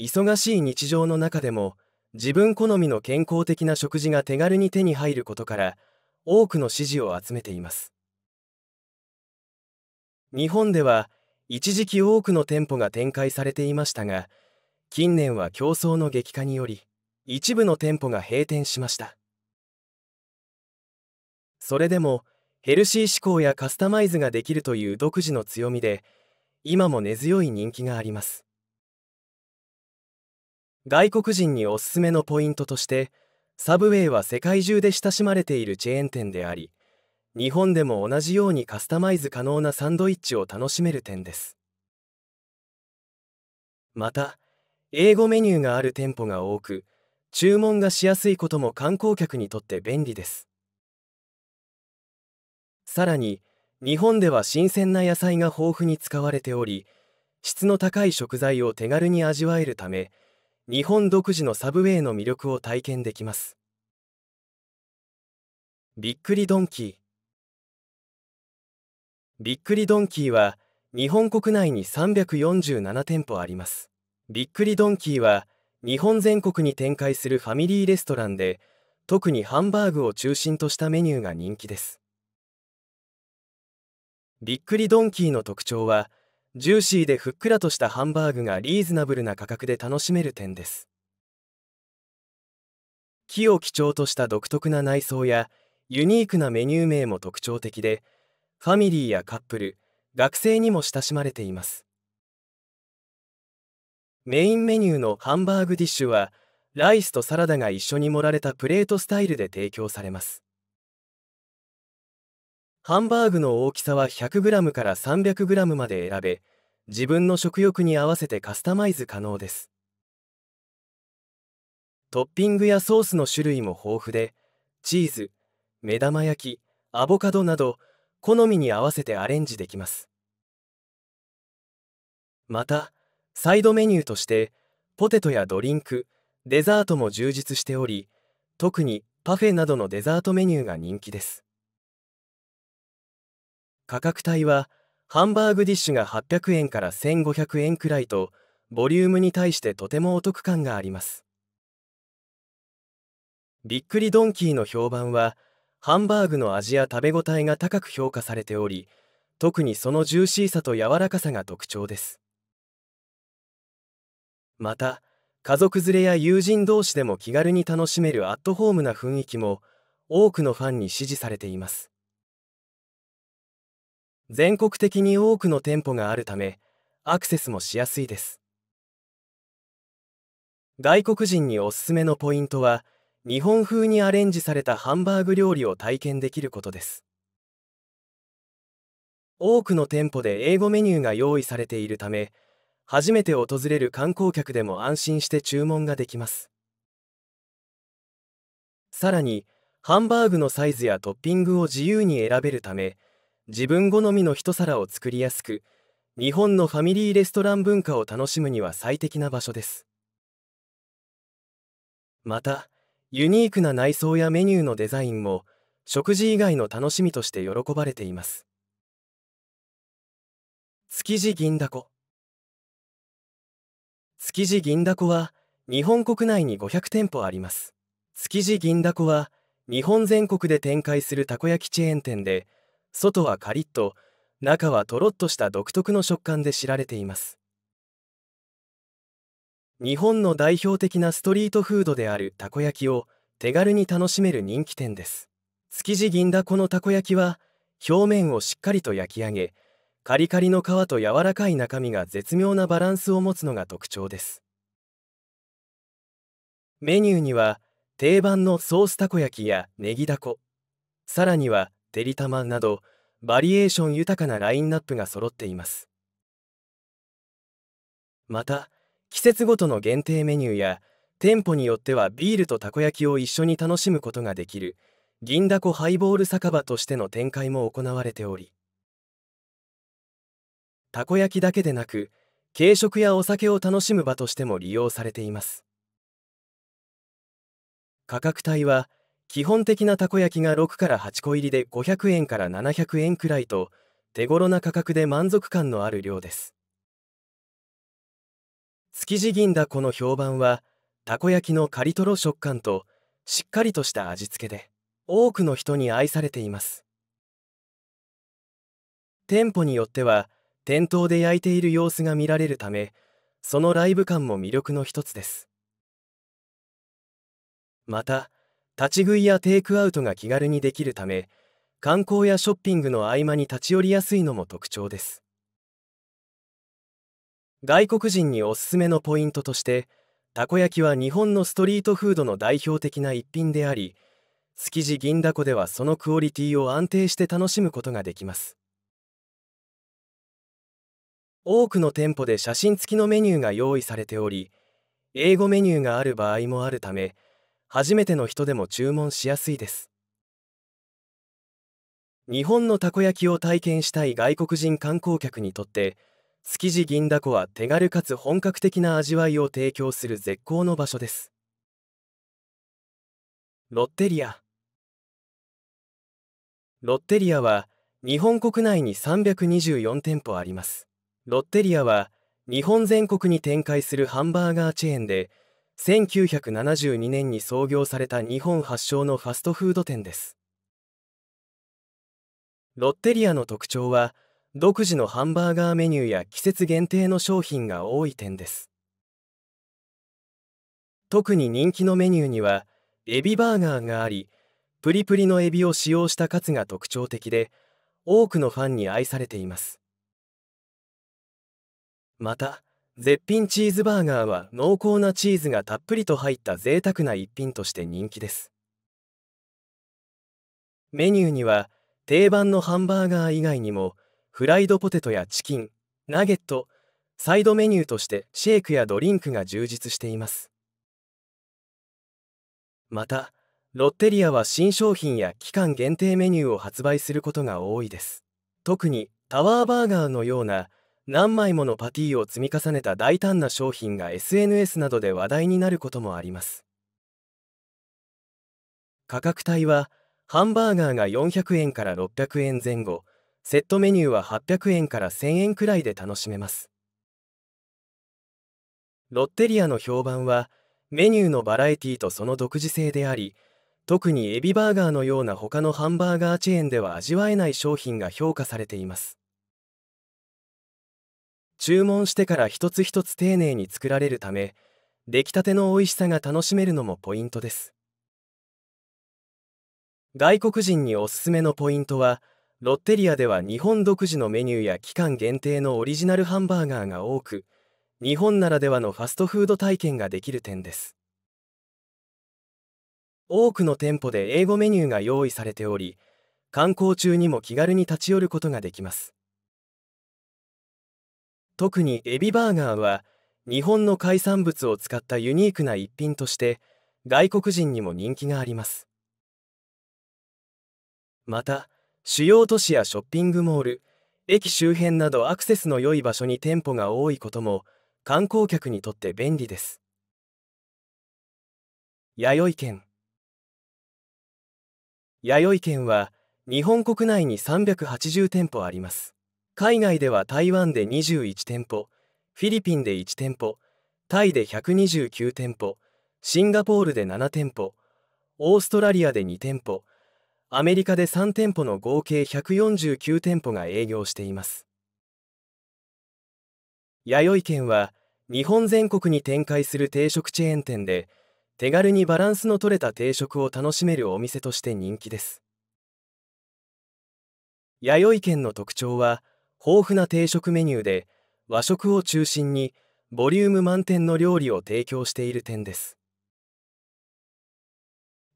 忙しい日常の中でも自分好みの健康的な食事が手軽に手に入ることから多くの支持を集めています日本では一時期多くの店舗が展開されていましたが近年は競争の激化により一部の店舗が閉店しましたそれでもヘルシー志向やカスタマイズができるという独自の強みで今も根強い人気があります外国人におすすめのポイントとしてサブウェイは世界中で親しまれているチェーン店であり日本でも同じようにカスタマイズ可能なサンドイッチを楽しめる点ですまた英語メニューがある店舗が多く注文がしやすいことも観光客にとって便利ですさらに日本では新鮮な野菜が豊富に使われており質の高い食材を手軽に味わえるため日本独自のサブウェイの魅力を体験できますびっくりドンキーびっくりドンキーは日本国内に347店舗ありますびっくりドンキーは日本全国に展開するファミリーレストランで特にハンバーグを中心としたメニューが人気ですびっくりドンキーの特徴はジューシーでふっくらとしたハンバーグがリーズナブルな価格で楽しめる点です木を基調とした独特な内装やユニークなメニュー名も特徴的でファミリーやカップル学生にも親しまれていますメインメニューのハンバーグディッシュはライスとサラダが一緒に盛られたプレートスタイルで提供されますハンバーグの大きさは 100g から 300g まで選べ自分の食欲に合わせてカスタマイズ可能ですトッピングやソースの種類も豊富でチーズ目玉焼きアボカドなど好みに合わせてアレンジできますまたサイドメニューとしてポテトやドリンクデザートも充実しており特にパフェなどのデザートメニューが人気です価格帯はハンバーグディッシュが800円から1500円くらいとボリュームに対してとてもお得感がありますびっくりドンキーの評判はハンバーグの味や食べ応えが高く評価されており特にそのジューシーさと柔らかさが特徴ですまた家族連れや友人同士でも気軽に楽しめるアットホームな雰囲気も多くのファンに支持されています全国的に多くの店舗があるためアクセスもしやすいです外国人におすすめのポイントは日本風にアレンジされたハンバーグ料理を体験できることです多くの店舗で英語メニューが用意されているため初めて訪れる観光客でも安心して注文ができますさらにハンバーグのサイズやトッピングを自由に選べるため自分好みの一皿を作りやすく日本のファミリーレストラン文化を楽しむには最適な場所ですまたユニークな内装やメニューのデザインも食事以外の楽しみとして喜ばれています築地銀だこ築地銀だこは日本国内に500店舗あります築地銀だこは日本全国で展開するたこ焼きチェーン店で外はカリッと中はとろっとした独特の食感で知られています日本の代表的なストリートフードであるたこ焼きを手軽に楽しめる人気店です築地銀だこのたこ焼きは表面をしっかりと焼き上げカリカリの皮と柔らかい中身が絶妙なバランスを持つのが特徴ですメニューには定番のソースたこ焼きやネギだこさらにはてりたなどバリエーション豊かなラインナップが揃っていますまた季節ごとの限定メニューや店舗によってはビールとたこ焼きを一緒に楽しむことができる銀だこハイボール酒場としての展開も行われておりたこ焼きだけでなく軽食やお酒を楽しむ場としても利用されています価格帯は基本的なたこ焼きが6から8個入りで500円から700円くらいと手頃な価格で満足感のある量です築地銀だこの評判はたこ焼きのカリとろ食感としっかりとした味付けで多くの人に愛されています店舗によっては店頭で焼いている様子が見られるためそのライブ感も魅力の一つですまた立ち食いやテイクアウトが気軽にできるため観光やショッピングの合間に立ち寄りやすいのも特徴です外国人におすすめのポイントとしてたこ焼きは日本のストリートフードの代表的な一品であり築地銀だこではそのクオリティを安定して楽しむことができます多くの店舗で写真付きのメニューが用意されており英語メニューがある場合もあるため初めての人でも注文しやすいです日本のたこ焼きを体験したい外国人観光客にとって築地銀だこは手軽かつ本格的な味わいを提供する絶好の場所ですロッテリアロッテリアは日本国内に324店舗ありますロッテリアは日本全国に展開するハンバーガーチェーンで1972年に創業された日本発祥のファストフード店ですロッテリアの特徴は独自のハンバーガーメニューや季節限定の商品が多い点です特に人気のメニューにはエビバーガーがありプリプリのエビを使用したカツが特徴的で多くのファンに愛されていますまた絶品チーズバーガーは濃厚なチーズがたっぷりと入った贅沢な一品として人気ですメニューには定番のハンバーガー以外にもフライドポテトやチキンナゲットサイドメニューとしてシェイクやドリンクが充実していますまたロッテリアは新商品や期間限定メニューを発売することが多いです特にタワーバーガーのような何枚ものパティを積み重ねた大胆な商品が SNS などで話題になることもあります価格帯はハンバーガーが400円から600円前後セットメニューは800円から1000円くらいで楽しめますロッテリアの評判はメニューのバラエティとその独自性であり特にエビバーガーのような他のハンバーガーチェーンでは味わえない商品が評価されています注文してから一つ一つ丁寧に作られるため出来たての美味しさが楽しめるのもポイントです外国人におすすめのポイントはロッテリアでは日本独自のメニューや期間限定のオリジナルハンバーガーが多く日本ならではのファストフード体験ができる点です多くの店舗で英語メニューが用意されており観光中にも気軽に立ち寄ることができます特にエビバーガーは日本の海産物を使ったユニークな一品として外国人にも人気がありますまた主要都市やショッピングモール駅周辺などアクセスの良い場所に店舗が多いことも観光客にとって便利です弥生県弥生県は日本国内に380店舗あります海外では台湾で21店舗フィリピンで1店舗タイで129店舗シンガポールで7店舗オーストラリアで2店舗アメリカで3店舗の合計149店舗が営業しています弥生県は日本全国に展開する定食チェーン店で手軽にバランスの取れた定食を楽しめるお店として人気です弥生県の特徴は豊富な定食メニューで和食を中心にボリューム満点の料理を提供している点です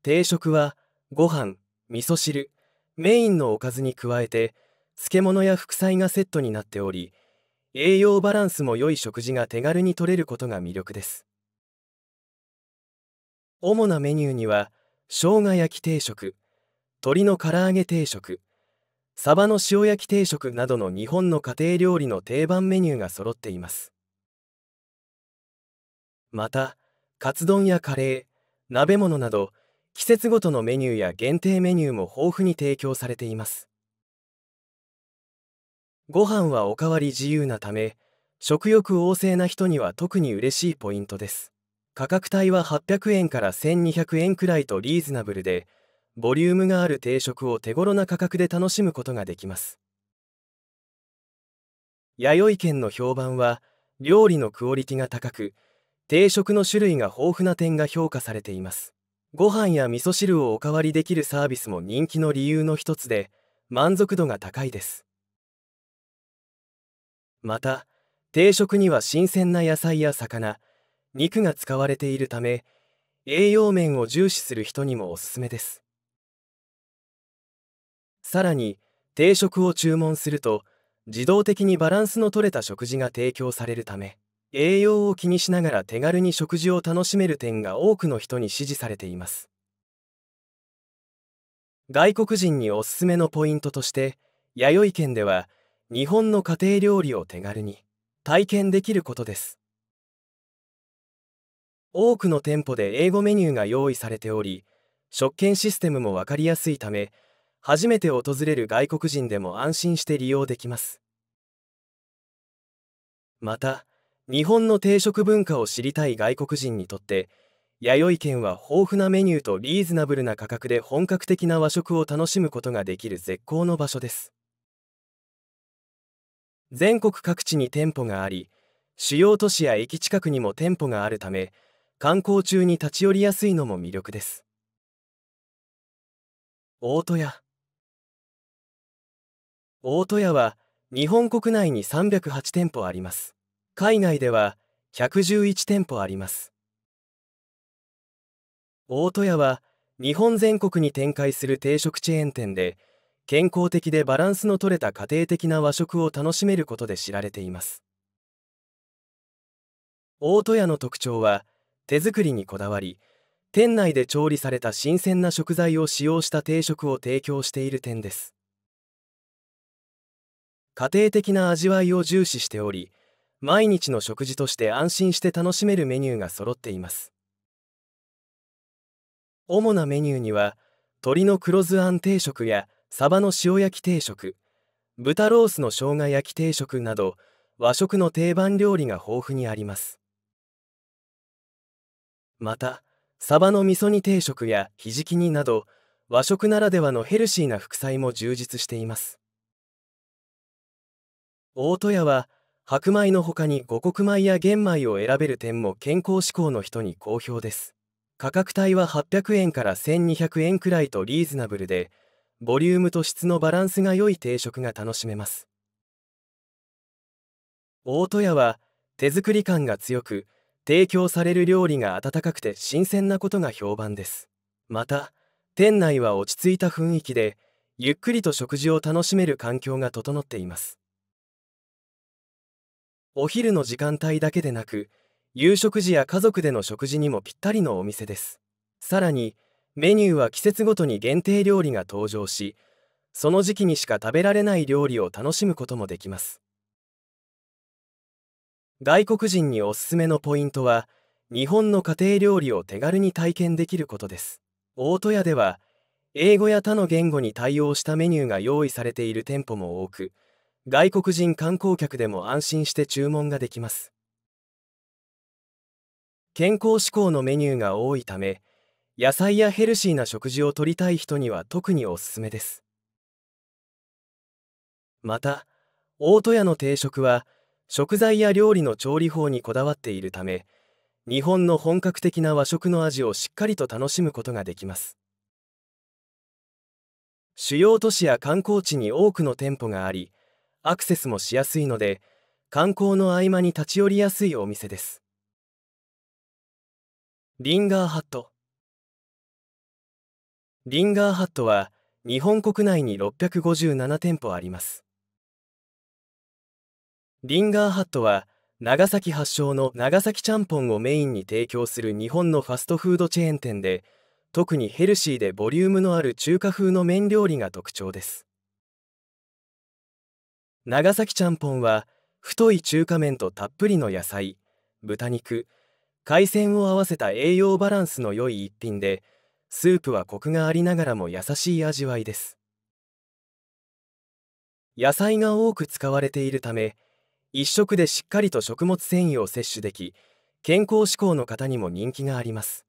定食はご飯味噌汁メインのおかずに加えて漬物や副菜がセットになっており栄養バランスも良い食事が手軽に取れることが魅力です主なメニューには生姜焼き定食鶏の唐揚げ定食サバの塩焼き定食などの日本の家庭料理の定番メニューが揃っていますまたカツ丼やカレー鍋物など季節ごとのメニューや限定メニューも豊富に提供されていますご飯はおかわり自由なため食欲旺盛な人には特に嬉しいポイントです価格帯は800円から1200円くらいとリーズナブルでボリュームがある定食を手頃な価格で楽しむことができます弥生県の評判は料理のクオリティが高く定食の種類が豊富な点が評価されていますご飯や味噌汁をおかわりできるサービスも人気の理由の一つで満足度が高いですまた定食には新鮮な野菜や魚肉が使われているため栄養面を重視する人にもおすすめですさらに定食を注文すると自動的にバランスのとれた食事が提供されるため栄養を気にしながら手軽に食事を楽しめる点が多くの人に支持されています外国人におすすめのポイントとして弥生県では日本の家庭料理を手軽に体験できることです多くの店舗で英語メニューが用意されており食券システムも分かりやすいため初めて訪れる外国人でも安心して利用できますまた日本の定食文化を知りたい外国人にとって弥生県は豊富なメニューとリーズナブルな価格で本格的な和食を楽しむことができる絶好の場所です全国各地に店舗があり主要都市や駅近くにも店舗があるため観光中に立ち寄りやすいのも魅力です大戸屋大戸屋は日本国内に308店舗あります海外では111店舗あります大戸屋は日本全国に展開する定食チェーン店で健康的でバランスのとれた家庭的な和食を楽しめることで知られています大戸屋の特徴は手作りにこだわり店内で調理された新鮮な食材を使用した定食を提供している点です家庭的な味わいを重視しており毎日の食事として安心して楽しめるメニューが揃っています主なメニューには鶏の黒酢あん定食やサバの塩焼き定食豚ロースの生姜焼き定食など和食の定番料理が豊富にありますまたサバの味噌煮定食やひじき煮など和食ならではのヘルシーな副菜も充実しています大戸屋は白米の他に五穀米や玄米を選べる点も健康志向の人に好評です価格帯は800円から1200円くらいとリーズナブルでボリュームと質のバランスが良い定食が楽しめます大戸屋は手作り感が強く提供される料理が温かくて新鮮なことが評判ですまた店内は落ち着いた雰囲気でゆっくりと食事を楽しめる環境が整っていますお昼の時間帯だけでなく夕食時や家族での食事にもぴったりのお店ですさらにメニューは季節ごとに限定料理が登場しその時期にしか食べられない料理を楽しむこともできます外国人におすすめのポイントは日本の家庭料理を手軽に体験できることです大戸屋では英語や他の言語に対応したメニューが用意されている店舗も多く外国人観光客でも安心して注文ができます健康志向のメニューが多いため野菜やヘルシーな食事をとりたい人には特におすすめですまた大戸屋の定食は食材や料理の調理法にこだわっているため日本の本格的な和食の味をしっかりと楽しむことができます主要都市や観光地に多くの店舗がありアクセスもしやすいので観光の合間に立ち寄りやすいお店ですリンガーハットリンガーハットは日本国内に657店舗ありますリンガーハットは長崎発祥の長崎ちゃんぽんをメインに提供する日本のファストフードチェーン店で特にヘルシーでボリュームのある中華風の麺料理が特徴です長崎ちゃんぽんは太い中華麺とたっぷりの野菜豚肉海鮮を合わせた栄養バランスの良い一品でスープはコクがありながらも優しい味わいです野菜が多く使われているため一食でしっかりと食物繊維を摂取でき健康志向の方にも人気があります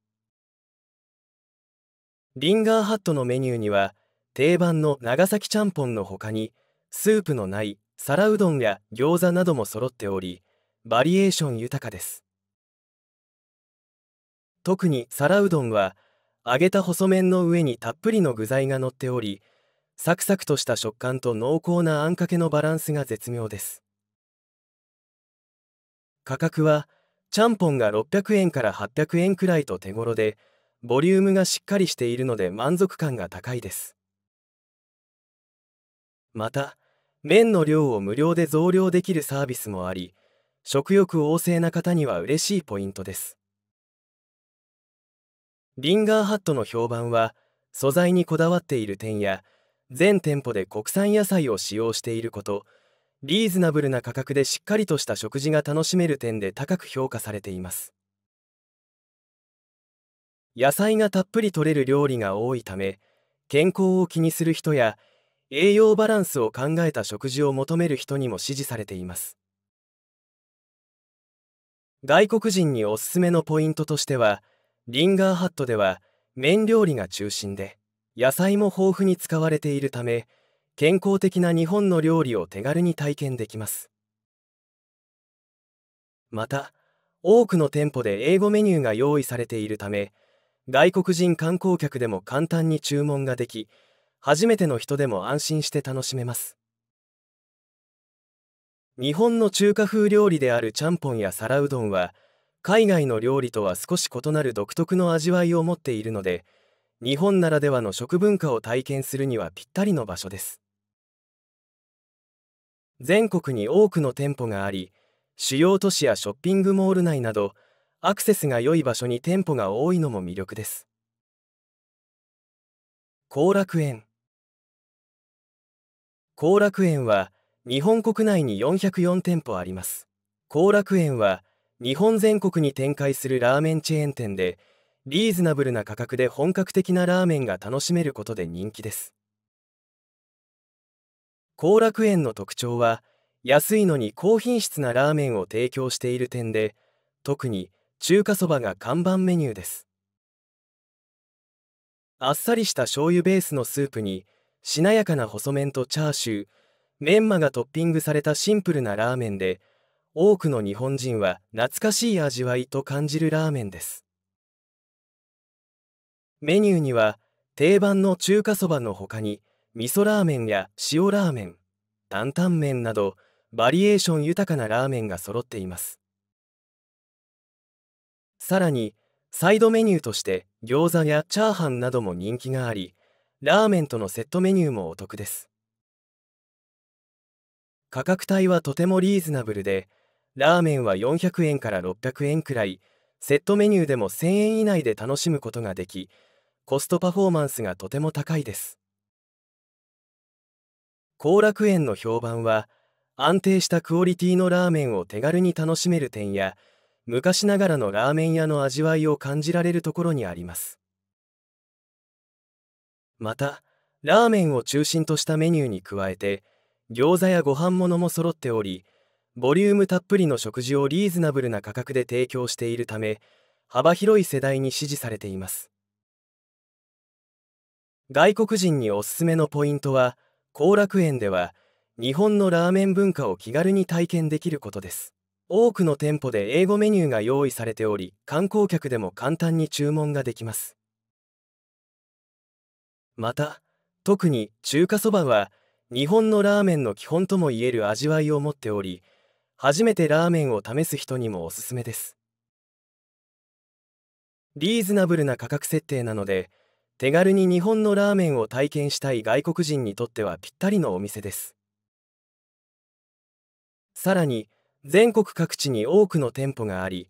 リンガーハットのメニューには定番の長崎ちゃんぽんの他にスープのない皿うどんや餃子なども揃っておりバリエーション豊かです特に皿うどんは揚げた細麺の上にたっぷりの具材が乗っておりサクサクとした食感と濃厚なあんかけのバランスが絶妙です価格はちゃんぽんが600円から800円くらいと手頃でボリュームがしっかりしているので満足感が高いですまた麺の量を無料で増量できるサービスもあり食欲旺盛な方には嬉しいポイントですリンガーハットの評判は素材にこだわっている点や全店舗で国産野菜を使用していることリーズナブルな価格でしっかりとした食事が楽しめる点で高く評価されています野菜がたっぷり取れる料理が多いため健康を気にする人や栄養バランスを考えた食事を求める人にも支持されています外国人におすすめのポイントとしてはリンガーハットでは麺料理が中心で野菜も豊富に使われているため健康的な日本の料理を手軽に体験できますまた多くの店舗で英語メニューが用意されているため外国人観光客でも簡単に注文ができ初めての人でも安心して楽しめます日本の中華風料理であるちゃんぽんや皿うどんは海外の料理とは少し異なる独特の味わいを持っているので日本ならではの食文化を体験するにはぴったりの場所です全国に多くの店舗があり主要都市やショッピングモール内などアクセスが良い場所に店舗が多いのも魅力です後楽園後楽園は日本国内に404店舗あります後楽園は日本全国に展開するラーメンチェーン店でリーズナブルな価格で本格的なラーメンが楽しめることで人気です後楽園の特徴は安いのに高品質なラーメンを提供している点で特に中華そばが看板メニューですあっさりした醤油ベースのスープにしなやかな細麺とチャーシューメンマがトッピングされたシンプルなラーメンで多くの日本人は懐かしい味わいと感じるラーメンですメニューには定番の中華そばの他に味噌ラーメンや塩ラーメン担々麺などバリエーション豊かなラーメンが揃っていますさらにサイドメニューとして餃子やチャーハンなども人気がありラーメンとのセットメニューもお得です価格帯はとてもリーズナブルでラーメンは400円から600円くらいセットメニューでも1000円以内で楽しむことができコストパフォーマンスがとても高いです後楽園の評判は安定したクオリティのラーメンを手軽に楽しめる点や昔ながらのラーメン屋の味わいを感じられるところにありますまたラーメンを中心としたメニューに加えて餃子やご飯物も揃っておりボリュームたっぷりの食事をリーズナブルな価格で提供しているため幅広い世代に支持されています外国人におすすめのポイントは後楽園では日本のラーメン文化を気軽に体験できることです多くの店舗で英語メニューが用意されており観光客でも簡単に注文ができますまた特に中華そばは日本のラーメンの基本ともいえる味わいを持っており初めてラーメンを試す人にもおすすめですリーズナブルな価格設定なので手軽に日本のラーメンを体験したい外国人にとってはぴったりのお店ですさらに全国各地に多くの店舗があり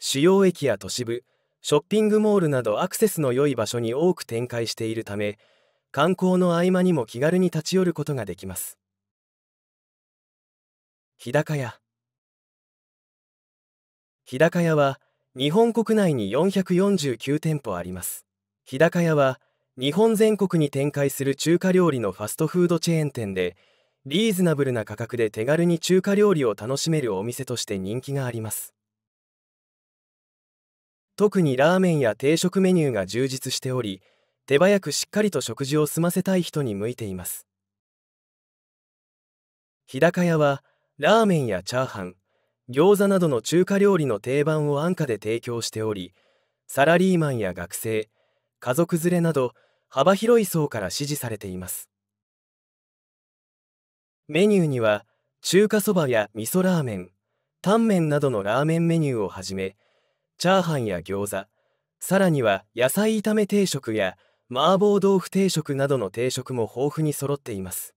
主要駅や都市部ショッピングモールなどアクセスの良い場所に多く展開しているため観光の合間にも気軽に立ち寄ることができます日高屋日高屋は日本国内に449店舗あります日高屋は日本全国に展開する中華料理のファストフードチェーン店でリーズナブルな価格で手軽に中華料理を楽しめるお店として人気があります特にラーメンや定食メニューが充実しており手早くしっかりと食事を済ませたい人に向いています日高屋はラーメンやチャーハン餃子などの中華料理の定番を安価で提供しておりサラリーマンや学生家族連れなど幅広い層から支持されていますメニューには中華そばや味噌ラーメンタンメンなどのラーメンメニューをはじめチャーハンや餃子さらには野菜炒め定食や麻婆豆腐定食などの定食も豊富に揃っています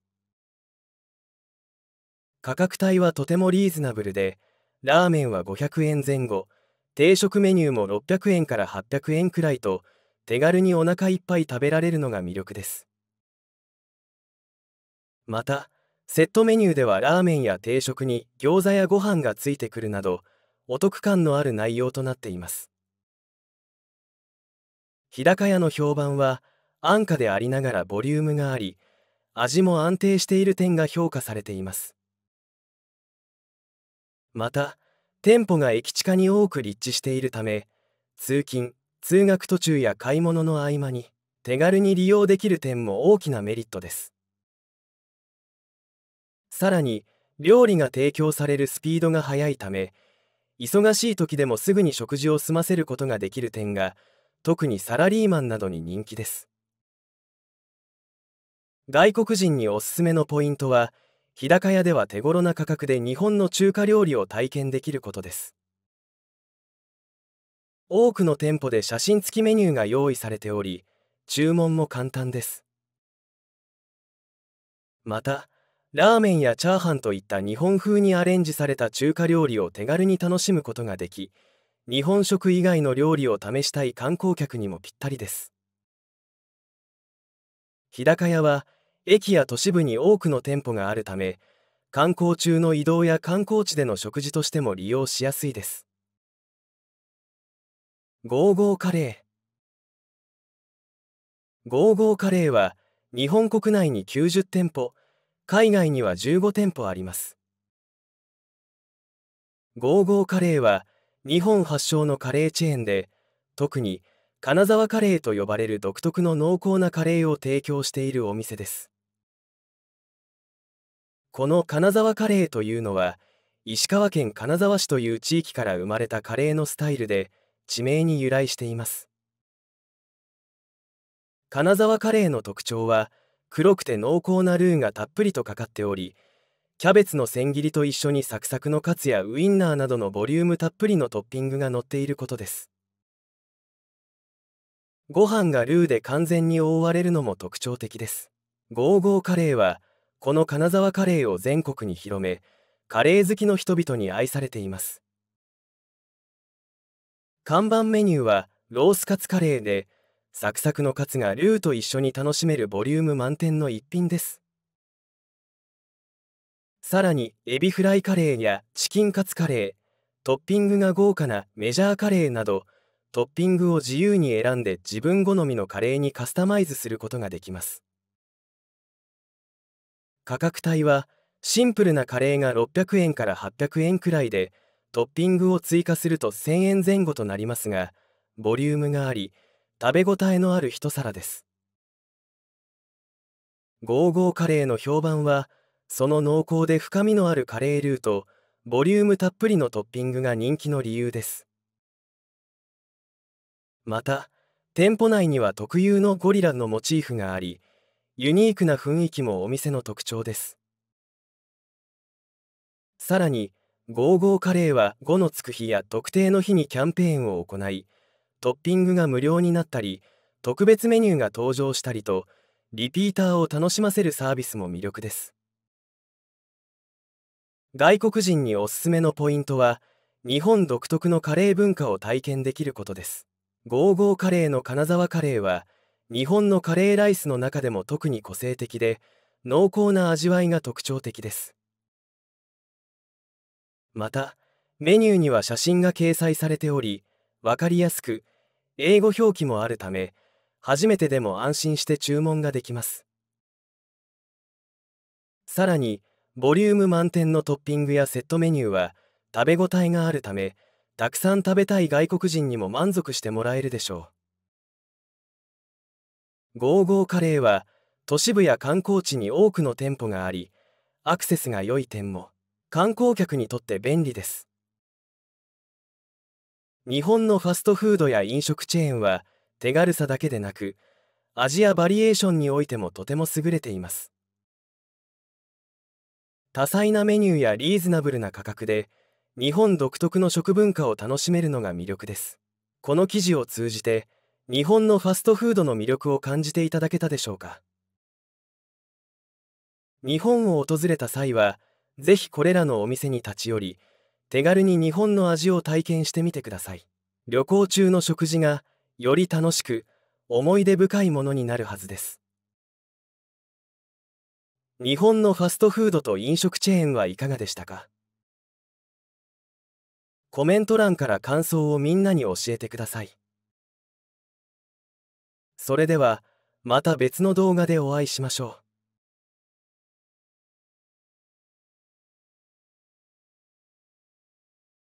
価格帯はとてもリーズナブルでラーメンは500円前後定食メニューも600円から800円くらいと手軽にお腹いっぱい食べられるのが魅力ですまたセットメニューではラーメンや定食に餃子やご飯がついてくるなどお得感のある内容となっています日高屋の評判は安価でありながらボリュームがあり味も安定している点が評価されていますまた店舗が駅地下に多く立地しているため通勤通学途中や買い物の合間に手軽に利用できる点も大きなメリットですさらに料理が提供されるスピードが速いため忙しい時でもすぐに食事を済ませることができる点が特にサラリーマンなどに人気です外国人におすすめのポイントは日高屋では手頃な価格で日本の中華料理を体験できることです多くの店舗で写真付きメニューが用意されており注文も簡単ですまたラーメンやチャーハンといった日本風にアレンジされた中華料理を手軽に楽しむことができ日本食以外の料理を試したい観光客にもぴったりです日高屋は駅や都市部に多くの店舗があるため観光中の移動や観光地での食事としても利用しやすいですゴーゴーカレーゴーゴーカレーは日本国内に90店舗海外には15店舗ありますゴーゴーカレーは日本発祥のカレーチェーンで特に金沢カレーと呼ばれる独特の濃厚なカレーを提供しているお店ですこの金沢カレーというのは石川県金沢市という地域から生まれたカレーのスタイルで地名に由来しています金沢カレーの特徴は黒くて濃厚なルーがたっぷりとかかっておりキャベツの千切りと一緒にサクサクのカツやウインナーなどのボリュームたっぷりのトッピングが乗っていることですご飯がルーで完全に覆われるのも特徴的ですゴーゴーカレーはこの金沢カレーを全国に広めカレー好きの人々に愛されています看板メニューはロースカツカレーでサクサクのカツがルーと一緒に楽しめるボリューム満点の一品ですさらにエビフライカレーやチキンカツカレートッピングが豪華なメジャーカレーなどトッピングを自由に選んで自分好みのカレーにカスタマイズすることができます価格帯はシンプルなカレーが600円から800円くらいでトッピングを追加すると1000円前後となりますがボリュームがあり食べ応えのある一皿ですゴーゴーカレーの評判はその濃厚で深みのあるカレールーとボリュームたっぷりのトッピングが人気の理由ですまた店舗内には特有のゴリラのモチーフがありユニークな雰囲気もお店の特徴ですさらに「ゴーゴーカレー」は5のつく日や特定の日にキャンペーンを行いトッピングが無料になったり特別メニューが登場したりとリピーターを楽しませるサービスも魅力です外国人におすすめのポイントは日本独特のカレー文化を体験できることですゴーゴーカレーの金沢カレーは日本のカレーライスの中でも特に個性的で濃厚な味わいが特徴的ですまたメニューには写真が掲載されており分かりやすく英語表記もあるため初めてでも安心して注文ができますさらにボリューム満点のトッピングやセットメニューは食べ応えがあるためたくさん食べたい外国人にも満足してもらえるでしょうゴーゴーカレーは都市部や観光地に多くの店舗がありアクセスが良い点も観光客にとって便利です日本のファストフードや飲食チェーンは手軽さだけでなく味やバリエーションにおいてもとても優れています多彩なメニューやリーズナブルな価格で日本独特の食文化を楽しめるのが魅力ですこの記事を通じて日本のファストフードの魅力を感じていただけたでしょうか日本を訪れた際はぜひこれらのお店に立ち寄り手軽に日本の味を体験してみてください旅行中の食事がより楽しく思い出深いものになるはずです日本のファストフードと飲食チェーンはいかがでしたかコメント欄から感想をみんなに教えてくださいそれではまた別の動画でお会いしましょう